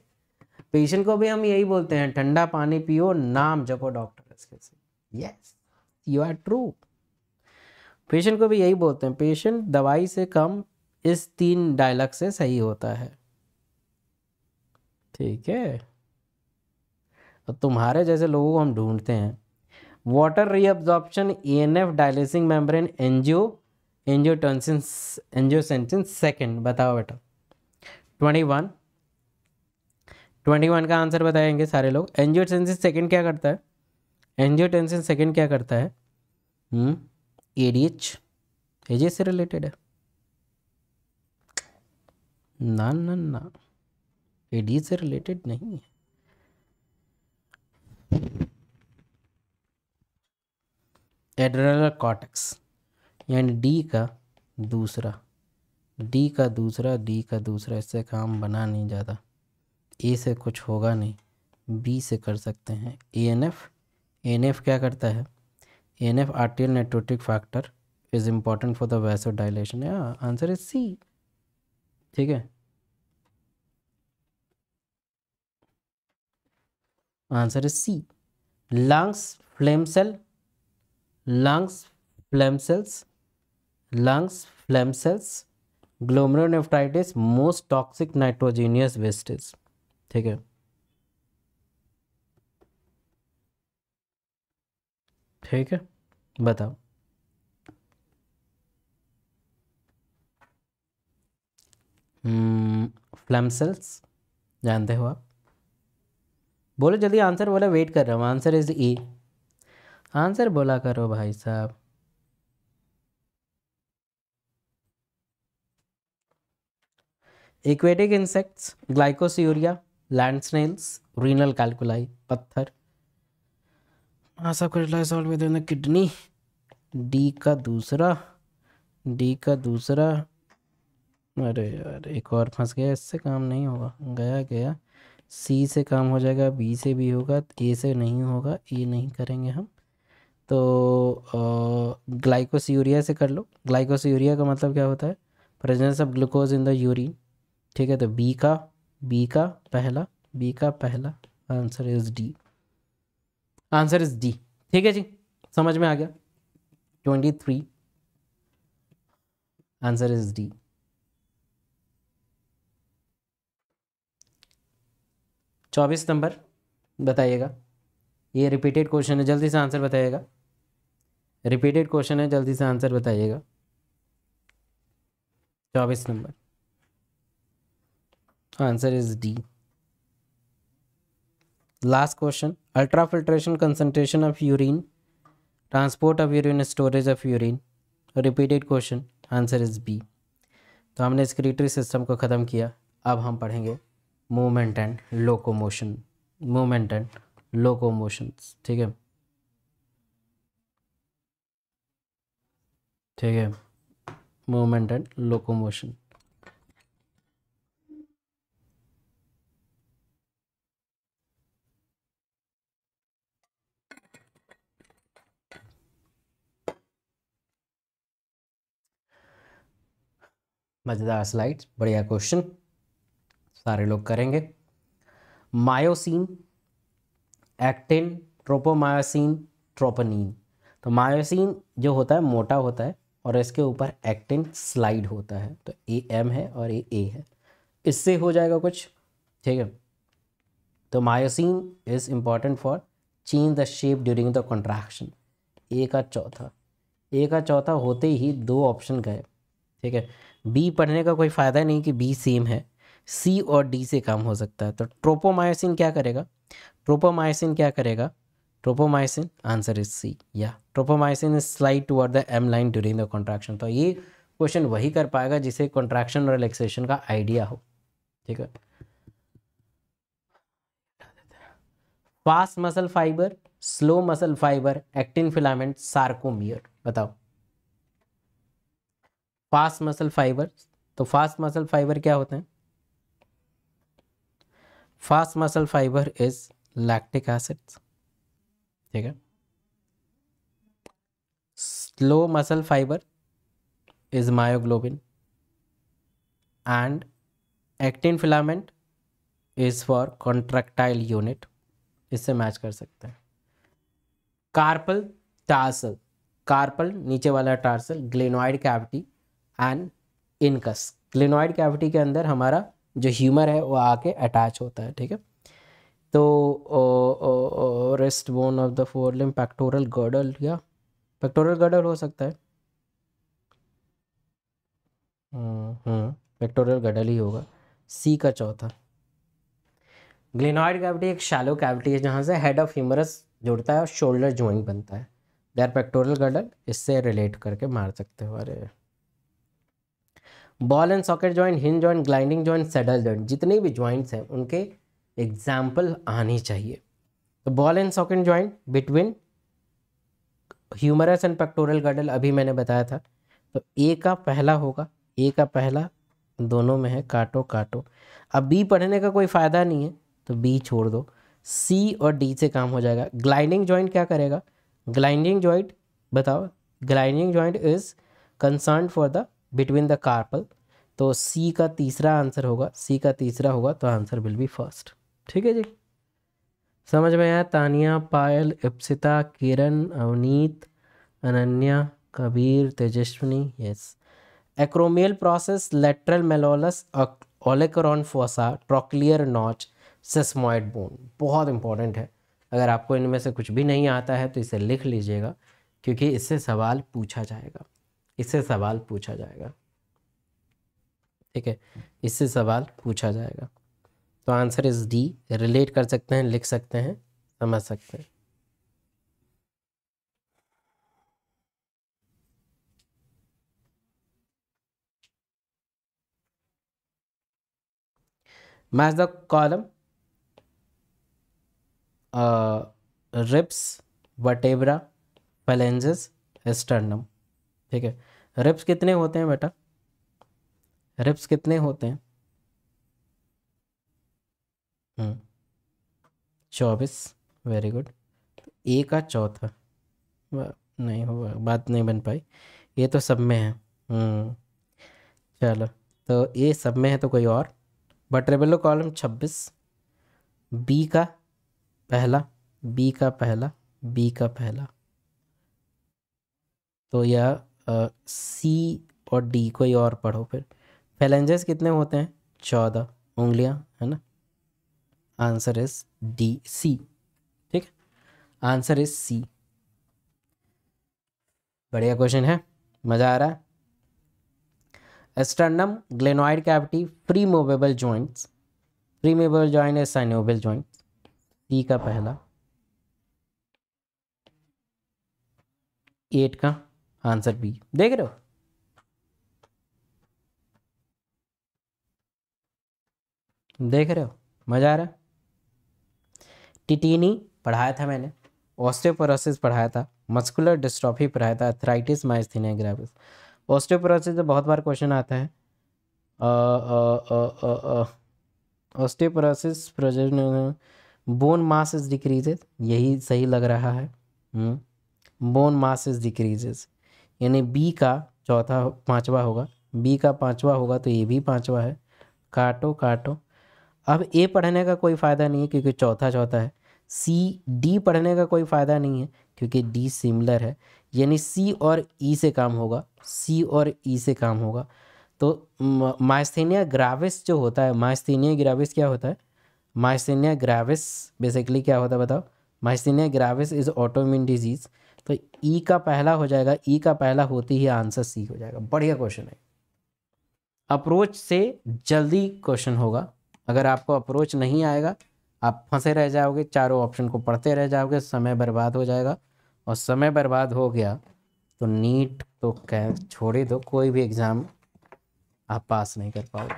पेशेंट को भी हम यही बोलते हैं ठंडा पानी पियो नाम जपो doctor skin Singh yes you are true patient को भी यही बोलते हैं पेशेंट दवाई से कम इस तीन डायलॉग से सही होता है ठीक है तो तुम्हारे जैसे लोगों को हम ढूंढते हैं water reabsorption E N F dialysing membrane angio angiotensin angiotensin second बताओ बेटा ट्वेंटी वन ट्वेंटी वन का आंसर बताएंगे सारे लोग एनजियोटेंसिन सेकेंड क्या करता है एनजियोटेंसिन सेकेंड क्या करता है हुँ? हम्म? ए डी एच एजे से रिलेटेड है ना ना ना ए डी से रिलेटेड नहीं है एड्रेनल कॉटक्स यानी डी का दूसरा डी का दूसरा डी का दूसरा इससे काम बना नहीं ज़्यादा ए से कुछ होगा नहीं बी से कर सकते हैं A N F N F क्या करता है N F R T L natriuretic factor is important for the vasodilation या आंसर इज सी ठीक है answer is C lungs flame cell lungs flame cells lungs flame cells glomerulonephritis most toxic nitrogenous wastage ठीक है ठीक है बताओ flame हम्म, sales जानते हो आप बोलो जल्दी आंसर बोला वेट कर रहा हूँ आंसर इज़ ई आंसर बोला करो भाई साहब aquatic insects glycosuria land snails renal calculi पत्थर हाँ of crystal is solved within the kidney का दूसरा डी का दूसरा अरे यार एक और फंस गया इससे काम नहीं होगा गया गया सी से काम हो जाएगा बी से भी होगा ए से नहीं होगा ए नहीं करेंगे हम तो यूरिया से कर लो यूरिया का मतलब क्या होता है presence of glucose in the urine ठीक है तो बी का बी का पहला बी का पहला answer is D answer is D ठीक है जी समझ में आ गया twenty three answer is D चौबीस नंबर बताइएगा ये रिपीटेड क्वेश्चन है जल्दी से आंसर बताइएगा रिपीटेड क्वेश्चन है जल्दी से आंसर बताइएगा चौबीस number answer is D last question ultrafiltration concentration of urine transport of urine storage of urine repeated question answer is B तो हमने स्क्रीटरी सिस्टम को ख़त्म किया अब हम पढ़ेंगे movement and locomotion movement and locomotion ठीक है ठीक है मूवमेंट एंड लोकोमोशन मज़ेदार स्लाइड बढ़िया क्वेश्चन सारे लोग करेंगे मायोसिन एक्टिन ट्रोपोमायोसिन ट्रोपनिन तो मायोसिन जो होता है मोटा होता है और इसके ऊपर एक्टिन स्लाइड होता है तो ए एम है और ए ए है इससे हो जाएगा कुछ ठीक है तो myosin is important for change the shape during the contraction A का चौथा ए का चौथा होते ही दो ऑप्शन गए ठीक है बी पढ़ने का कोई फ़ायदा नहीं कि बी सेम है सी और डी से काम हो सकता है तो ट्रोपोमायोसिन क्या करेगा ट्रोपोमायोसिन क्या करेगा ट्रोपोमायोसिन आंसर इज सी या tropomyosin is slide toward the M line during the contraction तो ये क्वेश्चन वही कर पाएगा जिसे कॉन्ट्रैक्शन और रिलैक्सेशन का आइडिया हो ठीक है fast muscle fibre slow muscle fibre actin filament sarcomere बताओ फास्ट मसल फाइबर तो फास्ट मसल फाइबर क्या होते हैं fast muscle fibre is lactic acid ठीक है slow muscle fibre is myoglobin and actin filament is for contractile unit इससे match कर सकते हैं कार्पल टार्सल कार्पल नीचे वाला tarsal glenoid cavity and incus glenoid cavity के अंदर हमारा जो ह्यूमर है वो आके अटैच होता है ठीक है तो rest bone of the forelimb pectoral girdle या पेक्टोरल गर्डल हो सकता है हम्म, हम्म, पेक्टोरल गर्डल ही होगा सी का चौथा ग्लिनॉइड कैविटी एक शैलो कैविटी है जहाँ से हेड ऑफ ह्यूमरस जुड़ता है और शोल्डर ज्वाइंट बनता है देर पेक्टोरल गर्डल इससे रिलेट करके मार सकते हो अरे ball and socket joint hinge joint gliding joint saddle joint जितने भी ज्वाइंट्स हैं उनके एग्जाम्पल आनी चाहिए तो ball and socket joint between humerus and pectoral girdle अभी मैंने बताया था तो ए का पहला होगा ए का पहला दोनों में है काटो काटो अब बी पढ़ने का कोई फ़ायदा नहीं है तो बी छोड़ दो सी और डी से काम हो जाएगा ग्लाइंडिंग ज्वाइंट क्या करेगा ग्लाइंडिंग ज्वाइंट बताओ gliding joint is concern for the between the carpal तो सी का तीसरा आंसर होगा सी का तीसरा होगा तो आंसर विल बी फर्स्ट ठीक है जी समझ में आया Tania Payal Ipsita Kiran Avneet Ananya Kabir Tejaswini yes acromial process lateral malleolus olecranon fossa trochlear notch sesamoid bone बहुत इंपॉर्टेंट है अगर आपको इनमें से कुछ भी नहीं आता है तो इसे लिख लीजिएगा क्योंकि इससे सवाल पूछा जाएगा इससे सवाल पूछा जाएगा ठीक है इससे सवाल पूछा जाएगा तो आंसर इज डी रिलेट कर सकते हैं लिख सकते हैं समझ सकते हैं match the column ribs vertebra phalanges sternum ठीक है रिप्स कितने होते हैं बेटा रिप्स कितने होते हैं हम्म। चौबीस वेरी गुड ए का चौथा नहीं हुआ बात नहीं बन पाई ये तो सब में है हम्म। चलो तो ए सब में है तो कोई और बट रेबेलो कॉलम छब्बीस बी का पहला बी का पहला बी का पहला तो यह सी और डी कोई और पढ़ो फिर फैलेंजेस कितने होते हैं चौदह उंगलियां है ना आंसर इज डी सी ठीक है आंसर इज सी बढ़िया क्वेश्चन है मज़ा आ रहा है sternum glenoid cavity free movable joints free movable joint है साइनोबल ज्वाइंट सी का पहला एट का आंसर बी देख रहे हो देख रहे हो मज़ा आ रहा है टिटीनी पढ़ाया था मैंने ऑस्टियोपोरोसिस पढ़ाया था मस्कुलर डिस्ट्रॉफी पढ़ाया था अथराइटिस माइस्थीनिया ग्रेविस ऑस्टियोपोरोसिस तो बहुत बार क्वेश्चन आता है osteoporosis bone mass is decreases यही सही लग रहा है hmm, bone mass is decreases यानी बी का चौथा पाँचवा होगा बी का पाँचवा होगा तो ये भी पाँचवा है काटो काटो अब ए पढ़ने का कोई फ़ायदा नहीं है क्योंकि चौथा चौथा है सी डी पढ़ने का कोई फ़ायदा नहीं है क्योंकि डी सिमिलर है यानी सी और ई e से काम होगा सी और ई e से काम होगा तो माइस्थेनिया ग्राविस जो होता है माइस्थेनिया ग्राविस क्या होता है माइस्थेनिया ग्राविस बेसिकली क्या होता है बताओ myasthenia gravis is autoimmune disease तो ई e का पहला हो जाएगा ई e का पहला होती ही आंसर सी हो जाएगा बढ़िया क्वेश्चन है अप्रोच से जल्दी क्वेश्चन होगा अगर आपको अप्रोच नहीं आएगा आप फंसे रह जाओगे चारों ऑप्शन को पढ़ते रह जाओगे समय बर्बाद हो जाएगा और समय बर्बाद हो गया तो नीट तो कह छोड़े दो कोई भी एग्ज़ाम आप पास नहीं कर पाओगे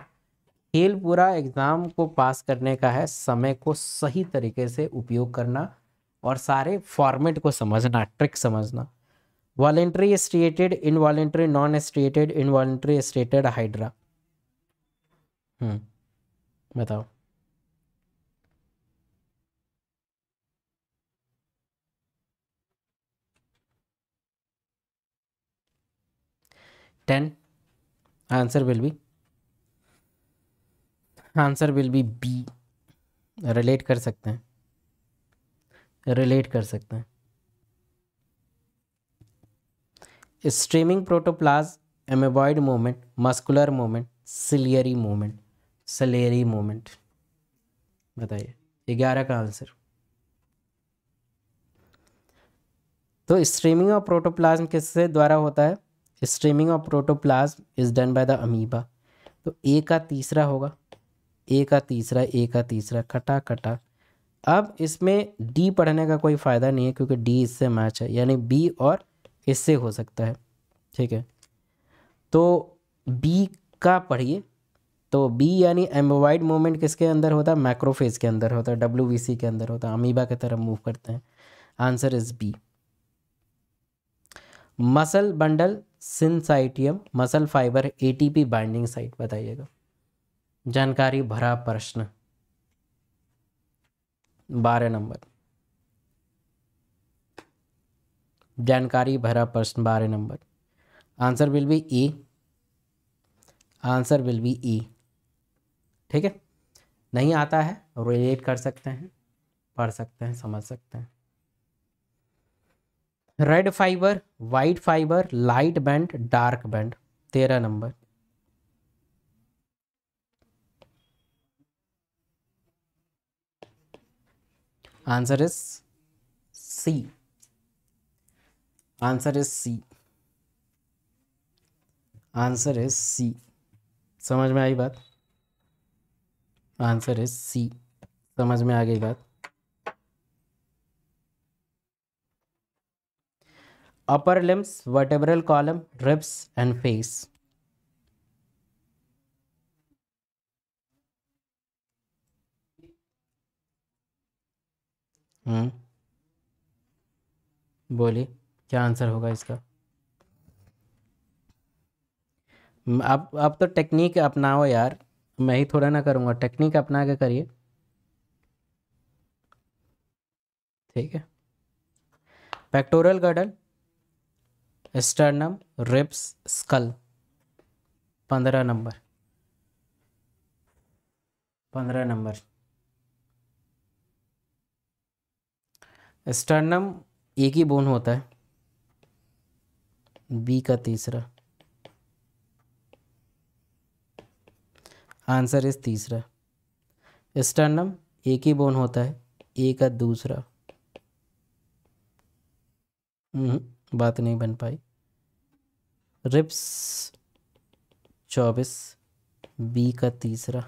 खेल पूरा एग्ज़ाम को पास करने का है समय को सही तरीके से उपयोग करना और सारे फॉर्मेट को समझना ट्रिक समझना voluntary in involuntary non striated involuntary striated hydra hmm बताओ ten answer will be answer will be B relate कर सकते हैं रिलेट कर सकते हैं streaming protoplasm amoeboid movement muscular movement ciliary movement ciliary movement बताइए ग्यारह का आंसर तो स्ट्रीमिंग ऑफ प्रोटोप्लाज्म किससे द्वारा होता है streaming of protoplasm is done by the amoeba तो ए का तीसरा होगा ए का तीसरा ए का तीसरा कटा कटा अब इसमें डी पढ़ने का कोई फ़ायदा नहीं है क्योंकि डी इससे मैच है यानी बी और इससे हो सकता है ठीक है तो बी का पढ़िए तो बी यानी एम्बोवाइड मूवमेंट किसके अंदर होता है मैक्रोफेज के अंदर होता है डब्ल्यू के अंदर होता है अमीबा की तरह मूव करते हैं answer is B muscle bundle syncytium muscle fibre ATP binding site बताइएगा जानकारी भरा प्रश्न बारह नंबर जानकारी भरा प्रश्न बारह number answer will be E answer will be E ठीक है नहीं आता है रिलेट कर सकते हैं पढ़ सकते हैं समझ सकते हैं red fibre white fibre light band dark band तेरह number answer is C answer is C answer is C समझ में आई बात आंसर इज सी समझ में आ गई बात upper limbs vertebral column ribs and face hmm. बोलिए क्या आंसर होगा इसका आप आप तो टेक्निक अपनाओ यार मैं ही थोड़ा ना करूँगा टेक्निक अपना के करिए ठीक है pectoral girdle sternum ribs skull पंद्रह नंबर पंद्रह नंबर स्टर्नम एक ही बोन होता है बी का तीसरा आंसर इस तीसरा स्टर्नम एक ही बोन होता है ए का दूसरा हम्म, बात नहीं बन पाई रिप्स चौबीस बी का तीसरा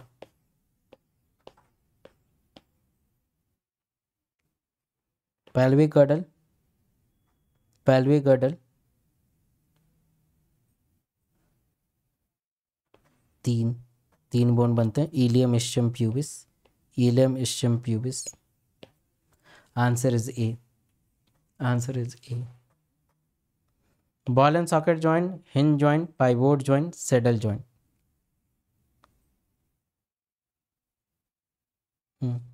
पैलवी गर्डल पैलवी गर्डल तीन तीन बोन बनते हैं ilium ischium pubis ilium ischium pubis answer is A answer is A ball and socket joint hinge joint pivot joint saddle joint hmm.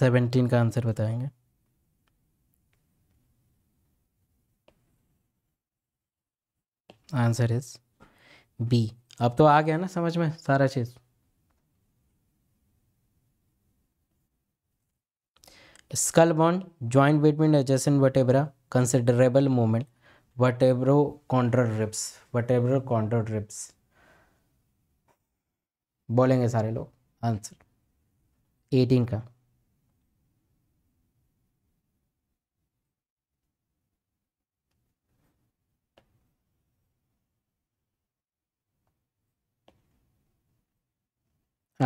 Seventeen का आंसर बताएंगे आंसर इज बी अब तो आ गया ना समझ में सारा चीज़ skull bone joint between vert vertebra considerable movement vertebrochondral ribs vertebrochondral ribs बोलेंगे सारे लोग आंसर एटीन का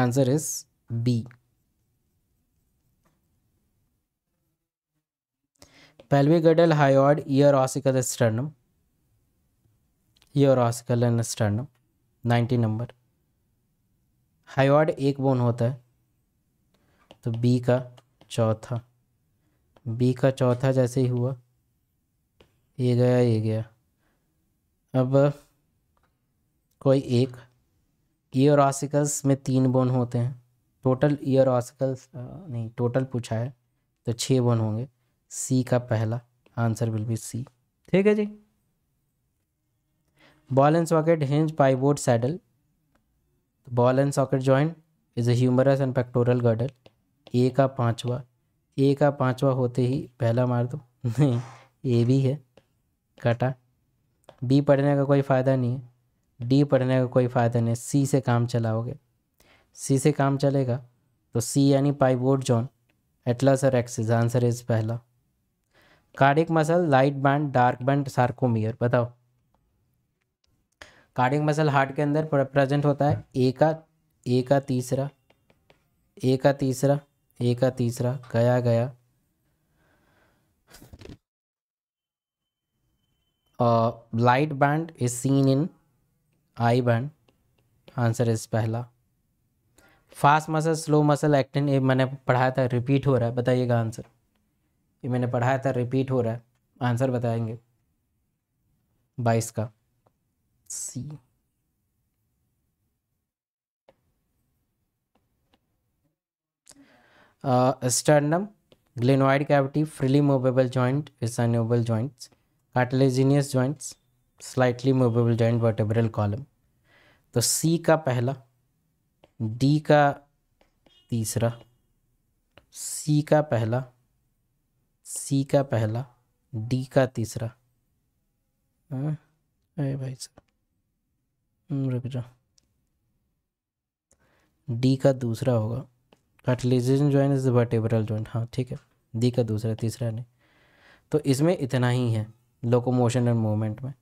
answer is B pelvic girdle hyoid year ossicle sternum ear ossicle and sternum ninety number hyoid एक bone होता है तो B का चौथा बी का चौथा जैसे ही हुआ ये गया ये गया अब कोई एक ईयर ऑसिकल्स में तीन बोन होते हैं टोटल ईयर ऑसिकल्स नहीं टोटल पूछा है तो छः बोन होंगे सी का पहला आंसर विल बी सी ठीक है जी ball and socket hinge pivot saddle ball and socket joint is A humerus and pectoral girdle A का पांचवा ए का पांचवा होते ही पहला मार दो नहीं ए भी है काटा बी पढ़ने का कोई फ़ायदा नहीं है डी पढ़ने का कोई फ़ायदा नहीं सी से काम चलाओगे सी से काम चलेगा तो सी यानी पाइवोट जोन एटलस और एक्सिस आंसर इज पहला cardiac muscle light band dark band sarcomere बताओ कार्डिक मसल हार्ट के अंदर प्रेजेंट होता है ए का ए का तीसरा ए का तीसरा ए का तीसरा गया गया light band is seen in I band answer is पहला fast muscle slow muscle actin ये मैंने पढ़ाया था रिपीट हो रहा है बताइएगा आंसर ये मैंने पढ़ाया था रिपीट हो रहा है आंसर बताएंगे बाईस का C sternum glenoid cavity freely movable joint is unable joints cartilaginous joints slightly movable joint vertebral column तो सी का पहला डी का तीसरा सी का पहला सी का पहला डी का तीसरा हाँ, अरे भाई साहब रुक जाओ डी का दूसरा होगा cartilaginous joint is vertebral joint हाँ ठीक है डी का दूसरा तीसरा नहीं तो इसमें इतना ही है लोकोमोशन एंड मूवमेंट में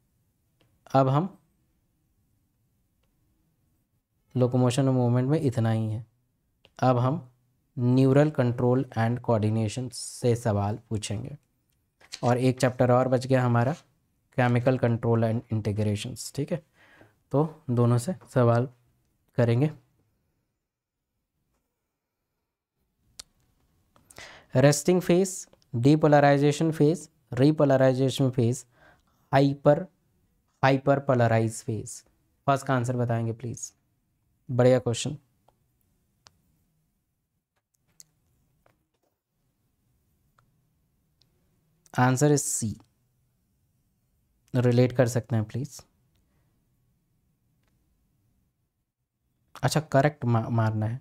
अब हम लोकोमोशन और मूवमेंट में इतना ही है अब हम न्यूरल कंट्रोल एंड कोऑर्डिनेशन से सवाल पूछेंगे और एक चैप्टर और बच गया हमारा केमिकल कंट्रोल एंड इंटीग्रेशंस ठीक है तो दोनों से सवाल करेंगे resting phase depolarisation phase repolarisation phase hyper hyperpolarise phase first का आंसर बताएंगे प्लीज बढ़िया question answer is C relate कर सकते हैं प्लीज अच्छा करेक्ट मा, मारना है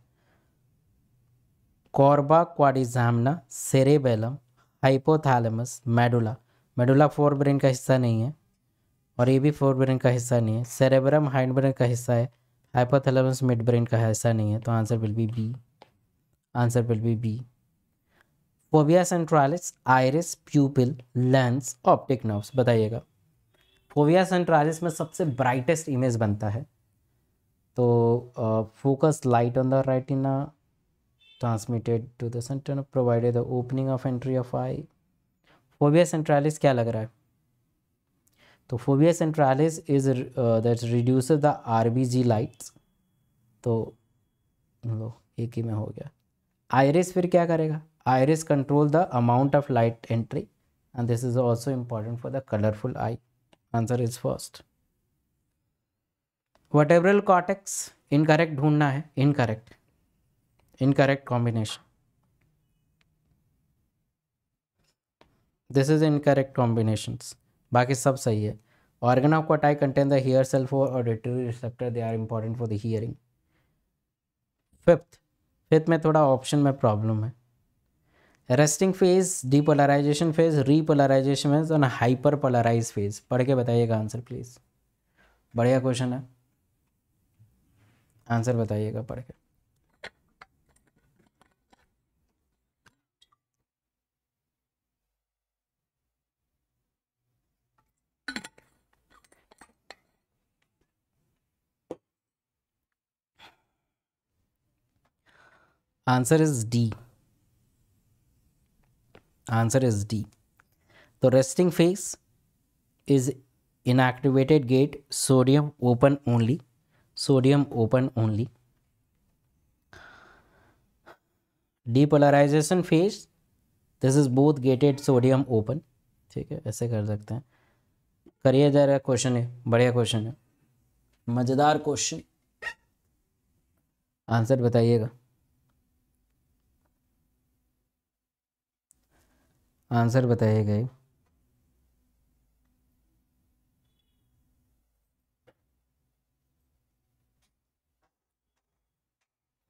corpora quadrigemina cerebellum hypothalamus medulla medulla forebrain का हिस्सा नहीं है और ये भी फोर ब्रेन का हिस्सा नहीं है सेरेब्रम हाइड ब्रेन का हिस्सा है हाइपोथैलेमस मिड ब्रेन का हिस्सा नहीं है तो answer will be B answer will be B fovea centralis iris pupil lens optic nerves बताइएगा फोविया सेंट्रालिस में सबसे ब्राइटेस्ट इमेज बनता है तो focus light on the retina transmitted to the centre provided the opening of entry of eye fovea centralis क्या लग रहा है तो fovea centralis is that reduce the R B G lights तो लो एक ही में हो गया आयरिस फिर क्या करेगा iris control the amount of light entry and this is also important for the colourful eye answer is first what एवरल कॉटेक्स इनकरेक्ट ढूंढना है incorrect incorrect combination this is incorrect combination बाकी सब सही है organ of Corti contain the hair cell for auditory receptor they are important for the hearing fifth fifth में थोड़ा option में प्रॉब्लम है resting phase depolarisation phase repolarisation phase और hyperpolarise phase पढ़ के बताइएगा आंसर प्लीज़ बढ़िया question है आंसर बताइएगा पढ़ के answer is D answer is D तो resting phase is inactivated gate sodium open only sodium open only depolarisation phase this is both gated sodium open ठीक है ऐसे कर सकते हैं करिए जा रहा क्वेश्चन है बढ़िया क्वेश्चन है मजेदार क्वेश्चन आंसर बताइएगा आंसर बताए गए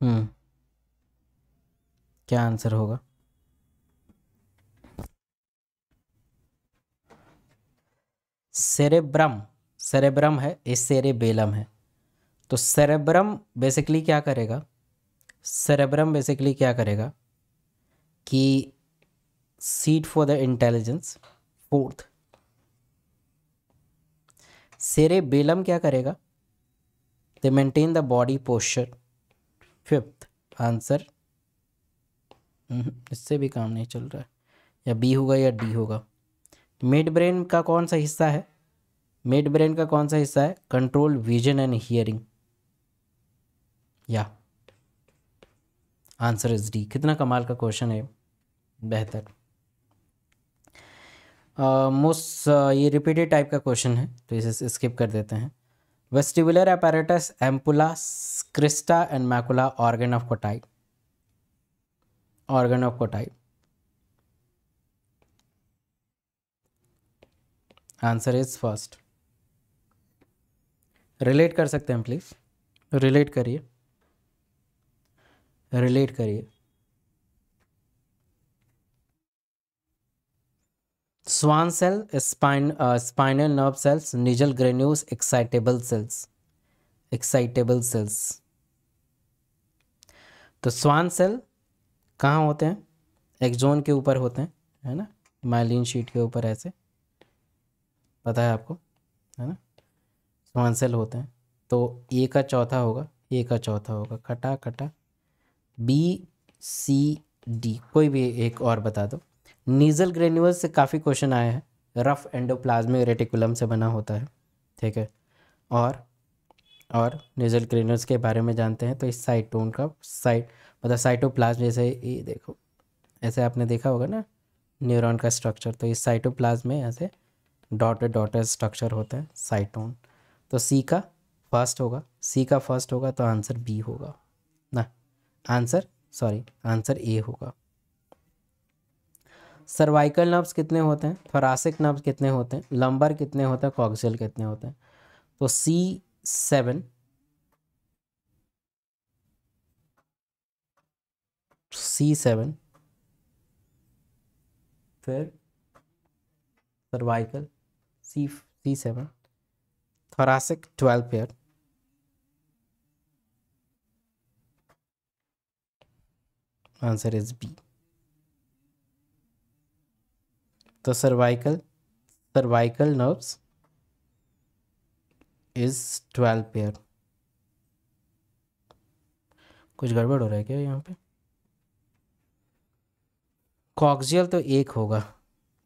हम्म क्या आंसर होगा सेरेब्रम सेरेब्रम है इस सेरेबेलम है तो सेरेब्रम बेसिकली क्या करेगा सेरेब्रम बेसिकली क्या करेगा कि seat for the intelligence fourth cerebellum क्या करेगा they maintain the body posture fifth answer इससे भी काम नहीं चल रहा है या बी होगा या डी होगा मिड ब्रेन का कौन सा हिस्सा है मिड ब्रेन का कौन सा हिस्सा है कंट्रोल विजन एंड हियरिंग या आंसर इज डी कितना कमाल का क्वेश्चन है बेहतर मोस्ट ये रिपीटेड टाइप का क्वेश्चन है तो इसे स्किप कर देते हैं vestibular apparatus ampulla crista and macula organ of Corti organ of Corti answer is first relate कर सकते हैं प्लीज़ रिलेट करिए रिलेट करिए Schwann cell spine spinal nerve cells Nissl granules excitable cells excitable cells तो Schwann cell कहाँ होते हैं axon के ऊपर होते हैं है ना माइलिन शीट के ऊपर ऐसे पता है आपको है ना स्वान सेल होते हैं तो ए का चौथा होगा ए का चौथा होगा खटा खटा बी सी डी कोई भी एक और बता दो नीजल ग्रेन्यूल से काफ़ी क्वेश्चन आए हैं रफ एंडोप्लाज्मिक रेटिकुलम से बना होता है ठीक है और और नीजल ग्रेन्यूल्स के बारे में जानते हैं तो इस साइटोन का साइट मतलब साइटोप्लाज्म जैसे ये देखो ऐसे आपने देखा होगा ना न्यूरॉन का स्ट्रक्चर तो इस साइटोप्लाज्म में ऐसे डॉटर डॉटर स्ट्रक्चर होता है साइटोन तो सी का फर्स्ट होगा सी का फर्स्ट होगा तो आंसर बी होगा ना आंसर सॉरी आंसर ए होगा सर्वाइकल नर्व्स कितने होते हैं थोरासिक नर्व्स कितने होते हैं लंबर कितने होते हैं कॉक्सियल कितने होते हैं तो सी सेवन सी सेवन फिर cervical C C seven thoracic twelve pair answer is B तो cervical cervical nerves is twelve pair कुछ गड़बड़ हो रहा है क्या यहाँ पे कॉक्जियल तो एक होगा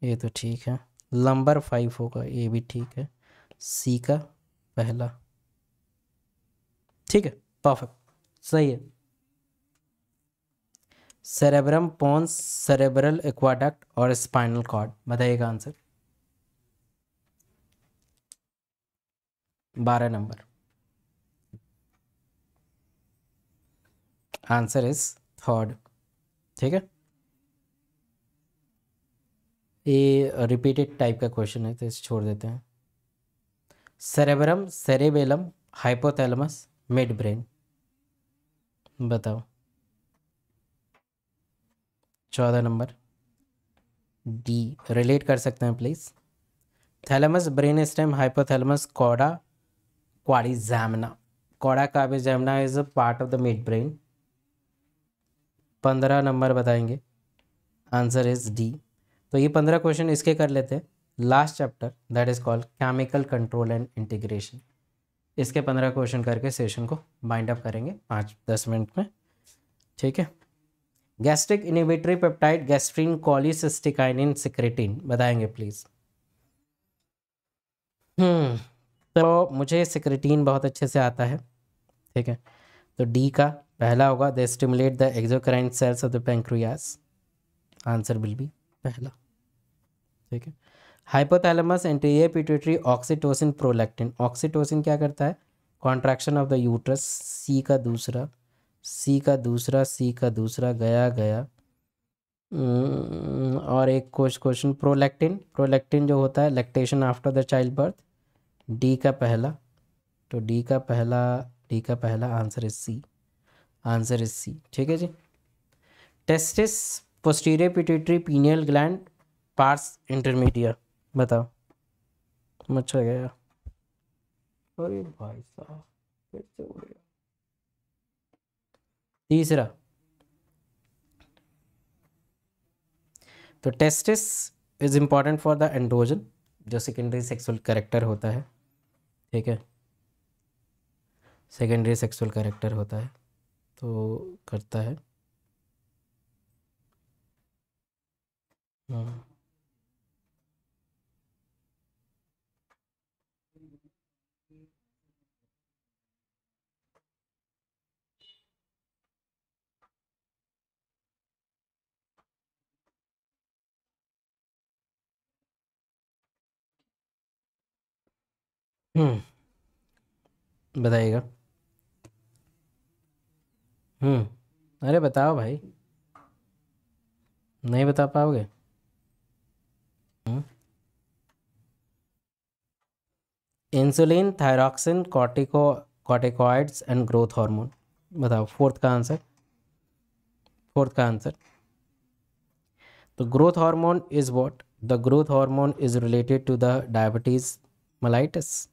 ये तो ठीक है लंबर फाइव होगा ये भी ठीक है सी का पहला ठीक है परफेक्ट सही है सेरेब्रम पोन्स सेरेब्रल एक्वाडक्ट और स्पाइनल कॉर्ड बताइएगा आंसर बारह नंबर आंसर इज थर्ड ठीक है ये रिपीटेड टाइप का क्वेश्चन है तो इसे छोड़ देते हैं cerebrum cerebellum hypothalamus mid brain बताओ चौदह नंबर डी रिलेट कर सकते हैं please thalamus brain stem hypothalamus कोडा क्वाडी जैमना कोडा काबे जैमना is a part of the mid brain पंद्रह नंबर बताएंगे आंसर इज डी तो ये पंद्रह क्वेश्चन इसके कर लेते हैं last chapter that is called chemical control and integration इसके पंद्रह क्वेश्चन करके सेशन को बाइंड अप करेंगे पाँच दस मिनट में ठीक है gastric inhibitory peptide gastrin cholecystokinin secretin बताएंगे प्लीज़ हम्म hmm. तो मुझे सिक्रेटिन बहुत अच्छे से आता है ठीक है तो डी का पहला होगा the stimulate the exocrine cells of the pancreas answer will be पहला ठीक है hypothalamus anterior pituitary oxytocin prolactin oxytocin क्या करता है contraction of the uterus C का दूसरा सी का दूसरा सी का दूसरा गया गया हम्म, और एक क्वेश्चन प्रोलैक्टिन प्रोलैक्टिन जो होता है lactation after the child birth D का पहला तो डी का पहला डी का पहला answer is C answer is C ठीक है जी testis posterior pituitary pineal gland pars intermedia बताओ मच्छर गया अरे भाई साहब फिर से उड़ गया तीसरा तो testis is important for the androgen जो सेकेंडरी सेक्सुअल करेक्टर होता है ठीक है सेकेंडरी सेक्सुअल करेक्टर होता है तो करता है हाँ हम्म बताइएगा हम्म अरे बताओ भाई नहीं बता पाओगे हम्म। Insulin thyroxine cortico corticoids and growth hormone बताओ फोर्थ का आंसर फोर्थ का आंसर तो growth hormone is what the growth hormone is related to the diabetes mellitus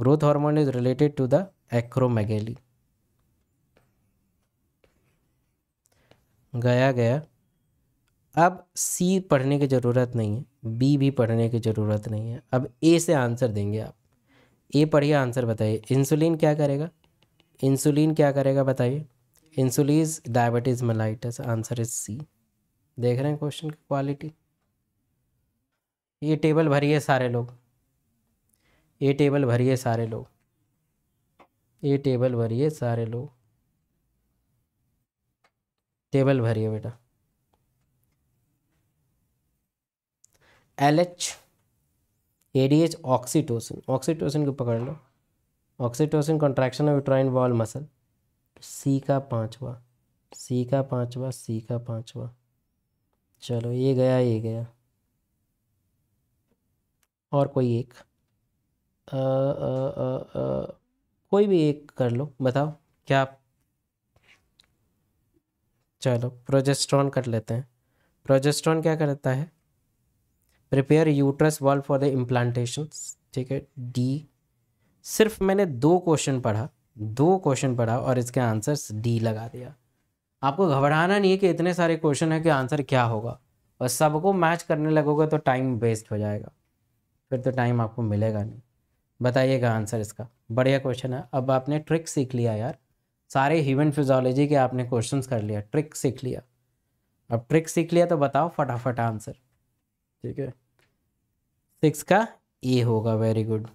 growth hormone is related to the acromegaly गया गया अब सी पढ़ने की ज़रूरत नहीं है बी भी पढ़ने की ज़रूरत नहीं है अब ए से आंसर देंगे आप ए पढ़िए आंसर बताइए इंसुलिन क्या करेगा इंसुलिन क्या करेगा बताइए insulin diabetes mellitus answer is C देख रहे हैं क्वेश्चन की क्वालिटी ये टेबल भरिए सारे लोग ये टेबल भरिए सारे लोग ये टेबल भरिए सारे लोग टेबल भरिए बेटा L H A D H oxytocin oxytocin को पकड़ लो oxytocin contraction of uterine wall muscle C का पांचवा सी का पांचवा सी का पांचवा चलो ये गया ये गया और कोई एक आ, आ, आ, कोई भी एक कर लो बताओ क्या चलो प्रोजेस्ट्रॉन कर लेते हैं प्रोजेस्ट्रॉन क्या करता है prepare uterus wall for the implantation ठीक है डी सिर्फ मैंने दो क्वेश्चन पढ़ा दो क्वेश्चन पढ़ा और इसके आंसर्स डी लगा दिया आपको घबराना नहीं है कि इतने सारे क्वेश्चन है कि आंसर क्या होगा और सबको मैच करने लगोगे तो टाइम वेस्ट हो जाएगा फिर तो टाइम आपको मिलेगा नहीं बताइएगा आंसर इसका बढ़िया क्वेश्चन है अब आपने ट्रिक सीख लिया यार सारे ह्यूमन फिजोलॉजी के आपने क्वेश्चन कर लिया ट्रिक सीख लिया अब ट्रिक सीख लिया तो बताओ फटाफट आंसर ठीक है सिक्स का ए होगा very good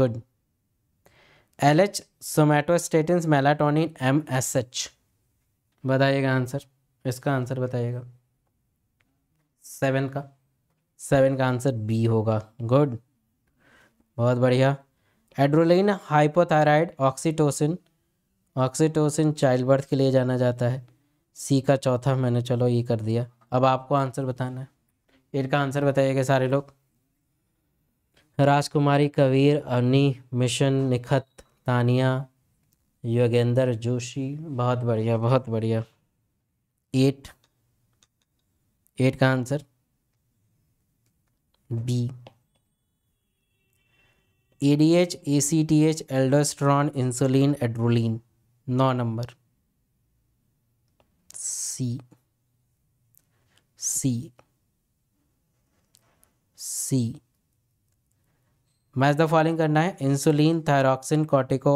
good L H somatostatin melatonin M S H बताइएगा आंसर इसका आंसर बताइएगा सेवन का सेवन का आंसर बी होगा गुड बहुत बढ़िया adrenaline hypothyroid oxytocin oxytocin child birth के लिए जाना जाता है सी का चौथा मैंने चलो ये कर दिया अब आपको आंसर बताना है इनका आंसर बताइएगा सारे लोग राजकुमारी कबीर अनी मिशन निखत तानिया योगेंद्र जोशी बहुत बढ़िया बहुत बढ़िया एट एट का answer B A D H A C T H aldosterone insulin adrenaline नौ number C C C match the following करना है insulin thyroxine cortico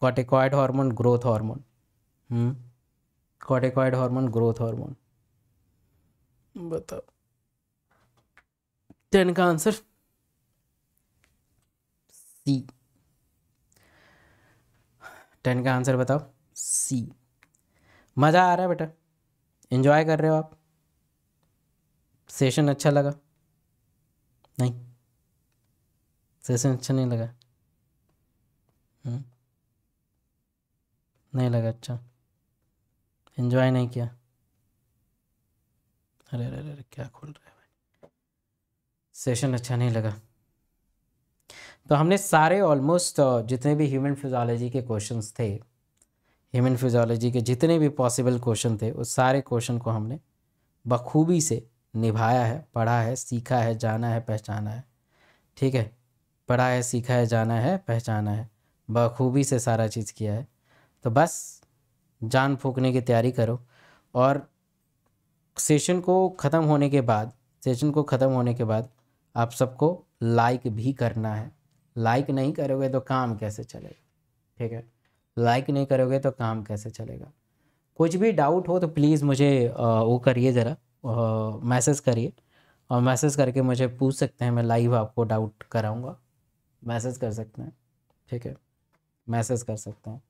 corticoid hormone growth hormone corticoid hormone growth hormone बताओ तो इनका answer C ten का answer बताओ C मज़ा आ रहा है बेटा इन्जॉय कर रहे हो आप सेशन अच्छा लगा नहीं सेशन अच्छा नहीं लगा हुँ? हम्म. नहीं लगा अच्छा इन्जॉय नहीं किया अरे अरे अरे क्या खोल रहे हो सेशन अच्छा नहीं लगा तो हमने सारे ऑलमोस्ट uh, जितने भी ह्यूमन फिजोलॉजी के क्वेश्चंस थे ह्यूमन फिजोलॉजी के जितने भी पॉसिबल क्वेश्चन थे उस सारे क्वेश्चन को हमने बखूबी से निभाया है पढ़ा है सीखा है जाना है पहचाना है ठीक है पढ़ा है सीखा है जाना है पहचाना है बखूबी से सारा चीज़ किया है तो बस जान फूकने की तैयारी करो और सेशन को ख़त्म होने के बाद सेशन को ख़त्म होने के बाद आप सबको लाइक भी करना है लाइक नहीं करोगे तो काम कैसे चलेगा ठीक है लाइक नहीं करोगे तो काम कैसे चलेगा कुछ भी डाउट हो तो प्लीज़ मुझे वो करिए ज़रा मैसेज करिए और मैसेज करके मुझे पूछ सकते हैं मैं लाइव आपको डाउट कराऊंगा मैसेज कर सकते हैं ठीक है मैसेज कर सकते हैं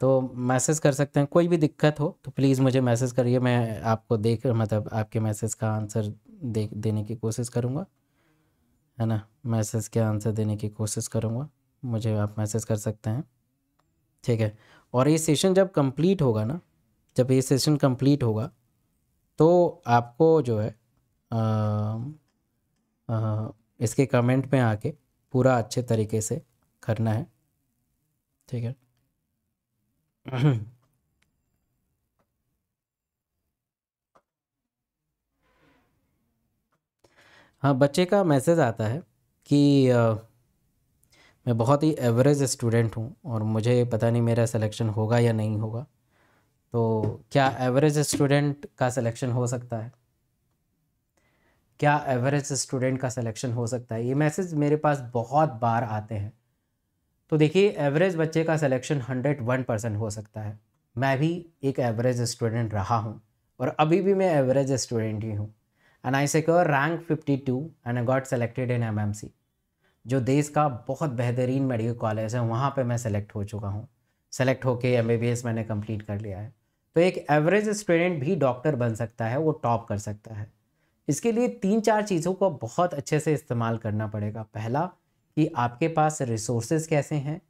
तो मैसेज कर सकते हैं कोई भी दिक्कत हो तो प्लीज़ मुझे मैसेज करिए मैं आपको देख मतलब आपके मैसेज का आंसर दे देने की कोशिश करूँगा है ना मैसेज के आंसर देने की कोशिश करूँगा मुझे आप मैसेज कर सकते हैं ठीक है और ये सेशन जब कंप्लीट होगा ना जब ये सेशन कंप्लीट होगा तो आपको जो है आ, आ, इसके कमेंट में आके पूरा अच्छे तरीके से करना है ठीक है हाँ बच्चे का मैसेज आता है कि आ, मैं बहुत ही एवरेज स्टूडेंट हूँ और मुझे पता नहीं मेरा सिलेक्शन होगा या नहीं होगा तो क्या एवरेज स्टूडेंट का सिलेक्शन हो सकता है क्या एवरेज स्टूडेंट का सिलेक्शन हो सकता है ये मैसेज मेरे पास बहुत बार आते हैं तो देखिए एवरेज बच्चे का सिलेक्शन हंड्रेड वन परसेंट हो सकता है मैं भी एक एवरेज स्टूडेंट रहा हूँ और अभी भी मैं एवरेज स्टूडेंट ही हूँ and I secure rank 52 and I got selected in M जो देश का बहुत बेहतरीन मेडिकल कॉलेज है वहाँ पे मैं सेलेक्ट हो चुका हूँ सेलेक्ट होके एम मैंने कंप्लीट कर लिया है तो एक एवरेज स्टूडेंट भी डॉक्टर बन सकता है वो टॉप कर सकता है इसके लिए तीन चार चीज़ों को बहुत अच्छे से इस्तेमाल करना पड़ेगा पहला कि आपके पास रिसोर्सेज कैसे हैं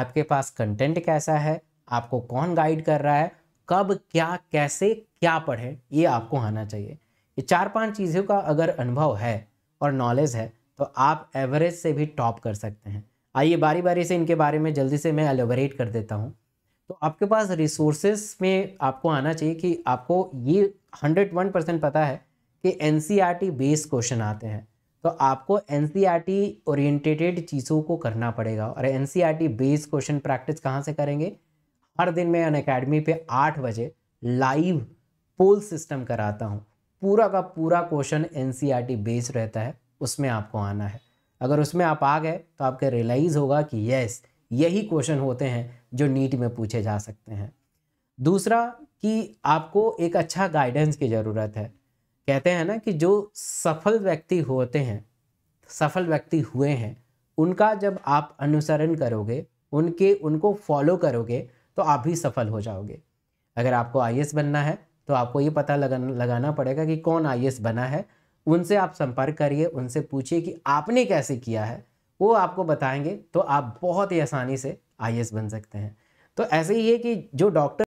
आपके पास कंटेंट कैसा है आपको कौन गाइड कर रहा है कब क्या कैसे क्या पढ़ें ये आपको आना चाहिए ये चार पांच चीज़ों का अगर अनुभव है और नॉलेज है तो आप एवरेज से भी टॉप कर सकते हैं आइए बारी बारी से इनके बारे में जल्दी से मैं एलोबरेट कर देता हूँ तो आपके पास रिसोर्सेस में आपको आना चाहिए कि आपको ये हंड्रेड वन परसेंट पता है कि एन बेस क्वेश्चन आते हैं तो आपको एन ओरिएंटेटेड चीज़ों को करना पड़ेगा और N C base question practice कहाँ से करेंगे हर दिन मैं अन अकेडमी पे आठ बजे लाइव पोल सिस्टम कराता हूँ पूरा का पूरा क्वेश्चन एन बेस्ड रहता है उसमें आपको आना है अगर उसमें आप आ गए तो आपके रियलाइज़ होगा कि यस यही क्वेश्चन होते हैं जो नीट में पूछे जा सकते हैं दूसरा कि आपको एक अच्छा गाइडेंस की ज़रूरत है कहते हैं ना कि जो सफल व्यक्ति होते हैं सफल व्यक्ति हुए हैं उनका जब आप अनुसरण करोगे उनके उनको फॉलो करोगे तो आप भी सफल हो जाओगे अगर आपको आई बनना है तो आपको ये पता लगाना लगाना पड़ेगा कि कौन आई बना है उनसे आप संपर्क करिए उनसे पूछिए कि आपने कैसे किया है वो आपको बताएंगे तो आप बहुत ही आसानी से आई बन सकते हैं तो ऐसे ही है कि जो डॉक्टर